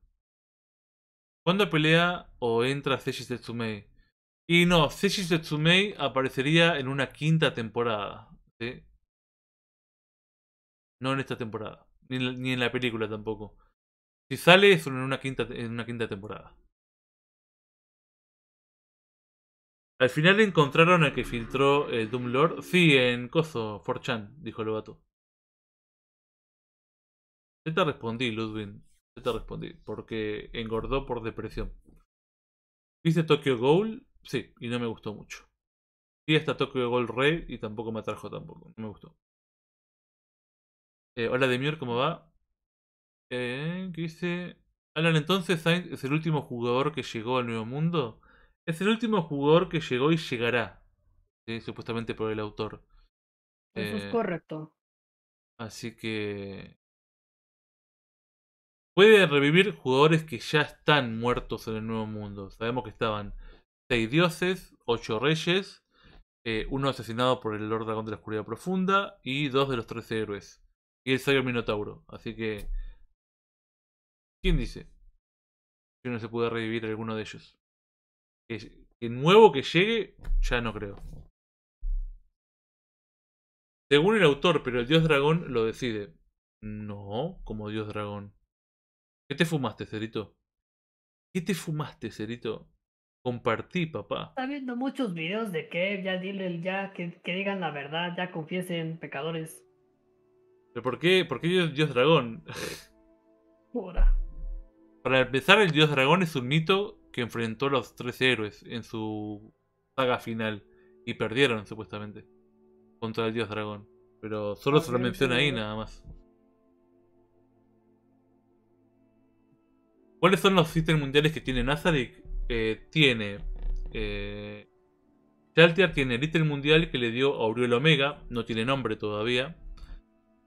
¿Cuándo pelea o entra de Tsumei? Y no, de Tsumei aparecería en una quinta temporada. No en esta temporada. Ni en, la, película tampoco. Si sale es en en una quinta temporada. Al final encontraron al que filtró el eh, Doom Lord. Sí, en Kozo, 4chan, dijo vato. Yo te respondí, Ludwin? Yo te respondí. Porque engordó por depresión. Viste Tokyo Gold, sí, y no me gustó mucho. Y hasta Tokyo Gold rey y tampoco me atrajo tampoco. No me gustó. Eh, hola Demir, ¿cómo va? Eh, ¿Qué dice? Alan, entonces es el último jugador que llegó al nuevo mundo. Es el último jugador que llegó y llegará, supuestamente por el autor. Eso es eh, correcto. Así que... puede revivir jugadores que ya están muertos en el nuevo mundo. Sabemos que estaban seis dioses, ocho reyes, eh, uno asesinado por el Lord Dragón de la Oscuridad Profunda y dos de los trece héroes. Y el sabio Minotauro. Así que... ¿Quién dice que no se puede revivir alguno de ellos? que, nuevo que llegue, ya no creo. Según el autor, pero el dios dragón lo decide. No, como dios dragón. ¿Qué te fumaste, Cerito? ¿Qué te fumaste, Cerito? Compartí, papá. Está viendo muchos videos de que ya dile, ya que, digan la verdad, ya confiesen, pecadores. ¿Pero por qué? ¿Por qué dios, dios dragón? Para empezar, el dios dragón es un mito que enfrentó a los 13 héroes en su saga final y perdieron supuestamente contra el dios dragón. Pero solo ah, se lo menciona ahí nada más. ¿Cuáles son los ítems mundiales que tiene Nazarick? Eh, tiene. Eh, tiene el ítem mundial que le dio a Auriel Omega, no tiene nombre todavía.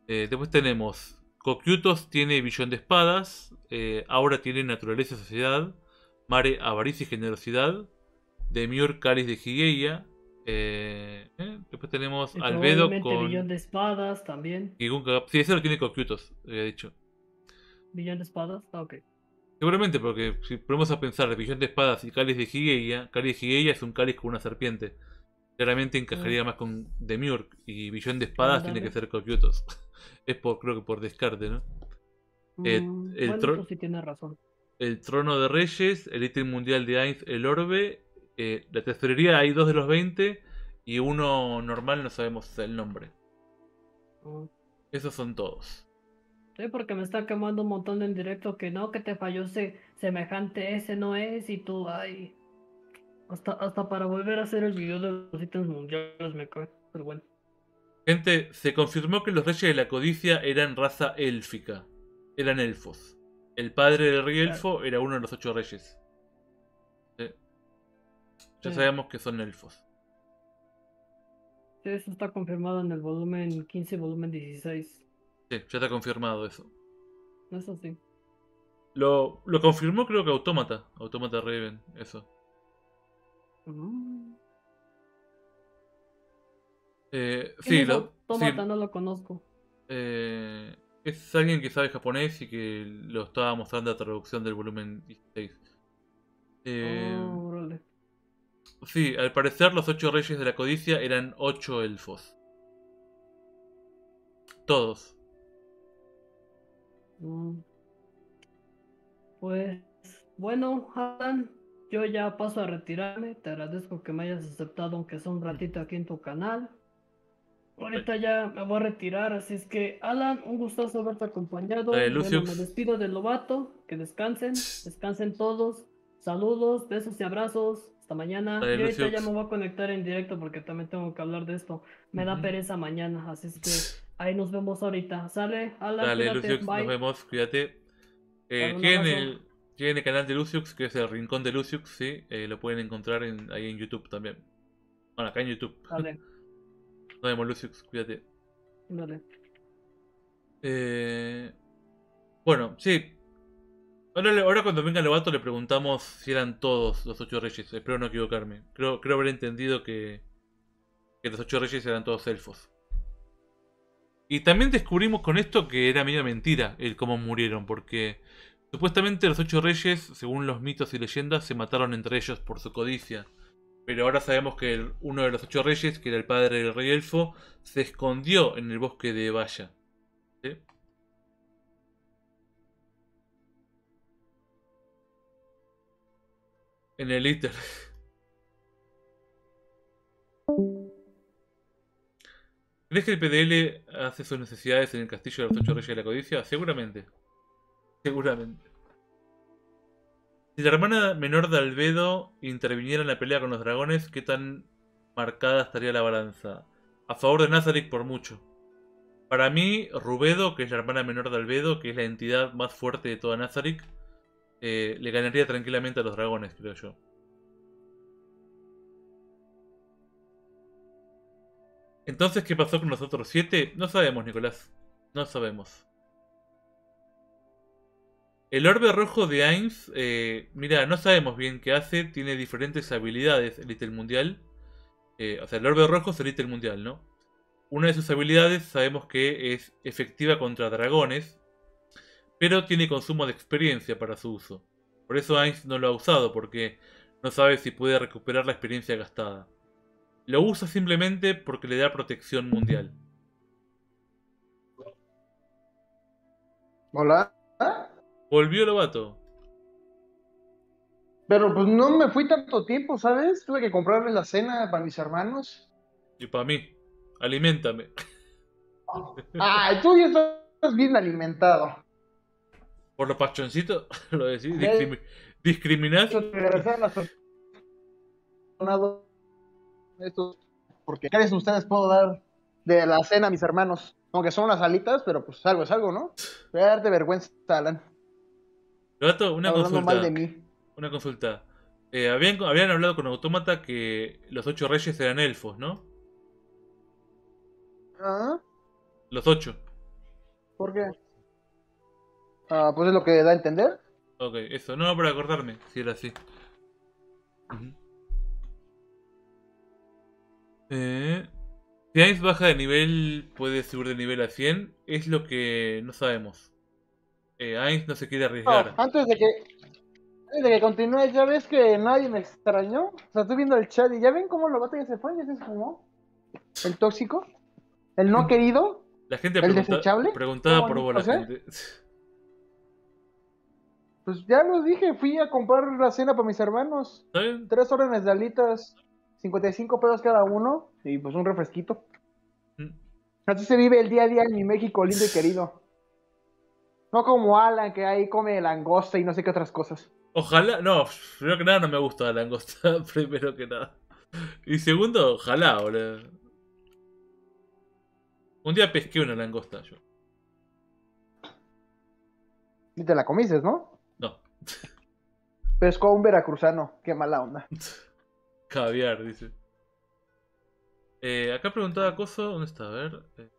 Eh, después tenemos. Cocytus tiene Billón de Espadas. Eh, ahora tiene Naturaleza y Sociedad. Mare, avaricia y generosidad. Demiur, cáliz de Higeia. Eh, eh, después tenemos Albedo con. Billón de espadas también. sí, ese lo tiene coquitos había dicho. Millón de espadas? Ah, ok. Seguramente, porque si ponemos a pensar Billón de espadas y cáliz de Higeia, cáliz de Higeia es un cáliz con una serpiente. Claramente encajaría ah. más con demiur y Billón de ah, espadas tiene que ser coquitos es por, creo que por descarte, ¿no? Mm, eh, el troll sí tiene razón. El Trono de Reyes, el ítem mundial de Ainz, el Orbe, eh, la tesorería hay dos de los 20 y uno normal no sabemos el nombre. Esos son todos. Sí, porque me está quemando un montón en directo que no, que te falló ese semejante, ese no es y tú, ay. Hasta, hasta para volver a hacer el video de los ítems mundiales me cae, pero bueno. Gente, se confirmó que los reyes de la codicia eran raza élfica, eran elfos. El padre de Rielfo era uno de los ocho reyes. Ya sabemos que son elfos. Eso está confirmado en el volumen 15, volumen 16. Sí, ya está confirmado eso. Eso sí. Lo, lo confirmó creo que Autómata, Autómata Raven, eso. Mm. Eh, sí, lo, Autómata no lo conozco. Eh, es alguien que sabe japonés y que lo estaba mostrando a traducción del volumen 16. Eh, oh, sí, al parecer los ocho reyes de la codicia eran ocho elfos. Todos. Mm. Pues bueno, Alan, yo ya paso a retirarme. Te agradezco que me hayas aceptado, aunque sea un ratito aquí en tu canal. Ahorita ya me voy a retirar, así es que Alan, un gustazo haberte acompañado. Eh, bueno, me despido del Lobato, que descansen, descansen todos. Saludos, besos y abrazos. Hasta mañana. y ahorita ya me voy a conectar en directo porque también tengo que hablar de esto. Me da pereza mañana, así es que ahí nos vemos ahorita. Sale, Alan, Dale, nos vemos, cuídate. Eh, tiene, el, canal de Luciux, que es el Rincón de Luciux, sí, eh, lo pueden encontrar ahí en YouTube también. Bueno, acá en YouTube. No, cuídate. Vale. Eh, bueno, sí. Ahora, ahora cuando venga el gato le preguntamos si eran todos los ocho reyes. Espero no equivocarme. Creo, creo haber entendido que, que los ocho reyes eran todos elfos. Y también descubrimos con esto que era media mentira el cómo murieron, porque supuestamente los ocho reyes, según los mitos y leyendas, se mataron entre ellos por su codicia. Pero ahora sabemos que uno de los ocho reyes, que era el padre del rey elfo, se escondió en el bosque de Valla. En el íter. ¿Crees que el PDL hace sus necesidades en el castillo de los ocho reyes de la codicia? Seguramente. Seguramente. Si la hermana menor de Albedo interviniera en la pelea con los dragones, ¿qué tan marcada estaría la balanza? A favor de Nazarick por mucho. Para mí, Rubedo, que es la hermana menor de Albedo, que es la entidad más fuerte de toda Nazarick, eh, le ganaría tranquilamente a los dragones, creo yo. Entonces, ¿qué pasó con los otros siete? No sabemos, Nicolás. No sabemos. El orbe rojo de Ainz, eh, mira, no sabemos bien qué hace, tiene diferentes habilidades el Little Mundial. Eh, o sea, el orbe rojo es el Mundial, ¿no? Una de sus habilidades sabemos que es efectiva contra dragones, pero tiene consumo de experiencia para su uso. Por eso Ainz no lo ha usado, porque no sabe si puede recuperar la experiencia gastada. Lo usa simplemente porque le da protección mundial. Hola. Volvió el vato. Pero pues no me fui tanto tiempo, ¿sabes? Tuve que comprarle la cena para mis hermanos. Y para mí. Aliméntame. Ah, tú ya estás bien alimentado. Por lo pachoncito, lo decís. Discrimi porque ¿qué ustedes puedo dar de la cena a mis hermanos? Aunque son las alitas, pero pues algo es algo, ¿no? Voy a darte vergüenza, Alan una consulta. Una eh, consulta. habían, habían hablado con Autómata que los ocho reyes eran elfos, ¿no? ¿Ah? Los ocho. ¿Por qué? Ah, pues es lo que da a entender. Ok, eso. No, para acordarme si era así. Eh, si Ainz baja de nivel, puede subir de nivel a 100. Es lo que no sabemos. Eh, Ainz no se quiere arriesgar. antes de que antes de que continúe, ya ves que nadie me extrañó. O sea, estoy viendo el chat y ya ven cómo lo bate ya se fue, ya se como El tóxico, el no querido, la gente el desechable. Preguntaba por Pues ya lo dije, fui a comprar la cena para mis hermanos. Tres órdenes de alitas, 55 pesos cada uno y pues un refresquito. Mm. Así se vive el día a día en mi México lindo y querido. No como Alan, que ahí come langosta y no sé qué otras cosas. Ojalá, no, primero que nada no me gusta la langosta, primero que nada. Y segundo, ojalá, boludo. Un día pesqué una langosta yo. Y te la comiste, ¿no? No. Pescó un veracruzano, qué mala onda. Caviar, dice. Eh, acá preguntaba Coso, ¿dónde está? A ver. Eh.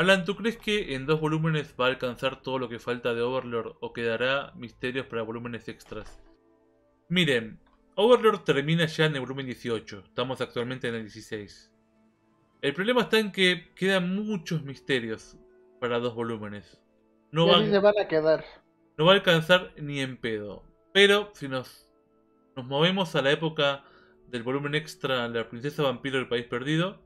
Alan, ¿tú crees que en dos volúmenes va a alcanzar todo lo que falta de Overlord o quedará misterios para volúmenes extras? Miren, Overlord termina ya en el volumen 18, estamos actualmente en el 16. El problema está en que quedan muchos misterios para dos volúmenes. No van, a quedar. No va a alcanzar ni en pedo. Pero si nos, nos movemos a la época del volumen extra La Princesa Vampiro del País Perdido,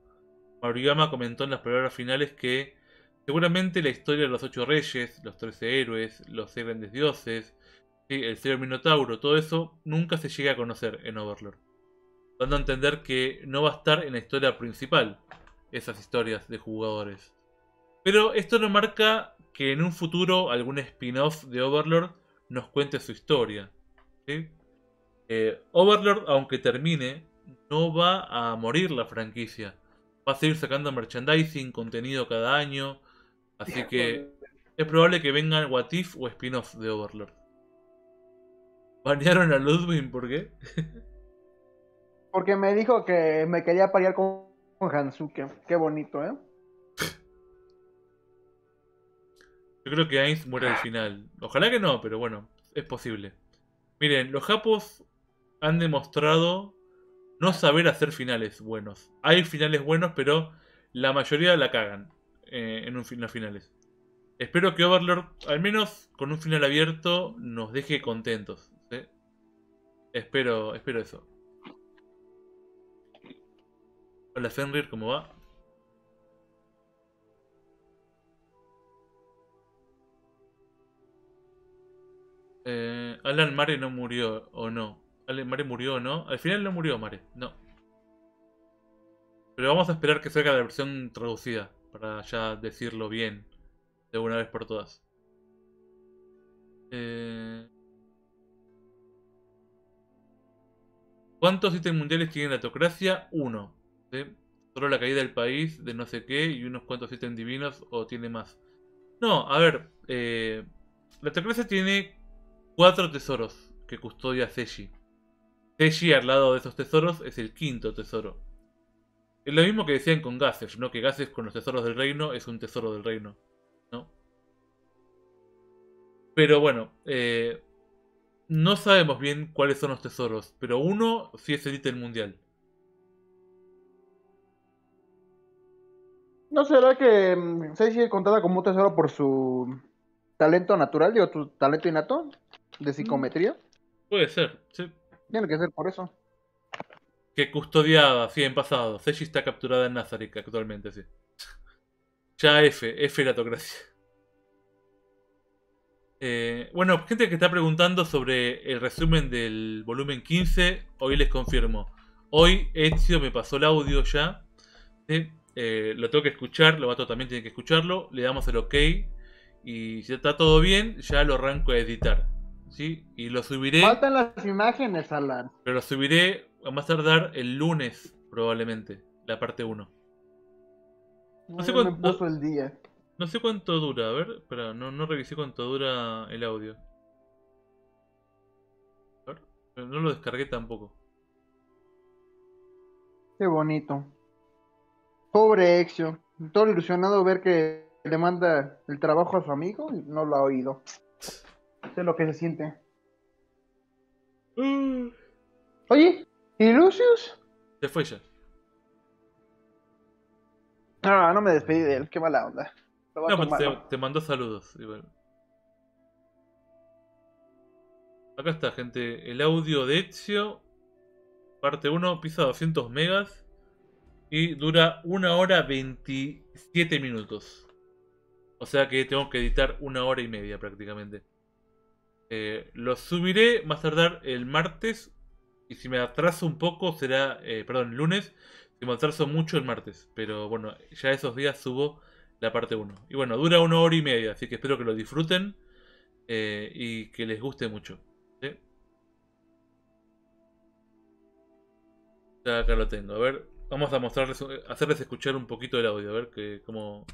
Maruyama comentó en las palabras finales que Seguramente la historia de los ocho reyes, los trece héroes, los seis grandes dioses, el ser Minotauro, todo eso nunca se llega a conocer en Overlord. Dando a entender que no va a estar en la historia principal esas historias de jugadores. Pero esto no marca que en un futuro algún spin-off de Overlord nos cuente su historia. Eh, Overlord, aunque termine, no va a morir la franquicia. Va a seguir sacando merchandising, contenido cada año, Así que es probable que vengan Watif o spin-off de Overlord. ¿Banearon a Ludwig? ¿Por qué? Porque me dijo que me quería pelear con Hansuke. Qué bonito, ¿eh? Yo creo que Ainz muere al final. Ojalá que no, pero bueno, es posible. Miren, los japos han demostrado no saber hacer finales buenos. Hay finales buenos, pero la mayoría la cagan. Eh, en un, las finales. Espero que Overlord, al menos con un final abierto, nos deje contentos. Espero, espero eso. Hola Fenrir, ¿cómo va? Eh, Alan Mare no murió o no. Alan Mare murió o no. Al final no murió Mare, no. Pero vamos a esperar que salga la versión traducida para ya decirlo bien de una vez por todas. Eh, ¿Cuántos ítems mundiales tiene la autocracia? Uno. ¿sí? Solo la caída del país, de no sé qué, y unos cuantos ítems divinos, o tiene más. No, a ver. Eh, la autocracia tiene cuatro tesoros que custodia Seji. Seji al lado de esos tesoros es el quinto tesoro. Es lo mismo que decían con Gases, ¿no? Que Gases con los tesoros del reino es un tesoro del reino, ¿no? Pero bueno, eh, no sabemos bien cuáles son los tesoros, pero uno sí es el ítem mundial. ¿No será que mm, se es contada como un tesoro por su talento natural, digo, tu talento innato de psicometría? Mm, puede ser, sí. Tiene que ser por eso que custodiaba, sí, en pasado. Seshi está capturada en Nazarick actualmente, sí. Ya F, F la Eh, bueno, gente que está preguntando sobre el resumen del volumen 15, hoy les confirmo. Hoy Ezio me pasó el audio ya. Eh, lo tengo que escuchar, Lo vato también tiene que escucharlo. Le damos el ok. Y si está todo bien, ya lo arranco a editar. ¿sí? Y lo subiré. Faltan las imágenes, Alan. Pero lo subiré a más tardar el lunes, probablemente, la parte 1. No, sé cuánto. el día. No sé cuánto dura, a ver, pero no, revisé cuánto dura el audio. no lo descargué tampoco. Qué bonito. Pobre Exio. Todo ilusionado ver que le manda el trabajo a su amigo y no lo ha oído. Sé lo que se siente. Oye, ¿Y Lucius? Se fue ya. Ah, no me despedí de él, qué mala onda. Pues, te, te, mandó saludos. Acá está, gente. El audio de Ezio, parte 1, pisa 200 megas y dura 1 hora 27 minutos. O sea que tengo que editar una hora y media prácticamente. Eh, lo subiré más tardar el martes y si me atraso un poco será, eh, perdón, el lunes. Si me atraso mucho el martes. Pero bueno, ya esos días subo la parte 1. Y bueno, dura una hora y media, así que espero que lo disfruten eh, y que les guste mucho. Ya acá lo tengo. A ver, vamos a mostrarles, hacerles escuchar un poquito el audio, a ver que, cómo,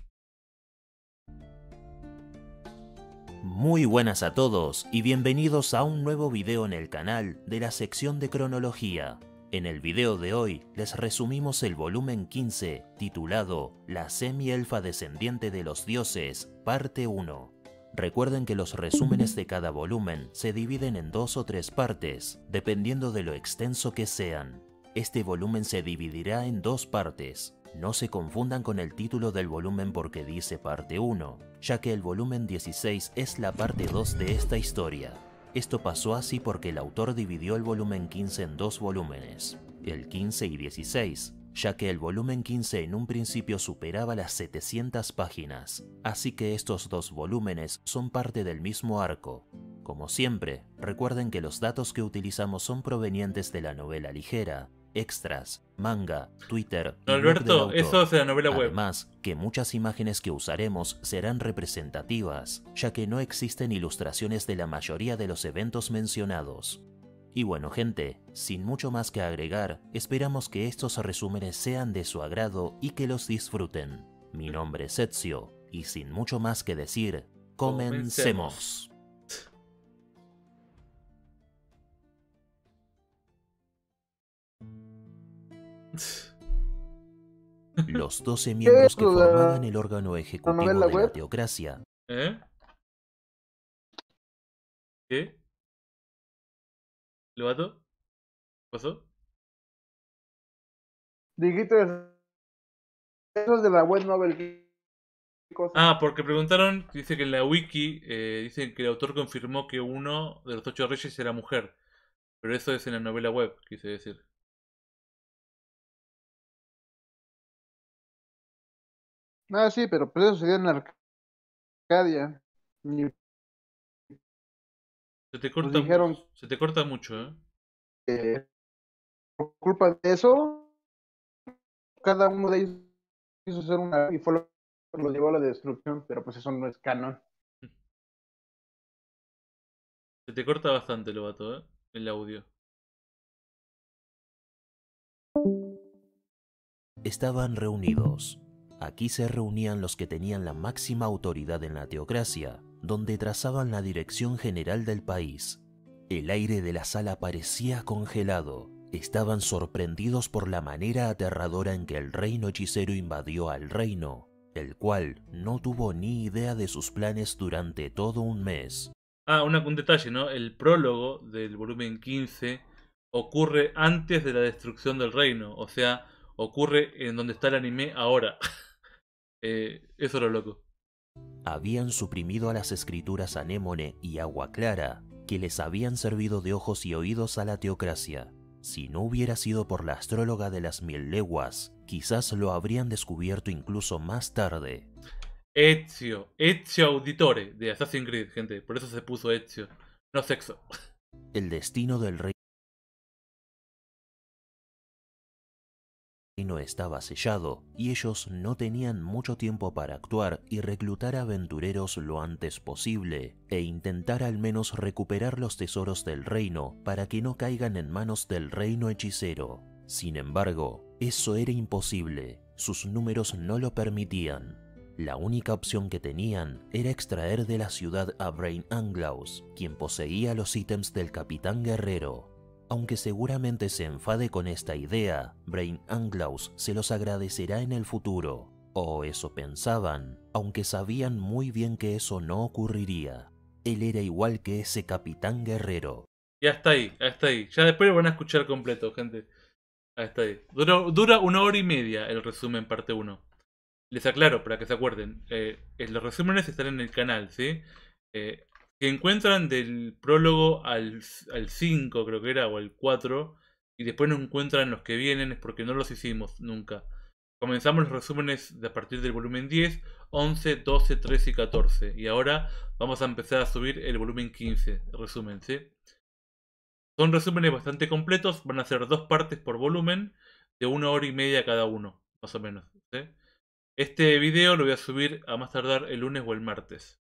Muy buenas a todos y bienvenidos a un nuevo video en el canal de la sección de cronología. En el video de hoy les resumimos el volumen 15 titulado La semi-elfa descendiente de los dioses, parte 1. Recuerden que los resúmenes de cada volumen se dividen en dos o tres partes, dependiendo de lo extenso que sean. Este volumen se dividirá en dos partes, no se confundan con el título del volumen porque dice parte 1, ya que el volumen 16 es la parte 2 de esta historia. Esto pasó así porque el autor dividió el volumen 15 en dos volúmenes, el 15 y 16, ya que el volumen 15 en un principio superaba las 700 páginas, así que estos dos volúmenes son parte del mismo arco. Como siempre, recuerden que los datos que utilizamos son provenientes de la novela ligera, extras, manga, Twitter. y Alberto, eso la novela web. Además, que muchas imágenes que usaremos serán representativas, ya que no existen ilustraciones de la mayoría de los eventos mencionados. Y bueno gente, sin mucho más que agregar, esperamos que estos resúmenes sean de su agrado y que los disfruten. Mi nombre es Ezio, y sin mucho más que decir, comencemos. Los doce miembros que formaban el órgano ejecutivo de la teocracia. ¿Eh? ¿Qué? ¿Lo vato? ¿Pasó? Dijiste eso es de la web novel. Ah, porque preguntaron, dice que en la wiki eh, dicen que el autor confirmó que uno de los ocho reyes era mujer. Pero eso es en la novela web, quise decir. Ah, sí, pero pues eso sería en Arcadia. Se te corta, mucho, ¿eh? por culpa de eso, cada uno de ellos quiso hacer una y fue lo, lo llevó a la destrucción, pero pues eso no es canon. Se te corta bastante, vato, ¿eh? El audio. Estaban reunidos Aquí se reunían los que tenían la máxima autoridad en la teocracia, donde trazaban la dirección general del país. El aire de la sala parecía congelado. Estaban sorprendidos por la manera aterradora en que el reino hechicero invadió al reino, el cual no tuvo ni idea de sus planes durante todo un mes. Ah, una, un detalle, ¿no? El prólogo del volumen 15 ocurre antes de la destrucción del reino, o sea, ocurre en donde está el anime ahora. Eh, eso era loco. Habían suprimido a las escrituras anémone y agua clara, que les habían servido de ojos y oídos a la teocracia. Si no hubiera sido por la astróloga de las mil leguas, quizás lo habrían descubierto incluso más tarde. Ezio, Ezio Auditore de Assassin's Creed, gente, por eso se puso Ezio, no sexo. El destino del rey no estaba sellado, y ellos no tenían mucho tiempo para actuar y reclutar aventureros lo antes posible, e intentar al menos recuperar los tesoros del reino para que no caigan en manos del reino hechicero. Sin embargo, eso era imposible, sus números no lo permitían. La única opción que tenían era extraer de la ciudad a Brain Anglaus, quien poseía los ítems del capitán guerrero, aunque seguramente se enfade con esta idea, Brain Anglaus se los agradecerá en el futuro. O eso pensaban, aunque sabían muy bien que eso no ocurriría. Él era igual que ese capitán guerrero. Ya está ahí, ya está ahí. Ya después lo van a escuchar completo, gente. Ahí está ahí. Dura, una hora y media el resumen parte 1. Les aclaro, para que se acuerden, eh, los resúmenes están en el canal, ¿sí? Eh, que encuentran del prólogo al, al 5, creo que era, o al 4, y después no encuentran los que vienen, es porque no los hicimos nunca. Comenzamos los resúmenes de a partir del volumen 10, 11, 12, 13 y 14. Y ahora vamos a empezar a subir el volumen 15, resumen, Son resúmenes bastante completos, van a ser dos partes por volumen, de una hora y media cada uno, más o menos. Este video lo voy a subir a más tardar el lunes o el martes.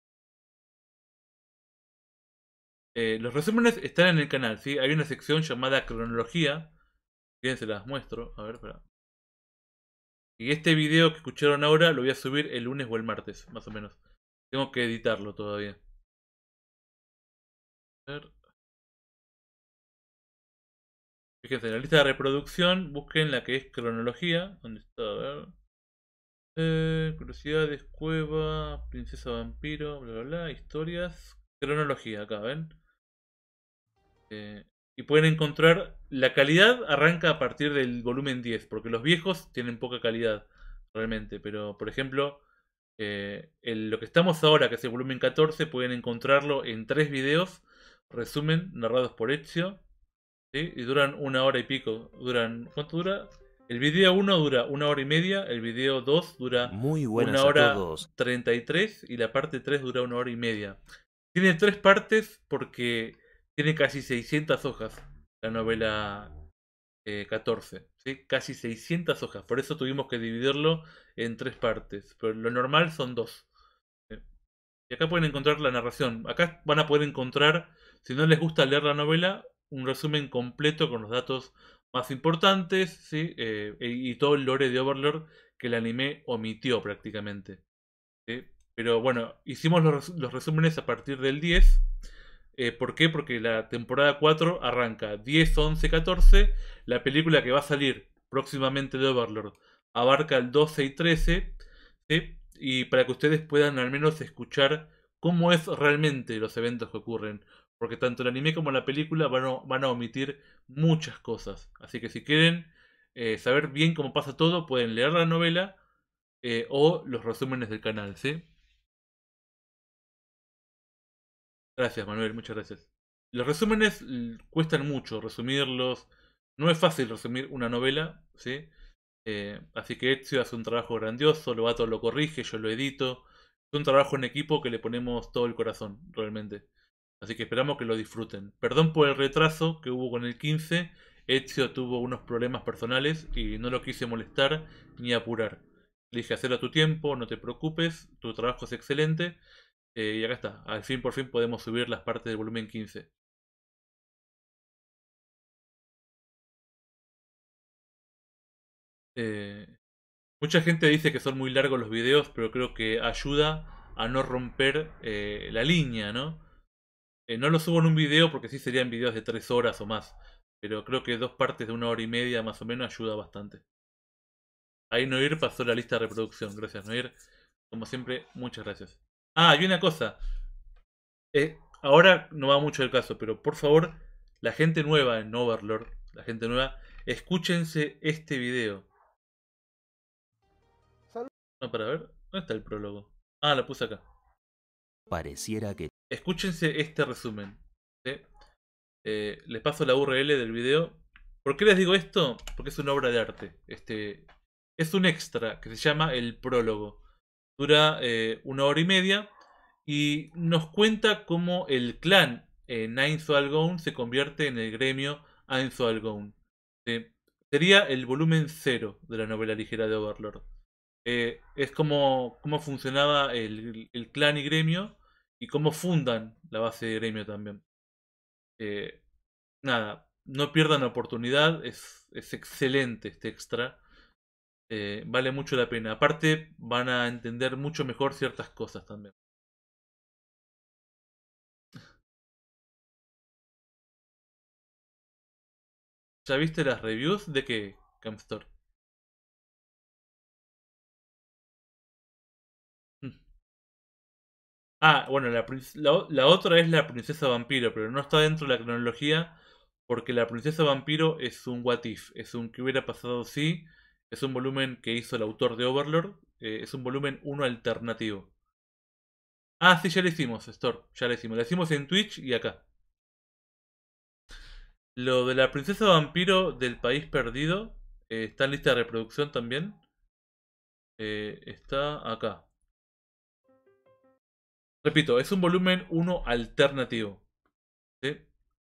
Eh, los resúmenes están en el canal, ¿sí? Hay una sección llamada cronología. fíjense las muestro. A ver, espera. Y este video que escucharon ahora lo voy a subir el lunes o el martes, más o menos. Tengo que editarlo todavía. Fíjense, en la lista de reproducción busquen la que es cronología. ¿Dónde está? A ver. Eh, curiosidades, cueva, princesa vampiro, bla bla bla, historias, cronología acá, ¿ven? Eh, y pueden encontrar la calidad arranca a partir del volumen 10, porque los viejos tienen poca calidad realmente, pero por ejemplo, eh, lo que estamos ahora, que es el volumen 14, pueden encontrarlo en tres videos, resumen, narrados por Ezio, y duran una hora y pico, duran, ¿cuánto dura? El video 1 dura una hora y media, el video 2 dura Muy una hora todos. 33 y la parte 3 dura una hora y media. Tiene tres partes porque tiene casi 600 hojas la novela 14, eh, casi 600 hojas. Por eso tuvimos que dividirlo en tres partes, pero lo normal son dos. Y acá pueden encontrar la narración. Acá van a poder encontrar, si no les gusta leer la novela, un resumen completo con los datos más importantes eh, y, todo el lore de Overlord que el anime omitió prácticamente. Pero bueno, hicimos los resúmenes a partir del 10 eh, ¿Por qué? Porque la temporada 4 arranca 10, 11, 14. La película que va a salir próximamente de Overlord abarca el 12 y 13. Y para que ustedes puedan al menos escuchar cómo es realmente los eventos que ocurren. Porque tanto el anime como la película van a, omitir muchas cosas. Así que si quieren eh, saber bien cómo pasa todo, pueden leer la novela eh, o los resúmenes del canal. ¿sí? Gracias, Manuel, muchas gracias. Los resúmenes cuestan mucho, resumirlos. No es fácil resumir una novela, ¿sí? Eh, así que Ezio hace un trabajo grandioso, Lo todo, lo corrige, yo lo edito. Es un trabajo en equipo que le ponemos todo el corazón, realmente. Así que esperamos que lo disfruten. Perdón por el retraso que hubo con el 15. Ezio tuvo unos problemas personales y no lo quise molestar ni apurar. Le dije hacerlo a tu tiempo, no te preocupes, tu trabajo es excelente. Eh, y acá está, al fin por fin podemos subir las partes del volumen 15. Eh, mucha gente dice que son muy largos los videos, pero creo que ayuda a no romper eh, la línea, ¿no? no lo subo en un video porque sí serían videos de 3 horas o más, pero creo que dos partes de una hora y media más o menos ayuda bastante. Ahí Noir pasó la lista de reproducción. Gracias, Noir. Como siempre, muchas gracias. Ah, y una cosa. Eh, ahora no va mucho el caso, pero por favor, la gente nueva en Overlord, la gente nueva, escúchense este video. No, ah, para ver, ¿dónde está el prólogo? Ah, la puse acá. Pareciera que. Escúchense este resumen. Eh, les paso la URL del video. ¿Por qué les digo esto? Porque es una obra de arte. Este, es un extra que se llama el prólogo dura eh, una hora y media y nos cuenta cómo el clan eh, Ninth Algon se convierte en el gremio Ainz Algon. Eh, sería el volumen cero de la novela ligera de Overlord. Eh, es como cómo funcionaba el, el, clan y gremio y cómo fundan la base de gremio también. Eh, nada, no pierdan la oportunidad, es, es excelente este extra. Eh, vale mucho la pena. Aparte, van a entender mucho mejor ciertas cosas también. ¿Ya viste las reviews de qué, Camstor. Mm. Ah, bueno, la, otra es la princesa vampiro, pero no está dentro de la cronología porque la princesa vampiro es un what if, es un que hubiera pasado si, es un volumen que hizo el autor de Overlord. Eh, es un volumen 1 alternativo. Ah, sí, ya lo hicimos, Store. Ya lo hicimos. Lo hicimos en Twitch y acá. Lo de la princesa vampiro del país perdido. Eh, está en lista de reproducción también. Eh, está acá. Repito, es un volumen 1 alternativo.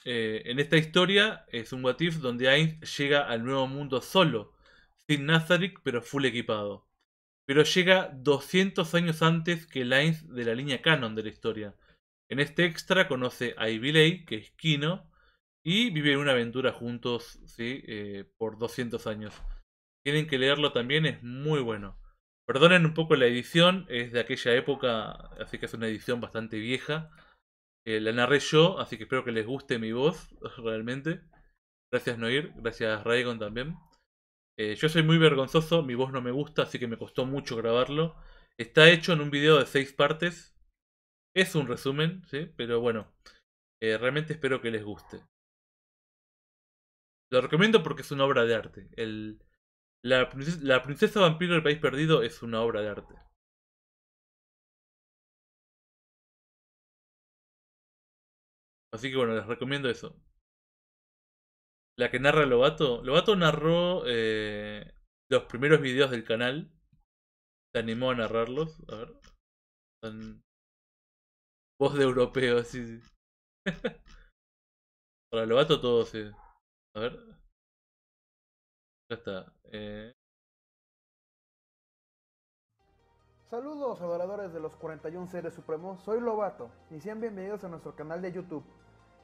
en esta historia es un What donde Ainz llega al nuevo mundo solo sin Nazarick, pero full equipado. Pero llega 200 años antes que Lines de la línea canon de la historia. En este extra conoce a Ivy que es Kino, y viven una aventura juntos ¿sí? Eh, por 200 años. Tienen que leerlo también, es muy bueno. Perdonen un poco la edición, es de aquella época, así que es una edición bastante vieja. Eh, la narré yo, así que espero que les guste mi voz, realmente. Gracias Noir, gracias Raygon también. Eh, yo soy muy vergonzoso, mi voz no me gusta, así que me costó mucho grabarlo. Está hecho en un video de seis partes. Es un resumen, ¿sí? Pero bueno, eh, realmente espero que les guste. Lo recomiendo porque es una obra de arte. El, la, la princesa vampiro del país perdido es una obra de arte. Así que bueno, les recomiendo eso la que narra Lobato. Lobato narró eh, los primeros videos del canal. Se animó a narrarlos. A ver. Son... Voz de europeo, sí Para Lobato todo, sí. A ver. Ya está. Eh. Saludos adoradores de los 41 seres supremos, soy Lobato y sean bienvenidos a nuestro canal de YouTube.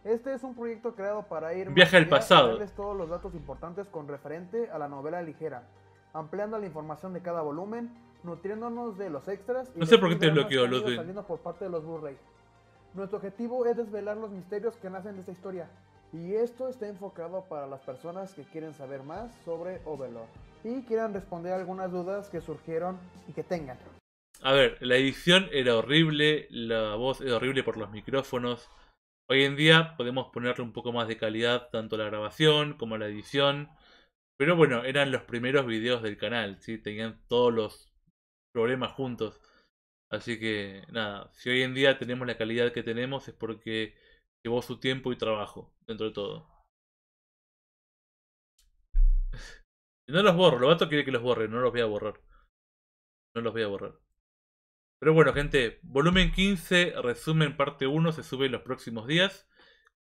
Este es un proyecto creado para ir viaje al pasado. Darles todos los datos importantes con referente a la novela ligera, ampliando la información de cada volumen, nutriéndonos de los extras y No sé por qué te bloqueó, saliendo por parte de los Blu-ray. Nuestro objetivo es desvelar los misterios que nacen de esta historia, y esto está enfocado para las personas que quieren saber más sobre Overlord y quieran responder algunas dudas que surgieron y que tengan. A ver, la edición era horrible, la voz era horrible por los micrófonos, Hoy en día podemos ponerle un poco más de calidad tanto la grabación como la edición. Pero bueno, eran los primeros videos del canal, ¿sí? Tenían todos los problemas juntos. Así que nada, si hoy en día tenemos la calidad que tenemos es porque llevó su tiempo y trabajo, dentro de todo. No los borro, lo gato quiere que los borre, no los voy a borrar. No los voy a borrar. Pero bueno, gente, volumen 15, resumen parte 1, se sube en los próximos días.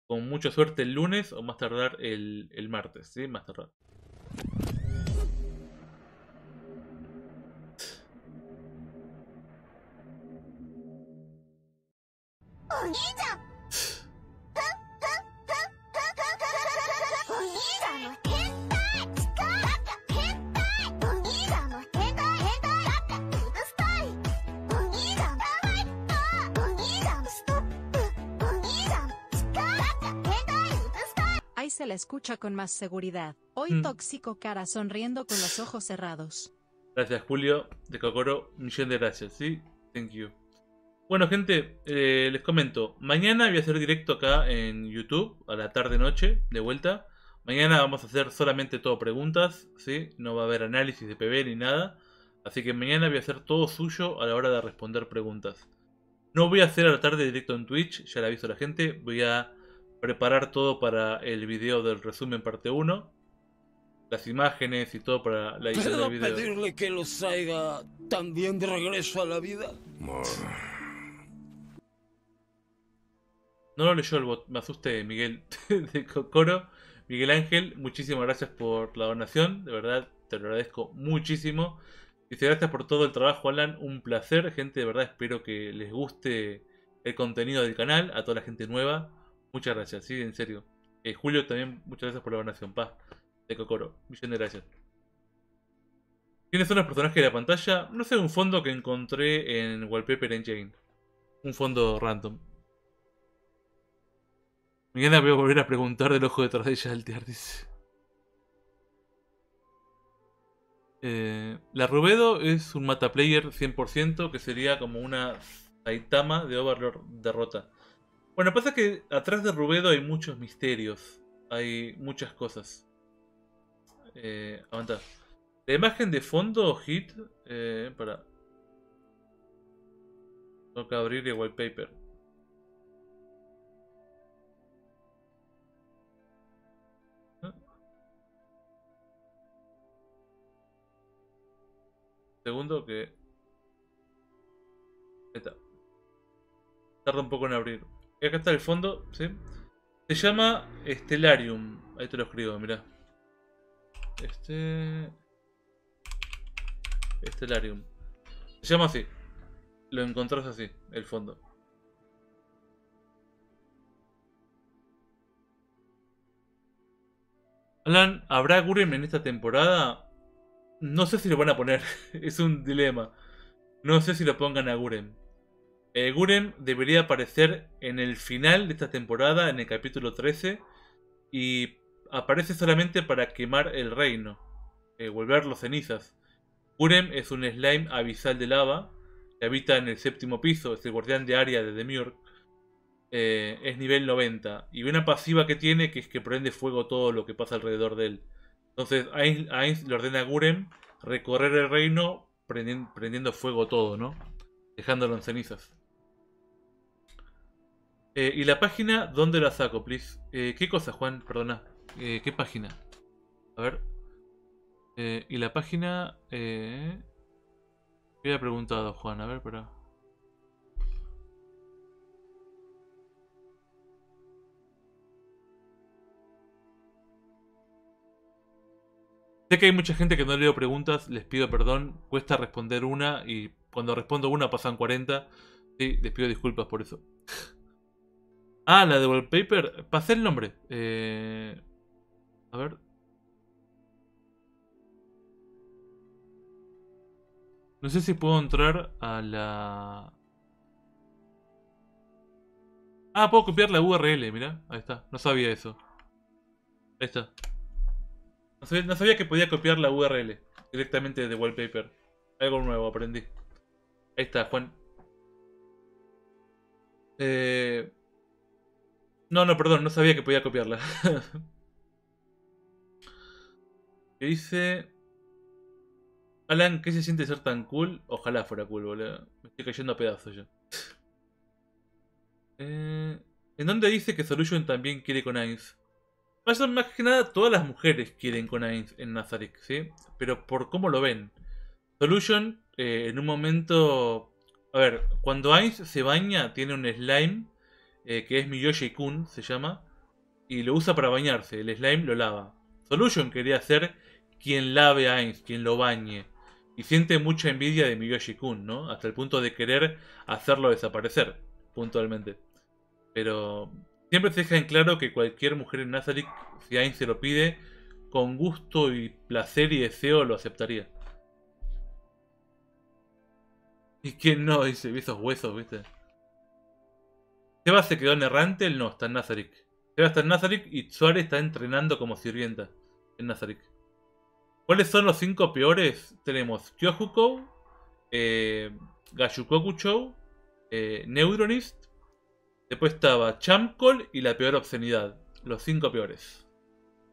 Con mucha suerte el lunes o más tardar el, martes, ¿sí? Más tardar. ¡Oh, la escucha con más seguridad. Hoy mm. tóxico cara sonriendo con los ojos cerrados. Gracias Julio, de Kokoro, un millón de gracias, sí, thank you. Bueno gente, eh, les comento, mañana voy a hacer directo acá en YouTube, a la tarde-noche, de vuelta. Mañana vamos a hacer solamente todo preguntas, ¿sí? No va a haber análisis de PB ni nada. Así que mañana voy a hacer todo suyo a la hora de responder preguntas. No voy a hacer a la tarde directo en Twitch, ya la aviso visto la gente. Voy a preparar todo para el video del resumen parte 1. Las imágenes y todo para la edición del video. pedirle que lo tan también de regreso a la vida? No lo leyó el bot. Me asuste Miguel de Cocoro. Miguel Ángel, muchísimas gracias por la donación. De verdad, te lo agradezco muchísimo. Dice, gracias por todo el trabajo, Alan. Un placer, gente. De verdad, espero que les guste el contenido del canal. A toda la gente nueva Muchas gracias, sí, en serio. Eh, Julio también, muchas gracias por la donación, Paz, De Kokoro, millón de gracias. ¿Quiénes son los personajes de la pantalla? No sé, un fondo que encontré en Wallpaper Engine. Un fondo random. Mañana voy a volver a preguntar del ojo detrás de Shaltier, del Eh, la Rubedo es un mataplayer 100% que sería como una Saitama de Overlord derrota. Bueno, pasa que atrás de Rubedo hay muchos misterios. Hay muchas cosas. Eh, La imagen de fondo, hit. Eh, para. Toca abrir el wallpaper. Segundo que. Ahí está. Tarda un poco en abrir acá está el fondo, ¿sí? Se llama Stellarium. Ahí te lo escribo, mirá. Este. Stellarium. Se llama así. Lo encontrás así, el fondo. Alan, ¿habrá Guren en esta temporada? No sé si lo van a poner. es un dilema. No sé si lo pongan a Guren. Eh, Gurem debería aparecer en el final de esta temporada, en el capítulo 13, y aparece solamente para quemar el reino, eh, Volver los cenizas. Gurem es un slime abisal de lava que habita en el séptimo piso, es el guardián de área de Demiurg. Eh, es nivel 90 y una pasiva que tiene que es que prende fuego todo lo que pasa alrededor de él. Entonces Ainz, le ordena a Gurem recorrer el reino prendiendo fuego todo, ¿no? Dejándolo en cenizas. Eh, ¿Y la página dónde la saco, please? Eh, ¿Qué cosa, Juan? Perdona. Eh, ¿Qué página? A ver. ¿Y la página? Eh... había preguntado, Juan? A ver, pero Sé que hay mucha gente que no leo preguntas, les pido perdón, cuesta responder una y cuando respondo una pasan 40. Sí, les pido disculpas por eso. Ah, la de wallpaper. Pasé el nombre. Eh, a ver. No sé si puedo entrar a la... Ah, puedo copiar la URL, mira. Ahí está. No sabía eso. Ahí está. No sabía, no sabía que podía copiar la URL directamente de wallpaper. Algo nuevo aprendí. Ahí está, Juan. Eh... No, no, perdón, no sabía que podía copiarla. ¿Qué dice? Alan, ¿qué se siente ser tan cool? Ojalá fuera cool, boludo. Me estoy cayendo a pedazos ya. Eh, ¿En dónde dice que Solution también quiere con Ainz? más que nada, todas las mujeres quieren con Ainz en Nazarick, ¿sí? Pero por cómo lo ven. Solution, eh, en un momento... A ver, cuando Ainz se baña, tiene un slime eh, que es Miyoshi Kun, se llama, y lo usa para bañarse. El slime lo lava. Solution quería ser quien lave a Ainz. quien lo bañe. Y siente mucha envidia de Miyoshi Kun, ¿no? Hasta el punto de querer hacerlo desaparecer, puntualmente. Pero siempre se deja en claro que cualquier mujer en Nazarick, si Ainz se lo pide, con gusto y placer y deseo lo aceptaría. ¿Y quién no? Dice, esos huesos, ¿viste? Seba se quedó en errante, él no, está en Nazarick. Seba está en Nazarick y Suárez está entrenando como sirvienta en Nazarick. ¿Cuáles son los cinco peores? Tenemos Kyohukou, eh, eh, Neuronist, después estaba Chamkol y la peor obscenidad. Los cinco peores.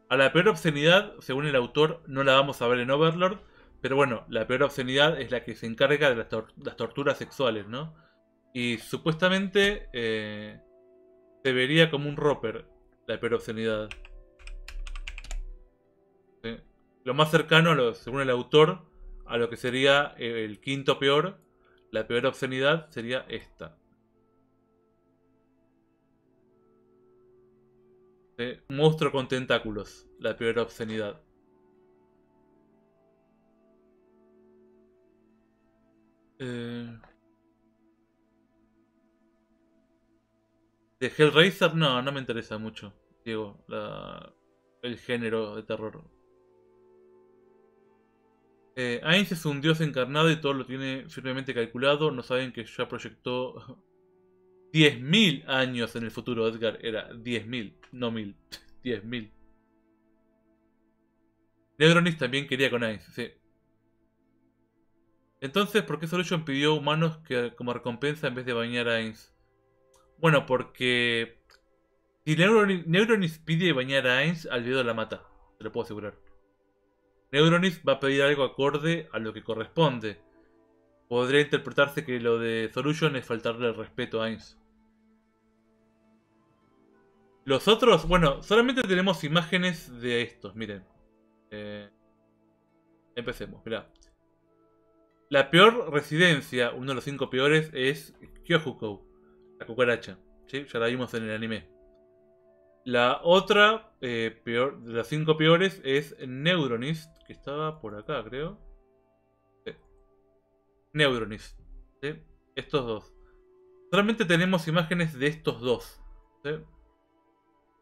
A la peor obscenidad, según el autor, no la vamos a ver en Overlord, pero bueno, la peor obscenidad es la que se encarga de las torturas sexuales, ¿no? Y supuestamente eh, se vería como un roper la peor obscenidad Lo más cercano, a lo, según el autor, a lo que sería eh, el quinto peor, la peor obscenidad sería esta. un Monstruo con tentáculos, la peor obscenidad. Hellraiser no, no me interesa mucho, digo el género de terror. Eh, Ainz es un dios encarnado y todo lo tiene firmemente calculado. No saben que ya proyectó 10.000 años en el futuro, Edgar. Era 10.000, no 1.000, 10.000. Negronis también quería con Ainz, sí. Entonces, ¿por qué Solution pidió humanos que, como recompensa en vez de bañar a Ainz? Bueno, porque si Neuronis, pide bañar a al dedo la mata, Se lo puedo asegurar. Neuronis va a pedir algo acorde a lo que corresponde. Podría interpretarse que lo de Solution es faltarle el respeto a Ainz. Los otros, bueno, solamente tenemos imágenes de estos, miren. Eh, empecemos, mirá. La peor residencia, uno de los cinco peores, es Kyohukou cucaracha. ¿sí? Ya la vimos en el anime. La otra, eh, peor, de las cinco peores, es Neuronist, que estaba por acá, creo. Neuronist. Estos dos. Solamente tenemos imágenes de estos dos.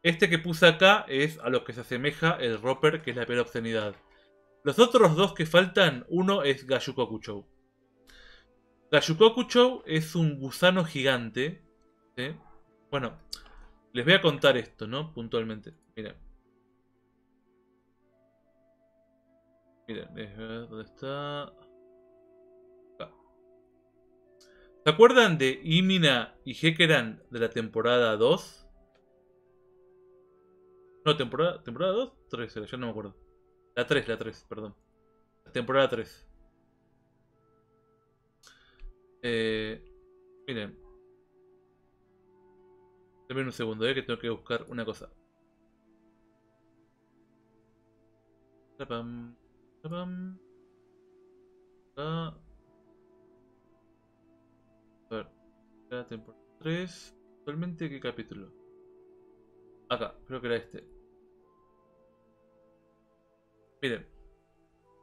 Este que puse acá es a lo que se asemeja el Roper, que es la peor obscenidad. Los otros dos que faltan, uno es Gashukokuchou Gashukokuchou es un gusano gigante bueno, les voy a contar esto, ¿no? Puntualmente. Miren. Miren, dónde está. ¿Se acuerdan de Imina y Hekeran de la temporada 2? No, temporada, temporada 2, 3 ya no me acuerdo. La 3, la 3, perdón. La temporada 3. Eh, miren, un segundo, eh, que tengo que buscar una cosa. Tapam. Tapam. Ah. A ver. La temporada 3. ¿Actualmente qué capítulo? Acá, creo que era este. Miren.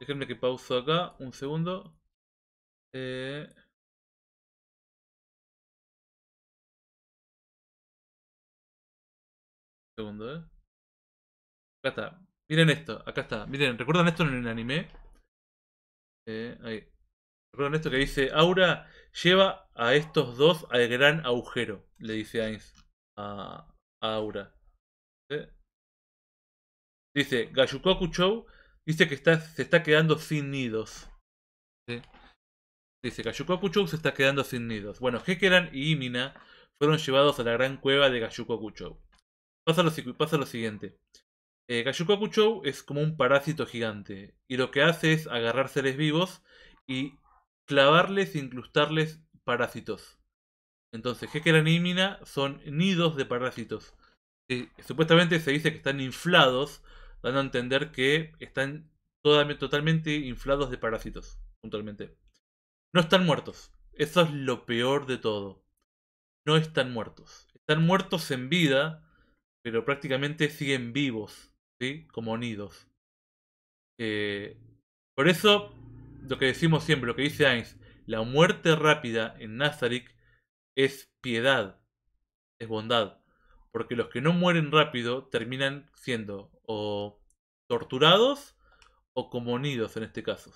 Déjenme que pauso acá un segundo. Eh. ¿eh? Acá está. Miren esto, acá está. Miren, ¿recuerdan esto en el anime? Eh, ¿Recuerdan esto que dice Aura lleva a estos dos al gran agujero? Le dice Ainz a, Aura. ¿Eh? Dice, Gayukoku Chou dice que se está quedando sin nidos. Dice, Gayukoku Chou se está quedando sin nidos. Bueno, Hekelan y Imina fueron llevados a la gran cueva de Gayukoku Chou. Pasa lo, siguiente. Eh, Gayukaku es como un parásito gigante y lo que hace es agarrar seres vivos y clavarles e incrustarles parásitos. Entonces, Nimina son nidos de parásitos. Eh, supuestamente se dice que están inflados, dando a entender que están totalmente inflados de parásitos, puntualmente. No están muertos. Eso es lo peor de todo. No están muertos. Están muertos en vida, pero prácticamente siguen vivos, ¿sí? Como nidos. Eh, por eso, lo que decimos siempre, lo que dice Ainz la muerte rápida en Nazarick es piedad, es bondad, porque los que no mueren rápido terminan siendo o torturados o como nidos en este caso.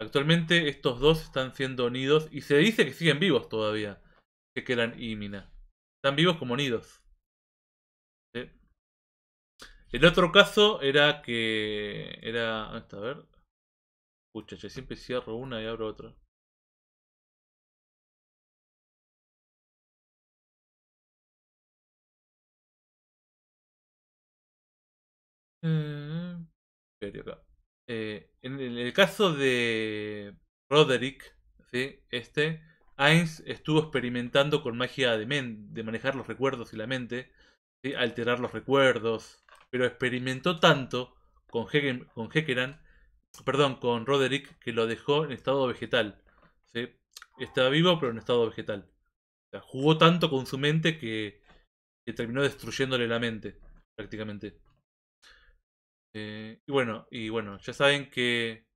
Actualmente estos dos están siendo nidos y se dice que siguen vivos todavía, que quedan y están vivos como nidos. El otro caso era que. Era. a ver. Pucha, yo siempre cierro una y abro otra. Mm, eh, en el caso de Roderick, ¿sí? este, Ains estuvo experimentando con magia de, de manejar los recuerdos y la mente, alterar los recuerdos, pero experimentó tanto con, con perdón, con Roderick, que lo dejó en estado vegetal. Estaba vivo, pero en estado vegetal. jugó tanto con su mente que, terminó destruyéndole la mente, prácticamente. Eh, y bueno, y bueno, ya saben que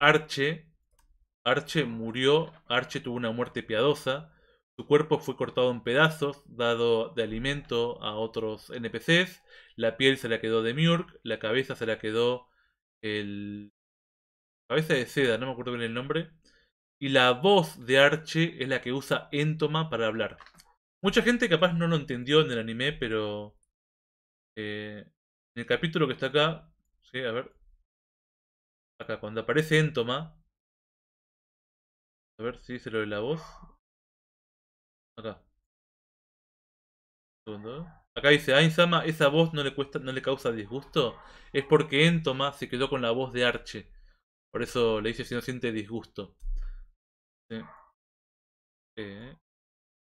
Arche Arche murió, Arche tuvo una muerte piadosa, su cuerpo fue cortado en pedazos, dado de alimento a otros NPCs, la piel se la quedó de Miurk, la cabeza se la quedó el... cabeza de seda, no me acuerdo bien el nombre, y la voz de Arche es la que usa Entoma para hablar. Mucha gente capaz no lo entendió en el anime, pero... Eh, en el capítulo que está acá, sí, a ver, acá cuando aparece Entoma, a ver si se lo ve la voz. Acá. Segundo. Acá dice, a esa voz no le cuesta, no le causa disgusto. Es porque Entoma se quedó con la voz de Arche. Por eso le dice si no siente disgusto. ¿Sí? Eh.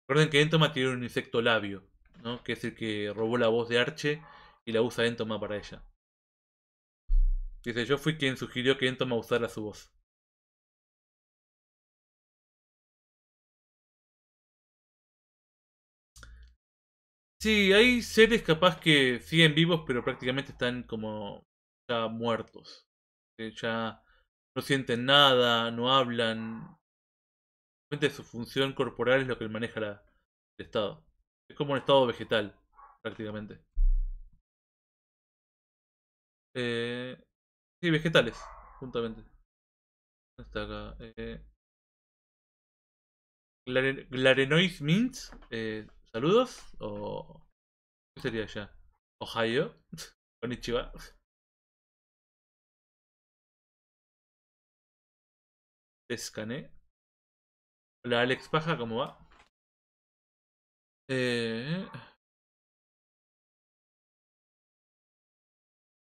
Recuerden que Entoma tiene un insecto labio, ¿no? Que es el que robó la voz de Arche y la usa Entoma para ella. Dice, yo fui quien sugirió que Entoma usara su voz. Sí, hay seres capaz que siguen vivos, pero prácticamente están como ya muertos. Eh, ya no sienten nada, no hablan. Realmente su función corporal es lo que maneja el estado. Es como un estado vegetal, prácticamente. Eh, sí, vegetales, juntamente. ¿Dónde Está acá. Eh, Glarenois Mint. Eh, saludos o ¿qué sería ya? Ohio, Konnichiwa. Te Escane. Hola Alex Paja, ¿cómo va? Eh...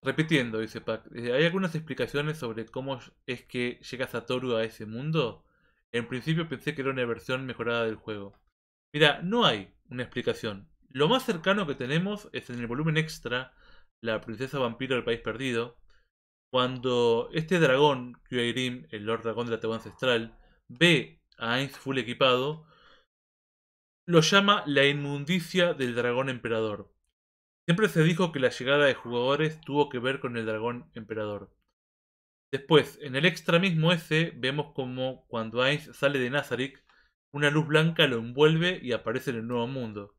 Repitiendo, dice Pac, eh, ¿hay algunas explicaciones sobre cómo es que llega Toru a ese mundo? En principio pensé que era una versión mejorada del juego. Mira, no hay una explicación. Lo más cercano que tenemos es en el volumen extra, La princesa vampiro del país perdido, cuando este dragón, Kyairim, el Lord Dragón de la Teba Ancestral, ve a Ainz full equipado, lo llama la inmundicia del dragón emperador. Siempre se dijo que la llegada de jugadores tuvo que ver con el dragón emperador. Después, en el extra mismo ese, vemos como cuando Ainz sale de Nazarick, una luz blanca lo envuelve y aparece en el nuevo mundo.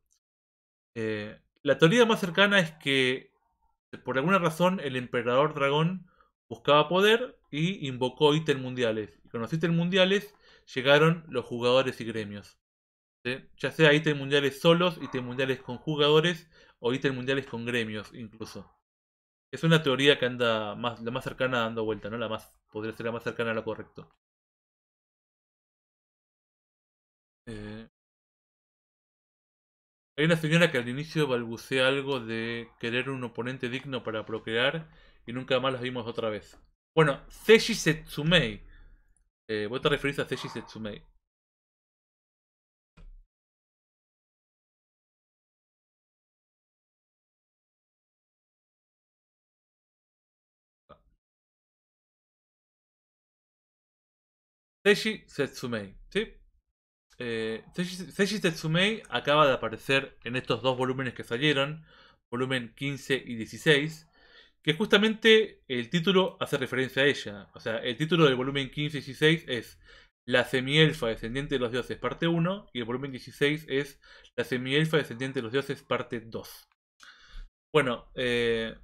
Eh, la teoría más cercana es que, eh, por alguna razón, el emperador dragón buscaba poder y invocó ítems mundiales. Y con los ítem mundiales llegaron los jugadores y gremios. Ya sea ítem mundiales solos, ítem mundiales con jugadores o ítems mundiales con gremios incluso. Es una teoría que anda más, la más cercana dando vuelta, ¿no? La más, podría ser la más cercana a lo correcto. Eh, hay una señora que al inicio balbucea algo de querer un oponente digno para procrear y nunca más la vimos otra vez. Bueno, Seishi Setsumei. Eh, a te referís a Seishi Setsumei. Seishi Setsumei, ¿sí? Eh, Seiji Tetsumei acaba de aparecer en estos dos volúmenes que salieron, volumen 15 y 16, que justamente el título hace referencia a ella. O sea, el título del volumen 15 y 16 es La semielfa descendiente de los dioses, parte 1, y el volumen 16 es La semielfa descendiente de los dioses, parte 2. Bueno, eh,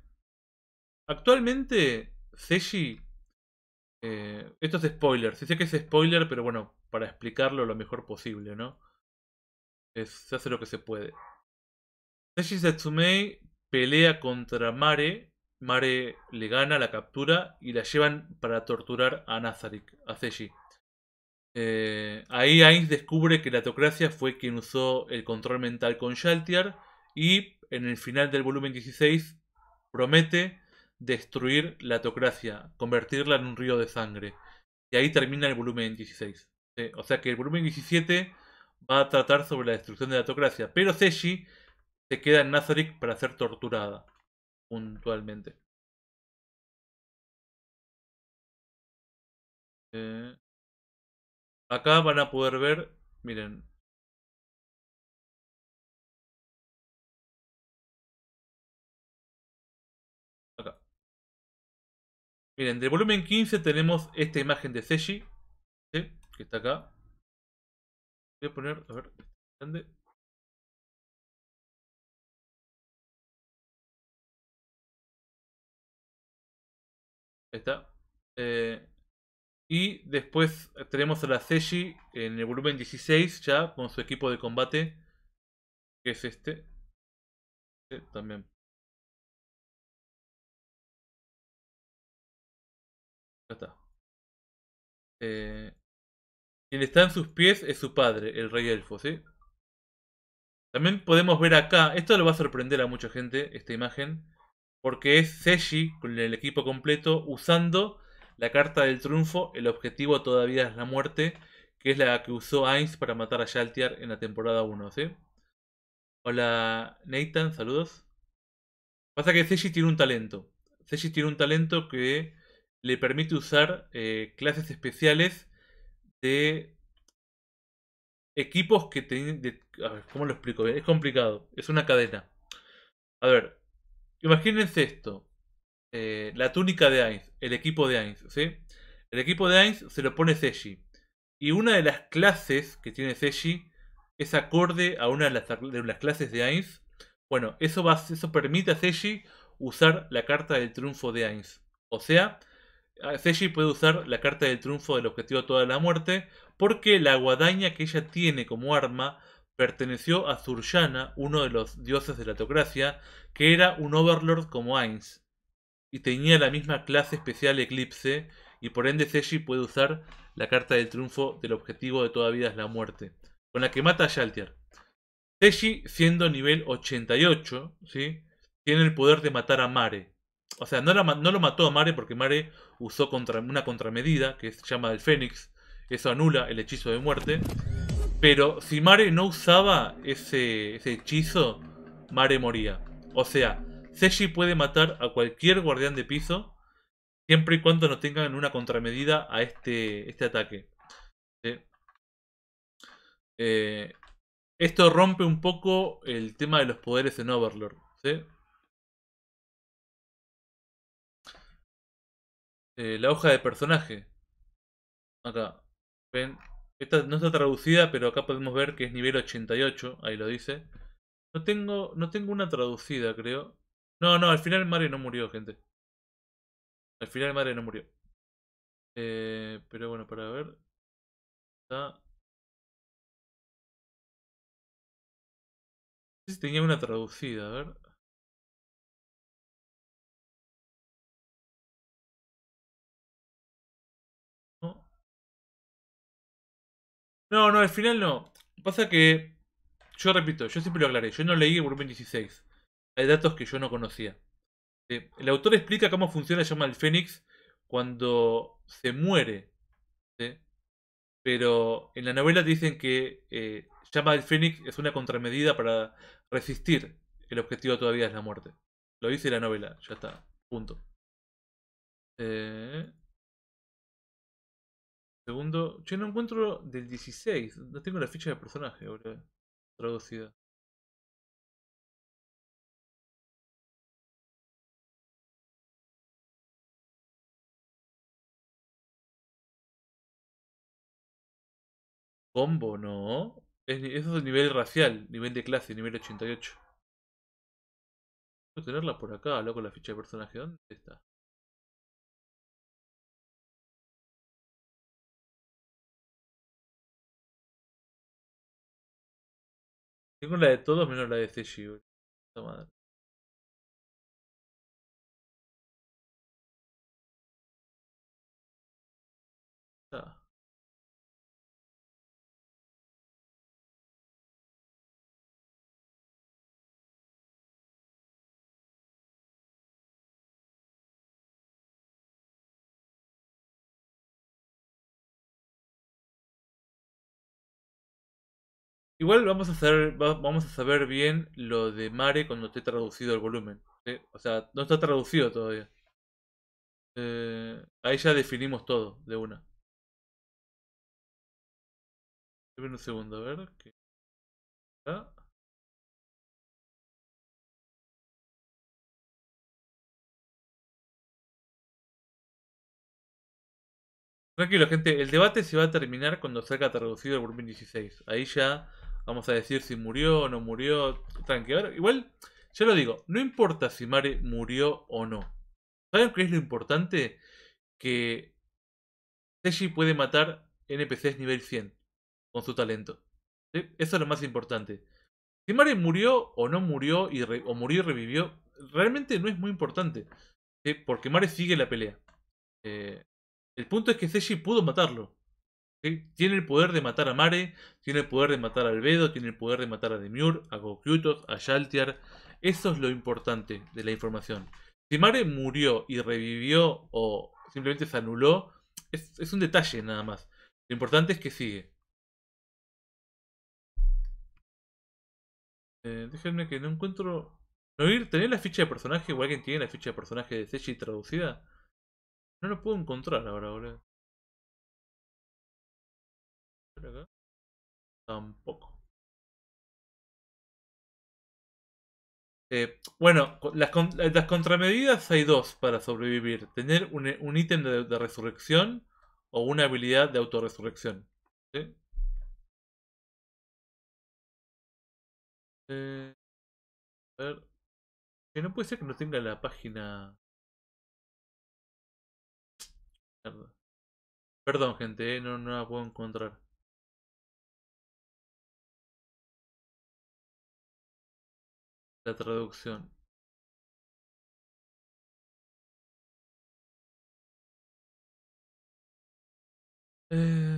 actualmente Seiji... Eh, esto es spoiler, Se sé que es spoiler, pero bueno, para explicarlo lo mejor posible, ¿no? se hace lo que se puede. Neji Setsumei pelea contra Mare. Mare le gana, la captura y la llevan para torturar a Nazarick, a Seiji. Eh, ahí Ainz descubre que la teocracia fue quien usó el control mental con Shaltiar. y en el final del volumen 16 promete destruir la teocracia, convertirla en un río de sangre. Y ahí termina el volumen 16. Eh, o sea que el volumen 17 va a tratar sobre la destrucción de la autocracia, pero Seshi se queda en Nazarick para ser torturada puntualmente. Eh, acá van a poder ver, miren. Miren, del volumen 15 tenemos esta imagen de Seshi, que está acá. Voy a poner, a ver, este grande. está. Eh, y después tenemos a la Seiji en el volumen 16 ya con su equipo de combate. Que es este. este también. está. Eh, quien está en sus pies es su padre, el rey elfo, ¿sí? También podemos ver acá, esto lo va a sorprender a mucha gente, esta imagen, porque es Seiji con el equipo completo usando la carta del triunfo, el objetivo todavía es la muerte, que es la que usó Ainz para matar a Shaltiar en la temporada 1, ¿sí? Hola Nathan, saludos. Pasa que Seiji tiene un talento. Seiji tiene un talento que le permite usar eh, clases especiales de equipos que tienen... ¿cómo lo explico? Es complicado, es una cadena. A ver, imagínense esto. Eh, la túnica de Ainz, el equipo de Ainz, El equipo de Ainz se lo pone Seji. Y una de las clases que tiene Seji es acorde a una de las, de las clases de Ainz. Bueno, eso, va, eso permite a Seji usar la carta del triunfo de Ainz. O sea, Seiji ah, puede usar la carta del triunfo del objetivo de toda la muerte porque la guadaña que ella tiene como arma perteneció a Zurjana, uno de los dioses de la teocracia, que era un overlord como Ainz, y tenía la misma clase especial Eclipse, y por ende Seiji puede usar la carta del triunfo del objetivo de toda vida es la muerte, con la que mata a Shaltier. Seiji, siendo nivel 88, ¿sí? tiene el poder de matar a Mare, o sea, no, lo mató a Mare porque Mare usó una contramedida que se llama el Fénix. Eso anula el hechizo de muerte. Pero si Mare no usaba ese, hechizo, Mare moría. O sea, Seshi puede matar a cualquier guardián de piso siempre y cuando no tengan una contramedida a este, este ataque. Eh, esto rompe un poco el tema de los poderes en Overlord. ¿sí? Eh, la hoja de personaje. Acá. Ven. Esta no está traducida, pero acá podemos ver que es nivel 88. Ahí lo dice. No tengo, no tengo una traducida, creo. No, no, al final Mario no murió, gente. Al final Mario no murió. Eh, pero bueno, para ver. No sé si tenía una traducida, a ver. No, no, al final no. Pasa que, yo repito, yo siempre lo aclaré, yo no leí el volumen 16. Hay datos que yo no conocía. Eh, el autor explica cómo funciona el llama del Fénix cuando se muere. Pero en la novela dicen que llama eh, del Fénix es una contramedida para resistir. El objetivo todavía es la muerte. Lo dice la novela, ya está. Punto. Eh... Segundo, yo no encuentro del 16. No tengo la ficha de personaje, ahora Traducida. Combo, no. Es, eso es nivel racial, nivel de clase, nivel 88. Puedo tenerla por acá, loco, la ficha de personaje. ¿Dónde está? Tengo la de todos menos la de Seiji, Puta madre. Igual vamos a saber, vamos a saber bien lo de Mare cuando esté traducido el volumen. O sea, no está traducido todavía. Eh, ahí ya definimos todo de una. un segundo, a ver. Tranquilo, gente. El debate se va a terminar cuando salga traducido el volumen 16. Ahí ya Vamos a decir si murió o no murió. Tranquilo. Igual, ya lo digo, no importa si Mare murió o no. ¿Saben qué es lo importante? Que Seiji puede matar NPCs nivel 100 con su talento. Eso es lo más importante. Si Mare murió o no murió y o murió y revivió, realmente no es muy importante. Porque Mare sigue la pelea. Eh, el punto es que Seiji pudo matarlo. Tiene el poder de matar a Mare, tiene el poder de matar a Albedo, tiene el poder de matar a Demiur, a Gokyutos, a Shaltiar. Eso es lo importante de la información. Si Mare murió y revivió o simplemente se anuló, es, un detalle nada más. Lo importante es que sigue. Eh, déjenme que no encuentro... ¿No ir? ¿Tenés la ficha de personaje o alguien tiene la ficha de personaje de Sechi traducida? No lo puedo encontrar ahora, boludo. Tampoco. Eh, bueno, eh, las, contramedidas hay dos para sobrevivir. Tener un, eh, ítem de, resurrección o una habilidad de autorresurrección. a ver. Que no puede ser que no tenga la página... Perdón, gente, no, no la puedo encontrar. traducción eh.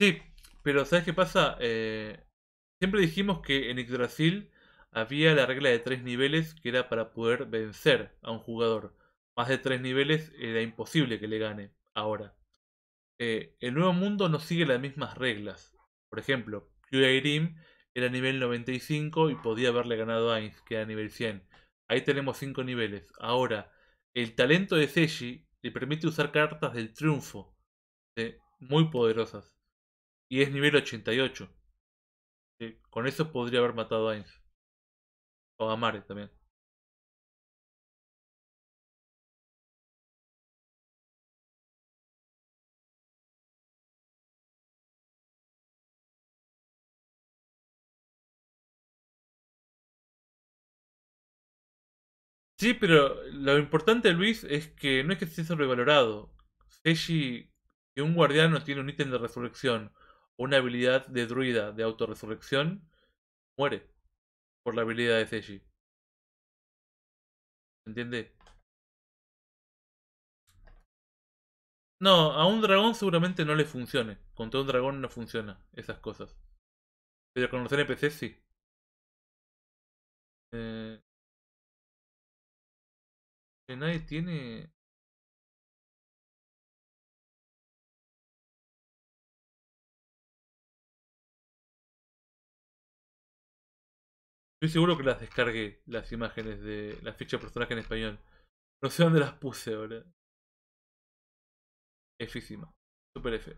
Sí, pero ¿sabes qué pasa? Eh, siempre dijimos que en Yggdrasil había la regla de tres niveles que era para poder vencer a un jugador. Más de tres niveles era imposible que le gane ahora. Eh, el nuevo mundo no sigue las mismas reglas. Por ejemplo, QIRIM era nivel 95 y podía haberle ganado a Ainz, que era nivel 100. Ahí tenemos 5 niveles. Ahora, el talento de Seji le permite usar cartas del triunfo, eh, muy poderosas. Y es nivel 88. con eso podría haber matado a Ainz. O a Mare también. Sí, pero lo importante, Luis, es que no es que esté sobrevalorado. Seiji, que un guardiano tiene un ítem de resurrección o una habilidad de druida de autorresurrección, muere por la habilidad de Seiji. ¿Entiende? No, a un dragón seguramente no le funcione. todo un dragón no funciona esas cosas. Pero con los NPC sí. Eh, nadie tiene Estoy seguro que las descargué, las imágenes de la ficha de personaje en español. No sé dónde las puse, ahora. Físima. Super F.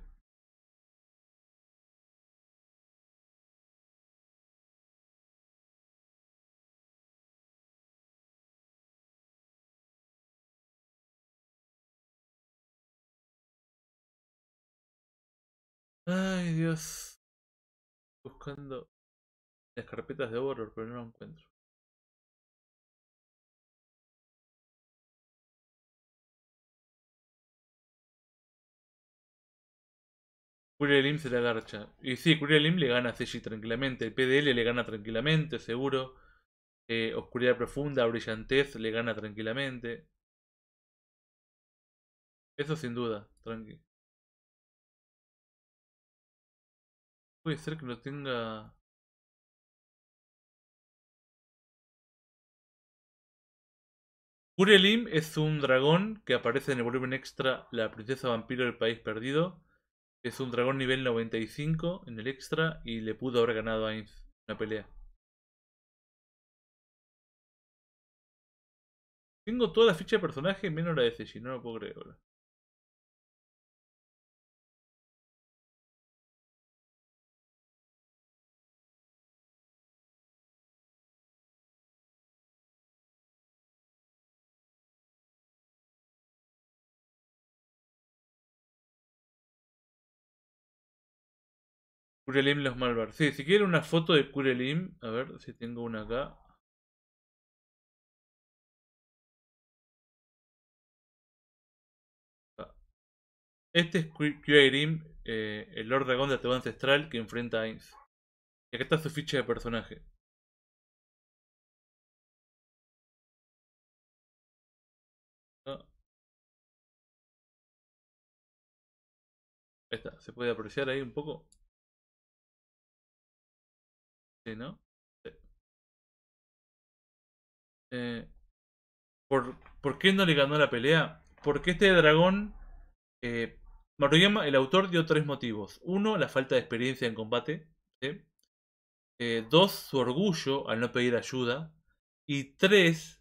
Ay, Dios. Buscando las carpetas de horror, pero no lo encuentro. Curia Lim se la garcha. Y sí, Curia le gana a CG tranquilamente. El PDL le gana tranquilamente, seguro. Eh, oscuridad profunda, brillantez, le gana tranquilamente. Eso sin duda, tranqui. Puede ser que no tenga... Urelim es un dragón que aparece en el volumen extra La princesa vampiro del país perdido. Es un dragón nivel 95 en el extra y le pudo haber ganado a Ainz una pelea. Tengo toda la ficha de personaje menos la de no lo puedo creer ahora. Kurelim los Malvar. Sí, si quieren una foto de Kurelim, a ver si tengo una acá. Ah. Este es Kurelim, eh, el Lord Dragón de Ateo Ancestral que enfrenta a Ainz. Y acá está su ficha de personaje. Ah. Ahí está, ¿se puede apreciar ahí un poco? Eh, ¿por, qué no le ganó la pelea? Porque este dragón, eh, Maruyama, el autor, dio tres motivos. Uno, la falta de experiencia en combate. Eh, dos, su orgullo al no pedir ayuda. Y tres,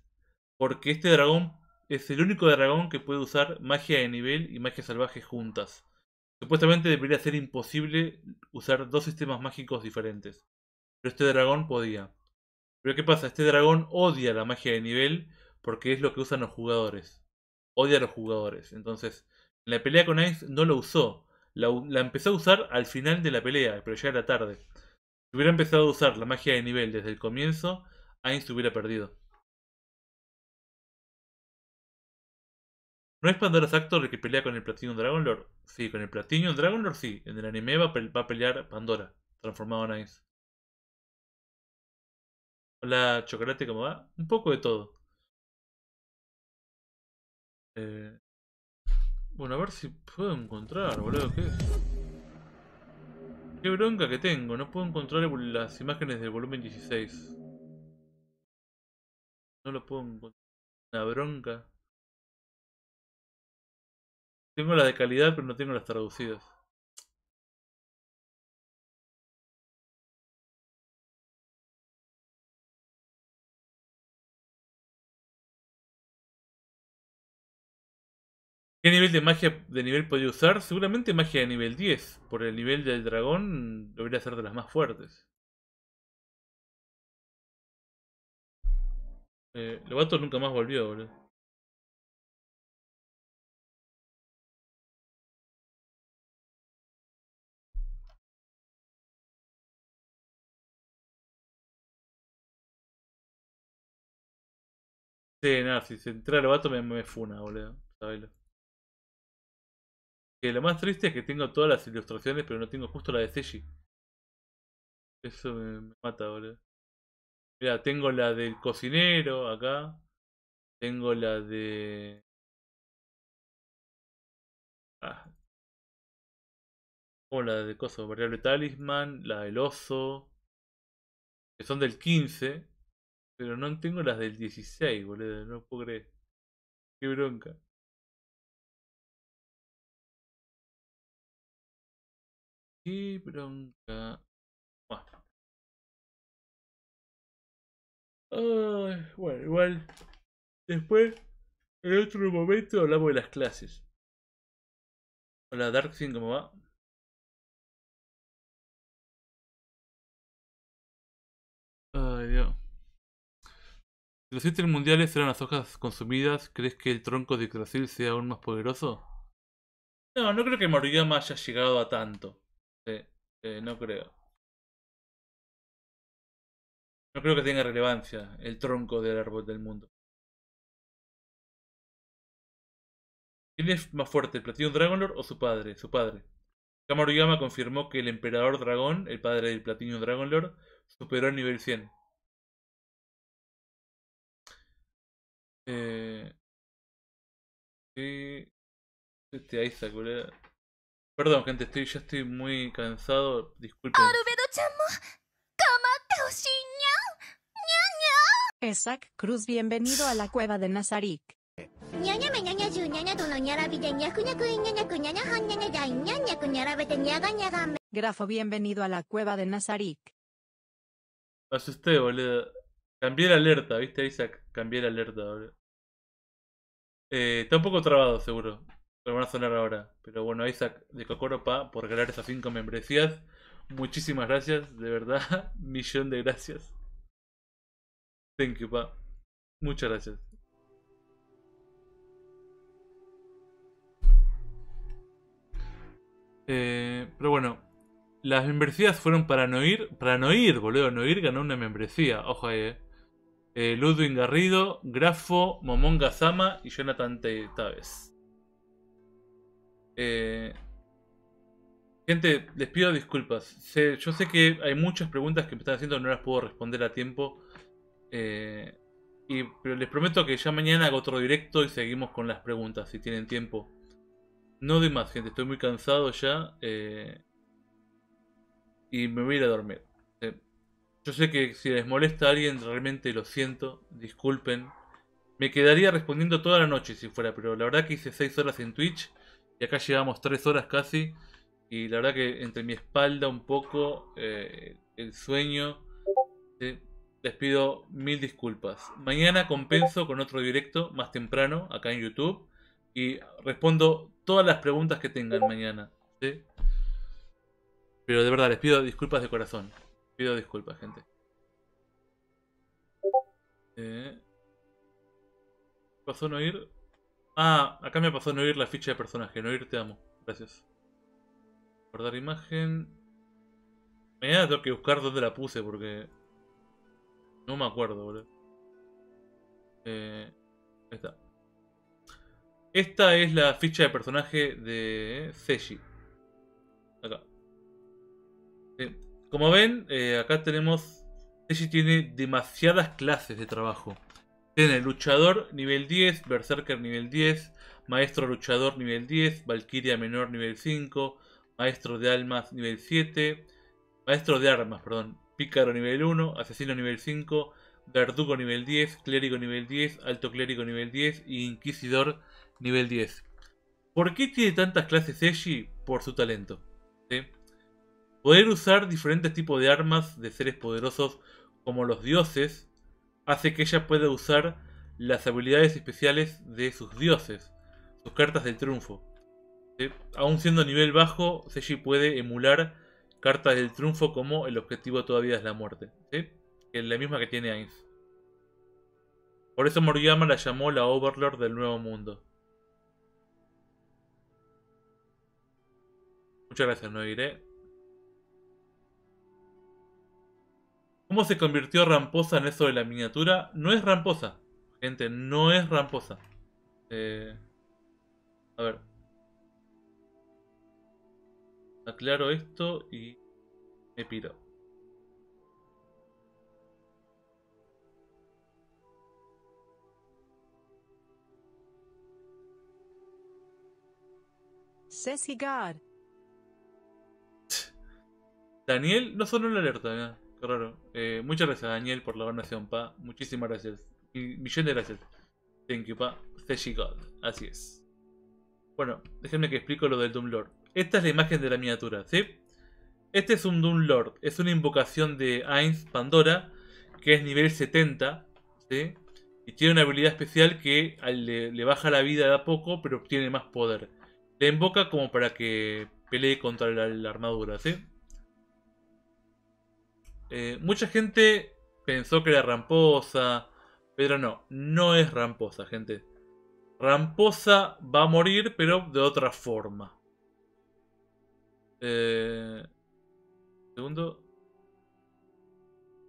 porque este dragón es el único dragón que puede usar magia de nivel y magia salvaje juntas. Supuestamente debería ser imposible usar dos sistemas mágicos diferentes pero este dragón podía. Pero ¿qué pasa? Este dragón odia la magia de nivel porque es lo que usan los jugadores. Odia a los jugadores. Entonces, en la pelea con Ice no lo usó. La, empezó a usar al final de la pelea, pero ya era tarde. Si hubiera empezado a usar la magia de nivel desde el comienzo, Ainz hubiera perdido. ¿No es Pandora Actor el que pelea con el Platinum Lord Sí, con el Platinum Dragonlord sí. En el anime va a, va a pelear Pandora, transformado en Ainz la chocolate como va, un poco de todo. Eh, bueno, a ver si puedo encontrar, boludo, qué... Qué bronca que tengo, no puedo encontrar las imágenes del volumen 16. No lo puedo encontrar. Una bronca. Tengo las de calidad, pero no tengo las traducidas. ¿Qué nivel de magia de nivel podía usar? Seguramente magia de nivel 10. Por el nivel del dragón mm, debería ser de las más fuertes. Eh, Lobato nunca más volvió, boludo. Sí, nada, si se entra el vato me, me funa, boludo. Sabelo. Que lo más triste es que tengo todas las ilustraciones, pero no tengo justo la de Seiji. Eso me, mata, boludo. Mira, tengo la del cocinero acá. Tengo la de. Ah. Como la de coso variable talisman, la del oso. Que son del 15. Pero no tengo las del 16, boludo. No puedo creer. Qué bronca. Y bronca. Bueno. igual. Después, en otro momento hablamos de las clases. Hola sin ¿cómo va? Ay, Si los ítems mundiales serán las hojas consumidas, ¿crees que el tronco de Yggdrasil sea aún más poderoso? No, no creo que Moriyama haya llegado a tanto no creo. No creo que tenga relevancia el tronco del árbol del mundo. ¿Quién es más fuerte, ¿El platino Dragonlord o su padre? Su padre. Kamaru confirmó que el Emperador Dragón, el padre del platino Dragonlord, superó el nivel 100. Eh... Este Isaac, Perdón, gente, estoy, ya estoy muy cansado. Disculpen. Isaac Cruz, bienvenido a la cueva de Nazarik. Grafo, bienvenido a la cueva de Nazarik. Asusté, boludo. Cambié la alerta, ¿viste, Isaac? Cambié la alerta, boludo. Eh, está un poco trabado, seguro lo van a sonar ahora. Pero bueno, Isaac de Cocoropa, por ganar esas 5 membresías. Muchísimas gracias, de verdad. Millón de gracias. Thank you, pa. Muchas gracias. Eh, pero bueno, las membresías fueron para Noir. Para no ir, boludo. ir ganó una membresía. Ojo ahí, eh. eh Ludwig Garrido, Grafo, Momonga Zama y Jonathan Taves. Eh, gente, les pido disculpas. yo sé que hay muchas preguntas que me están haciendo, no las puedo responder a tiempo. Eh, y, pero les prometo que ya mañana hago otro directo y seguimos con las preguntas, si tienen tiempo. No de más, gente, estoy muy cansado ya. Eh, y me voy a ir a dormir. Eh, yo sé que si les molesta a alguien, realmente lo siento, disculpen. Me quedaría respondiendo toda la noche si fuera, pero la verdad que hice 6 horas en Twitch y acá llevamos tres horas casi. Y la verdad que entre mi espalda un poco, eh, el sueño, les eh, pido mil disculpas. Mañana compenso con otro directo más temprano acá en YouTube. Y respondo todas las preguntas que tengan mañana. Pero de verdad, les pido disculpas de corazón. pido disculpas, gente. Eh... ¿Pasó no ir? Ah, acá me pasó no oír la ficha de personaje. No oír, te amo. Gracias. Guardar imagen. Me tengo que buscar dónde la puse porque... No me acuerdo, boludo. Eh, ahí está. Esta es la ficha de personaje de Seiji. Acá. Eh, como ven, eh, acá tenemos... Seiji tiene demasiadas clases de trabajo. Tiene luchador nivel 10, berserker nivel 10, maestro luchador nivel 10, valquiria menor nivel 5, maestro de almas nivel 7, maestro de armas, perdón, pícaro nivel 1, asesino nivel 5, verdugo nivel 10, clérigo nivel 10, alto clérigo nivel 10 y inquisidor nivel 10. ¿Por qué tiene tantas clases Eiji? Por su talento. Poder usar diferentes tipos de armas de seres poderosos como los dioses hace que ella pueda usar las habilidades especiales de sus dioses, sus cartas del triunfo. Eh, aún siendo nivel bajo, Seiji puede emular cartas del triunfo como el objetivo todavía es la muerte, es la misma que tiene Ainz. Por eso Moriyama la llamó la Overlord del Nuevo Mundo. Muchas gracias, no ¿Cómo se convirtió Ramposa en eso de la miniatura? No es Ramposa. Gente, no es Ramposa. Eh, a ver. Aclaro esto y me piro. Daniel no sonó la alerta, Claro, eh, muchas gracias, Daniel, por la donación, pa. Muchísimas gracias. Y millón de gracias. Thank you, pa. God. Así es. Bueno, déjenme que explico lo del Doom Lord. Esta es la imagen de la miniatura, ¿sí? Este es un Doom Lord. Es una invocación de Ainz Pandora, que es nivel 70, ¿sí? Y tiene una habilidad especial que le, baja la vida de a poco, pero obtiene más poder. le invoca como para que pelee contra la, la armadura, ¿sí? Eh, mucha gente pensó que era ramposa, pero no, no es ramposa, gente. Ramposa va a morir, pero de otra forma. Eh, segundo.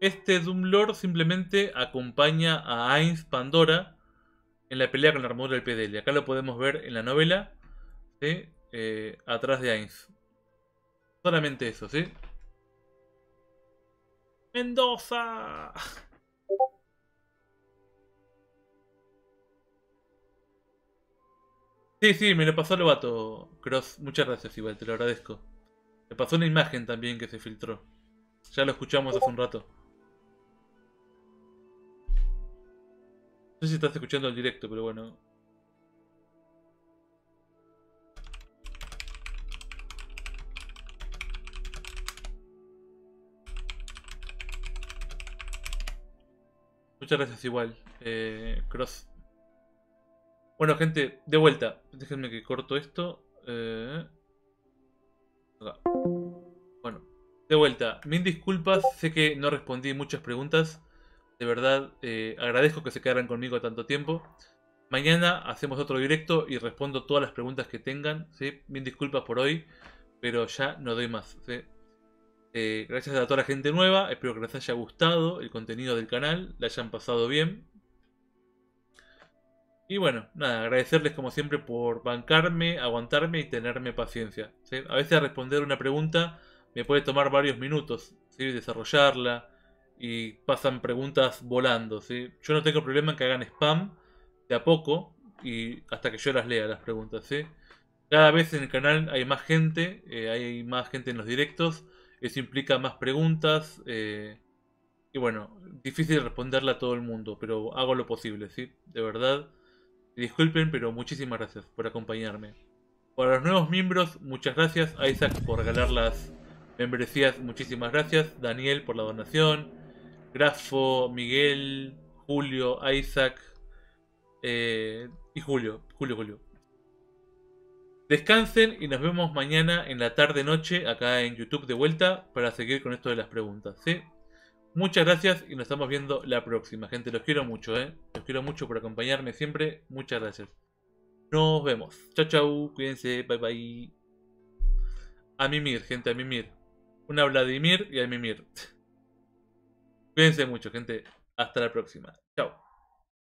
Este Doomlord simplemente acompaña a Ainz Pandora en la pelea con la armadura del PDL Acá lo podemos ver en la novela, eh, atrás de Ainz. Solamente eso, ¿sí? Mendoza. Sí, sí, me lo pasó el vato, Cross. Muchas gracias, igual, te lo agradezco. Me pasó una imagen también que se filtró. Ya lo escuchamos hace un rato. No sé si estás escuchando el directo, pero bueno. Muchas gracias igual, eh, Cross. Bueno, gente, de vuelta. Déjenme que corto esto. Eh... Bueno, de vuelta. Mil disculpas, sé que no respondí muchas preguntas. De verdad, eh, agradezco que se quedaran conmigo tanto tiempo. Mañana hacemos otro directo y respondo todas las preguntas que tengan. ¿sí? Mil disculpas por hoy, pero ya no doy más. ¿sí? Eh, gracias a toda la gente nueva. Espero que les haya gustado el contenido del canal. La hayan pasado bien. Y bueno, nada, agradecerles como siempre por bancarme, aguantarme y tenerme paciencia. A veces responder una pregunta me puede tomar varios minutos, desarrollarla y pasan preguntas volando. ¿sí? Yo no tengo problema en que hagan spam de a poco y hasta que yo las lea las preguntas. Cada vez en el canal hay más gente, eh, hay más gente en los directos eso implica más preguntas. Eh, y bueno, difícil responderla a todo el mundo, pero hago lo posible, ¿sí? De verdad. Disculpen, pero muchísimas gracias por acompañarme. Para los nuevos miembros, muchas gracias. A Isaac por regalar las membresías, muchísimas gracias. Daniel por la donación. Grafo, Miguel, Julio, Isaac eh, y Julio. Julio, Julio. Descansen y nos vemos mañana en la tarde-noche acá en YouTube de vuelta para seguir con esto de las preguntas, ¿sí? Muchas gracias y nos estamos viendo la próxima, gente. Los quiero mucho, ¿eh? Los quiero mucho por acompañarme siempre. Muchas gracias. Nos vemos. Chao, chao. Cuídense. Bye, bye. A mimir, gente, a mimir. Una Vladimir y a mimir. Cuídense mucho, gente. Hasta la próxima.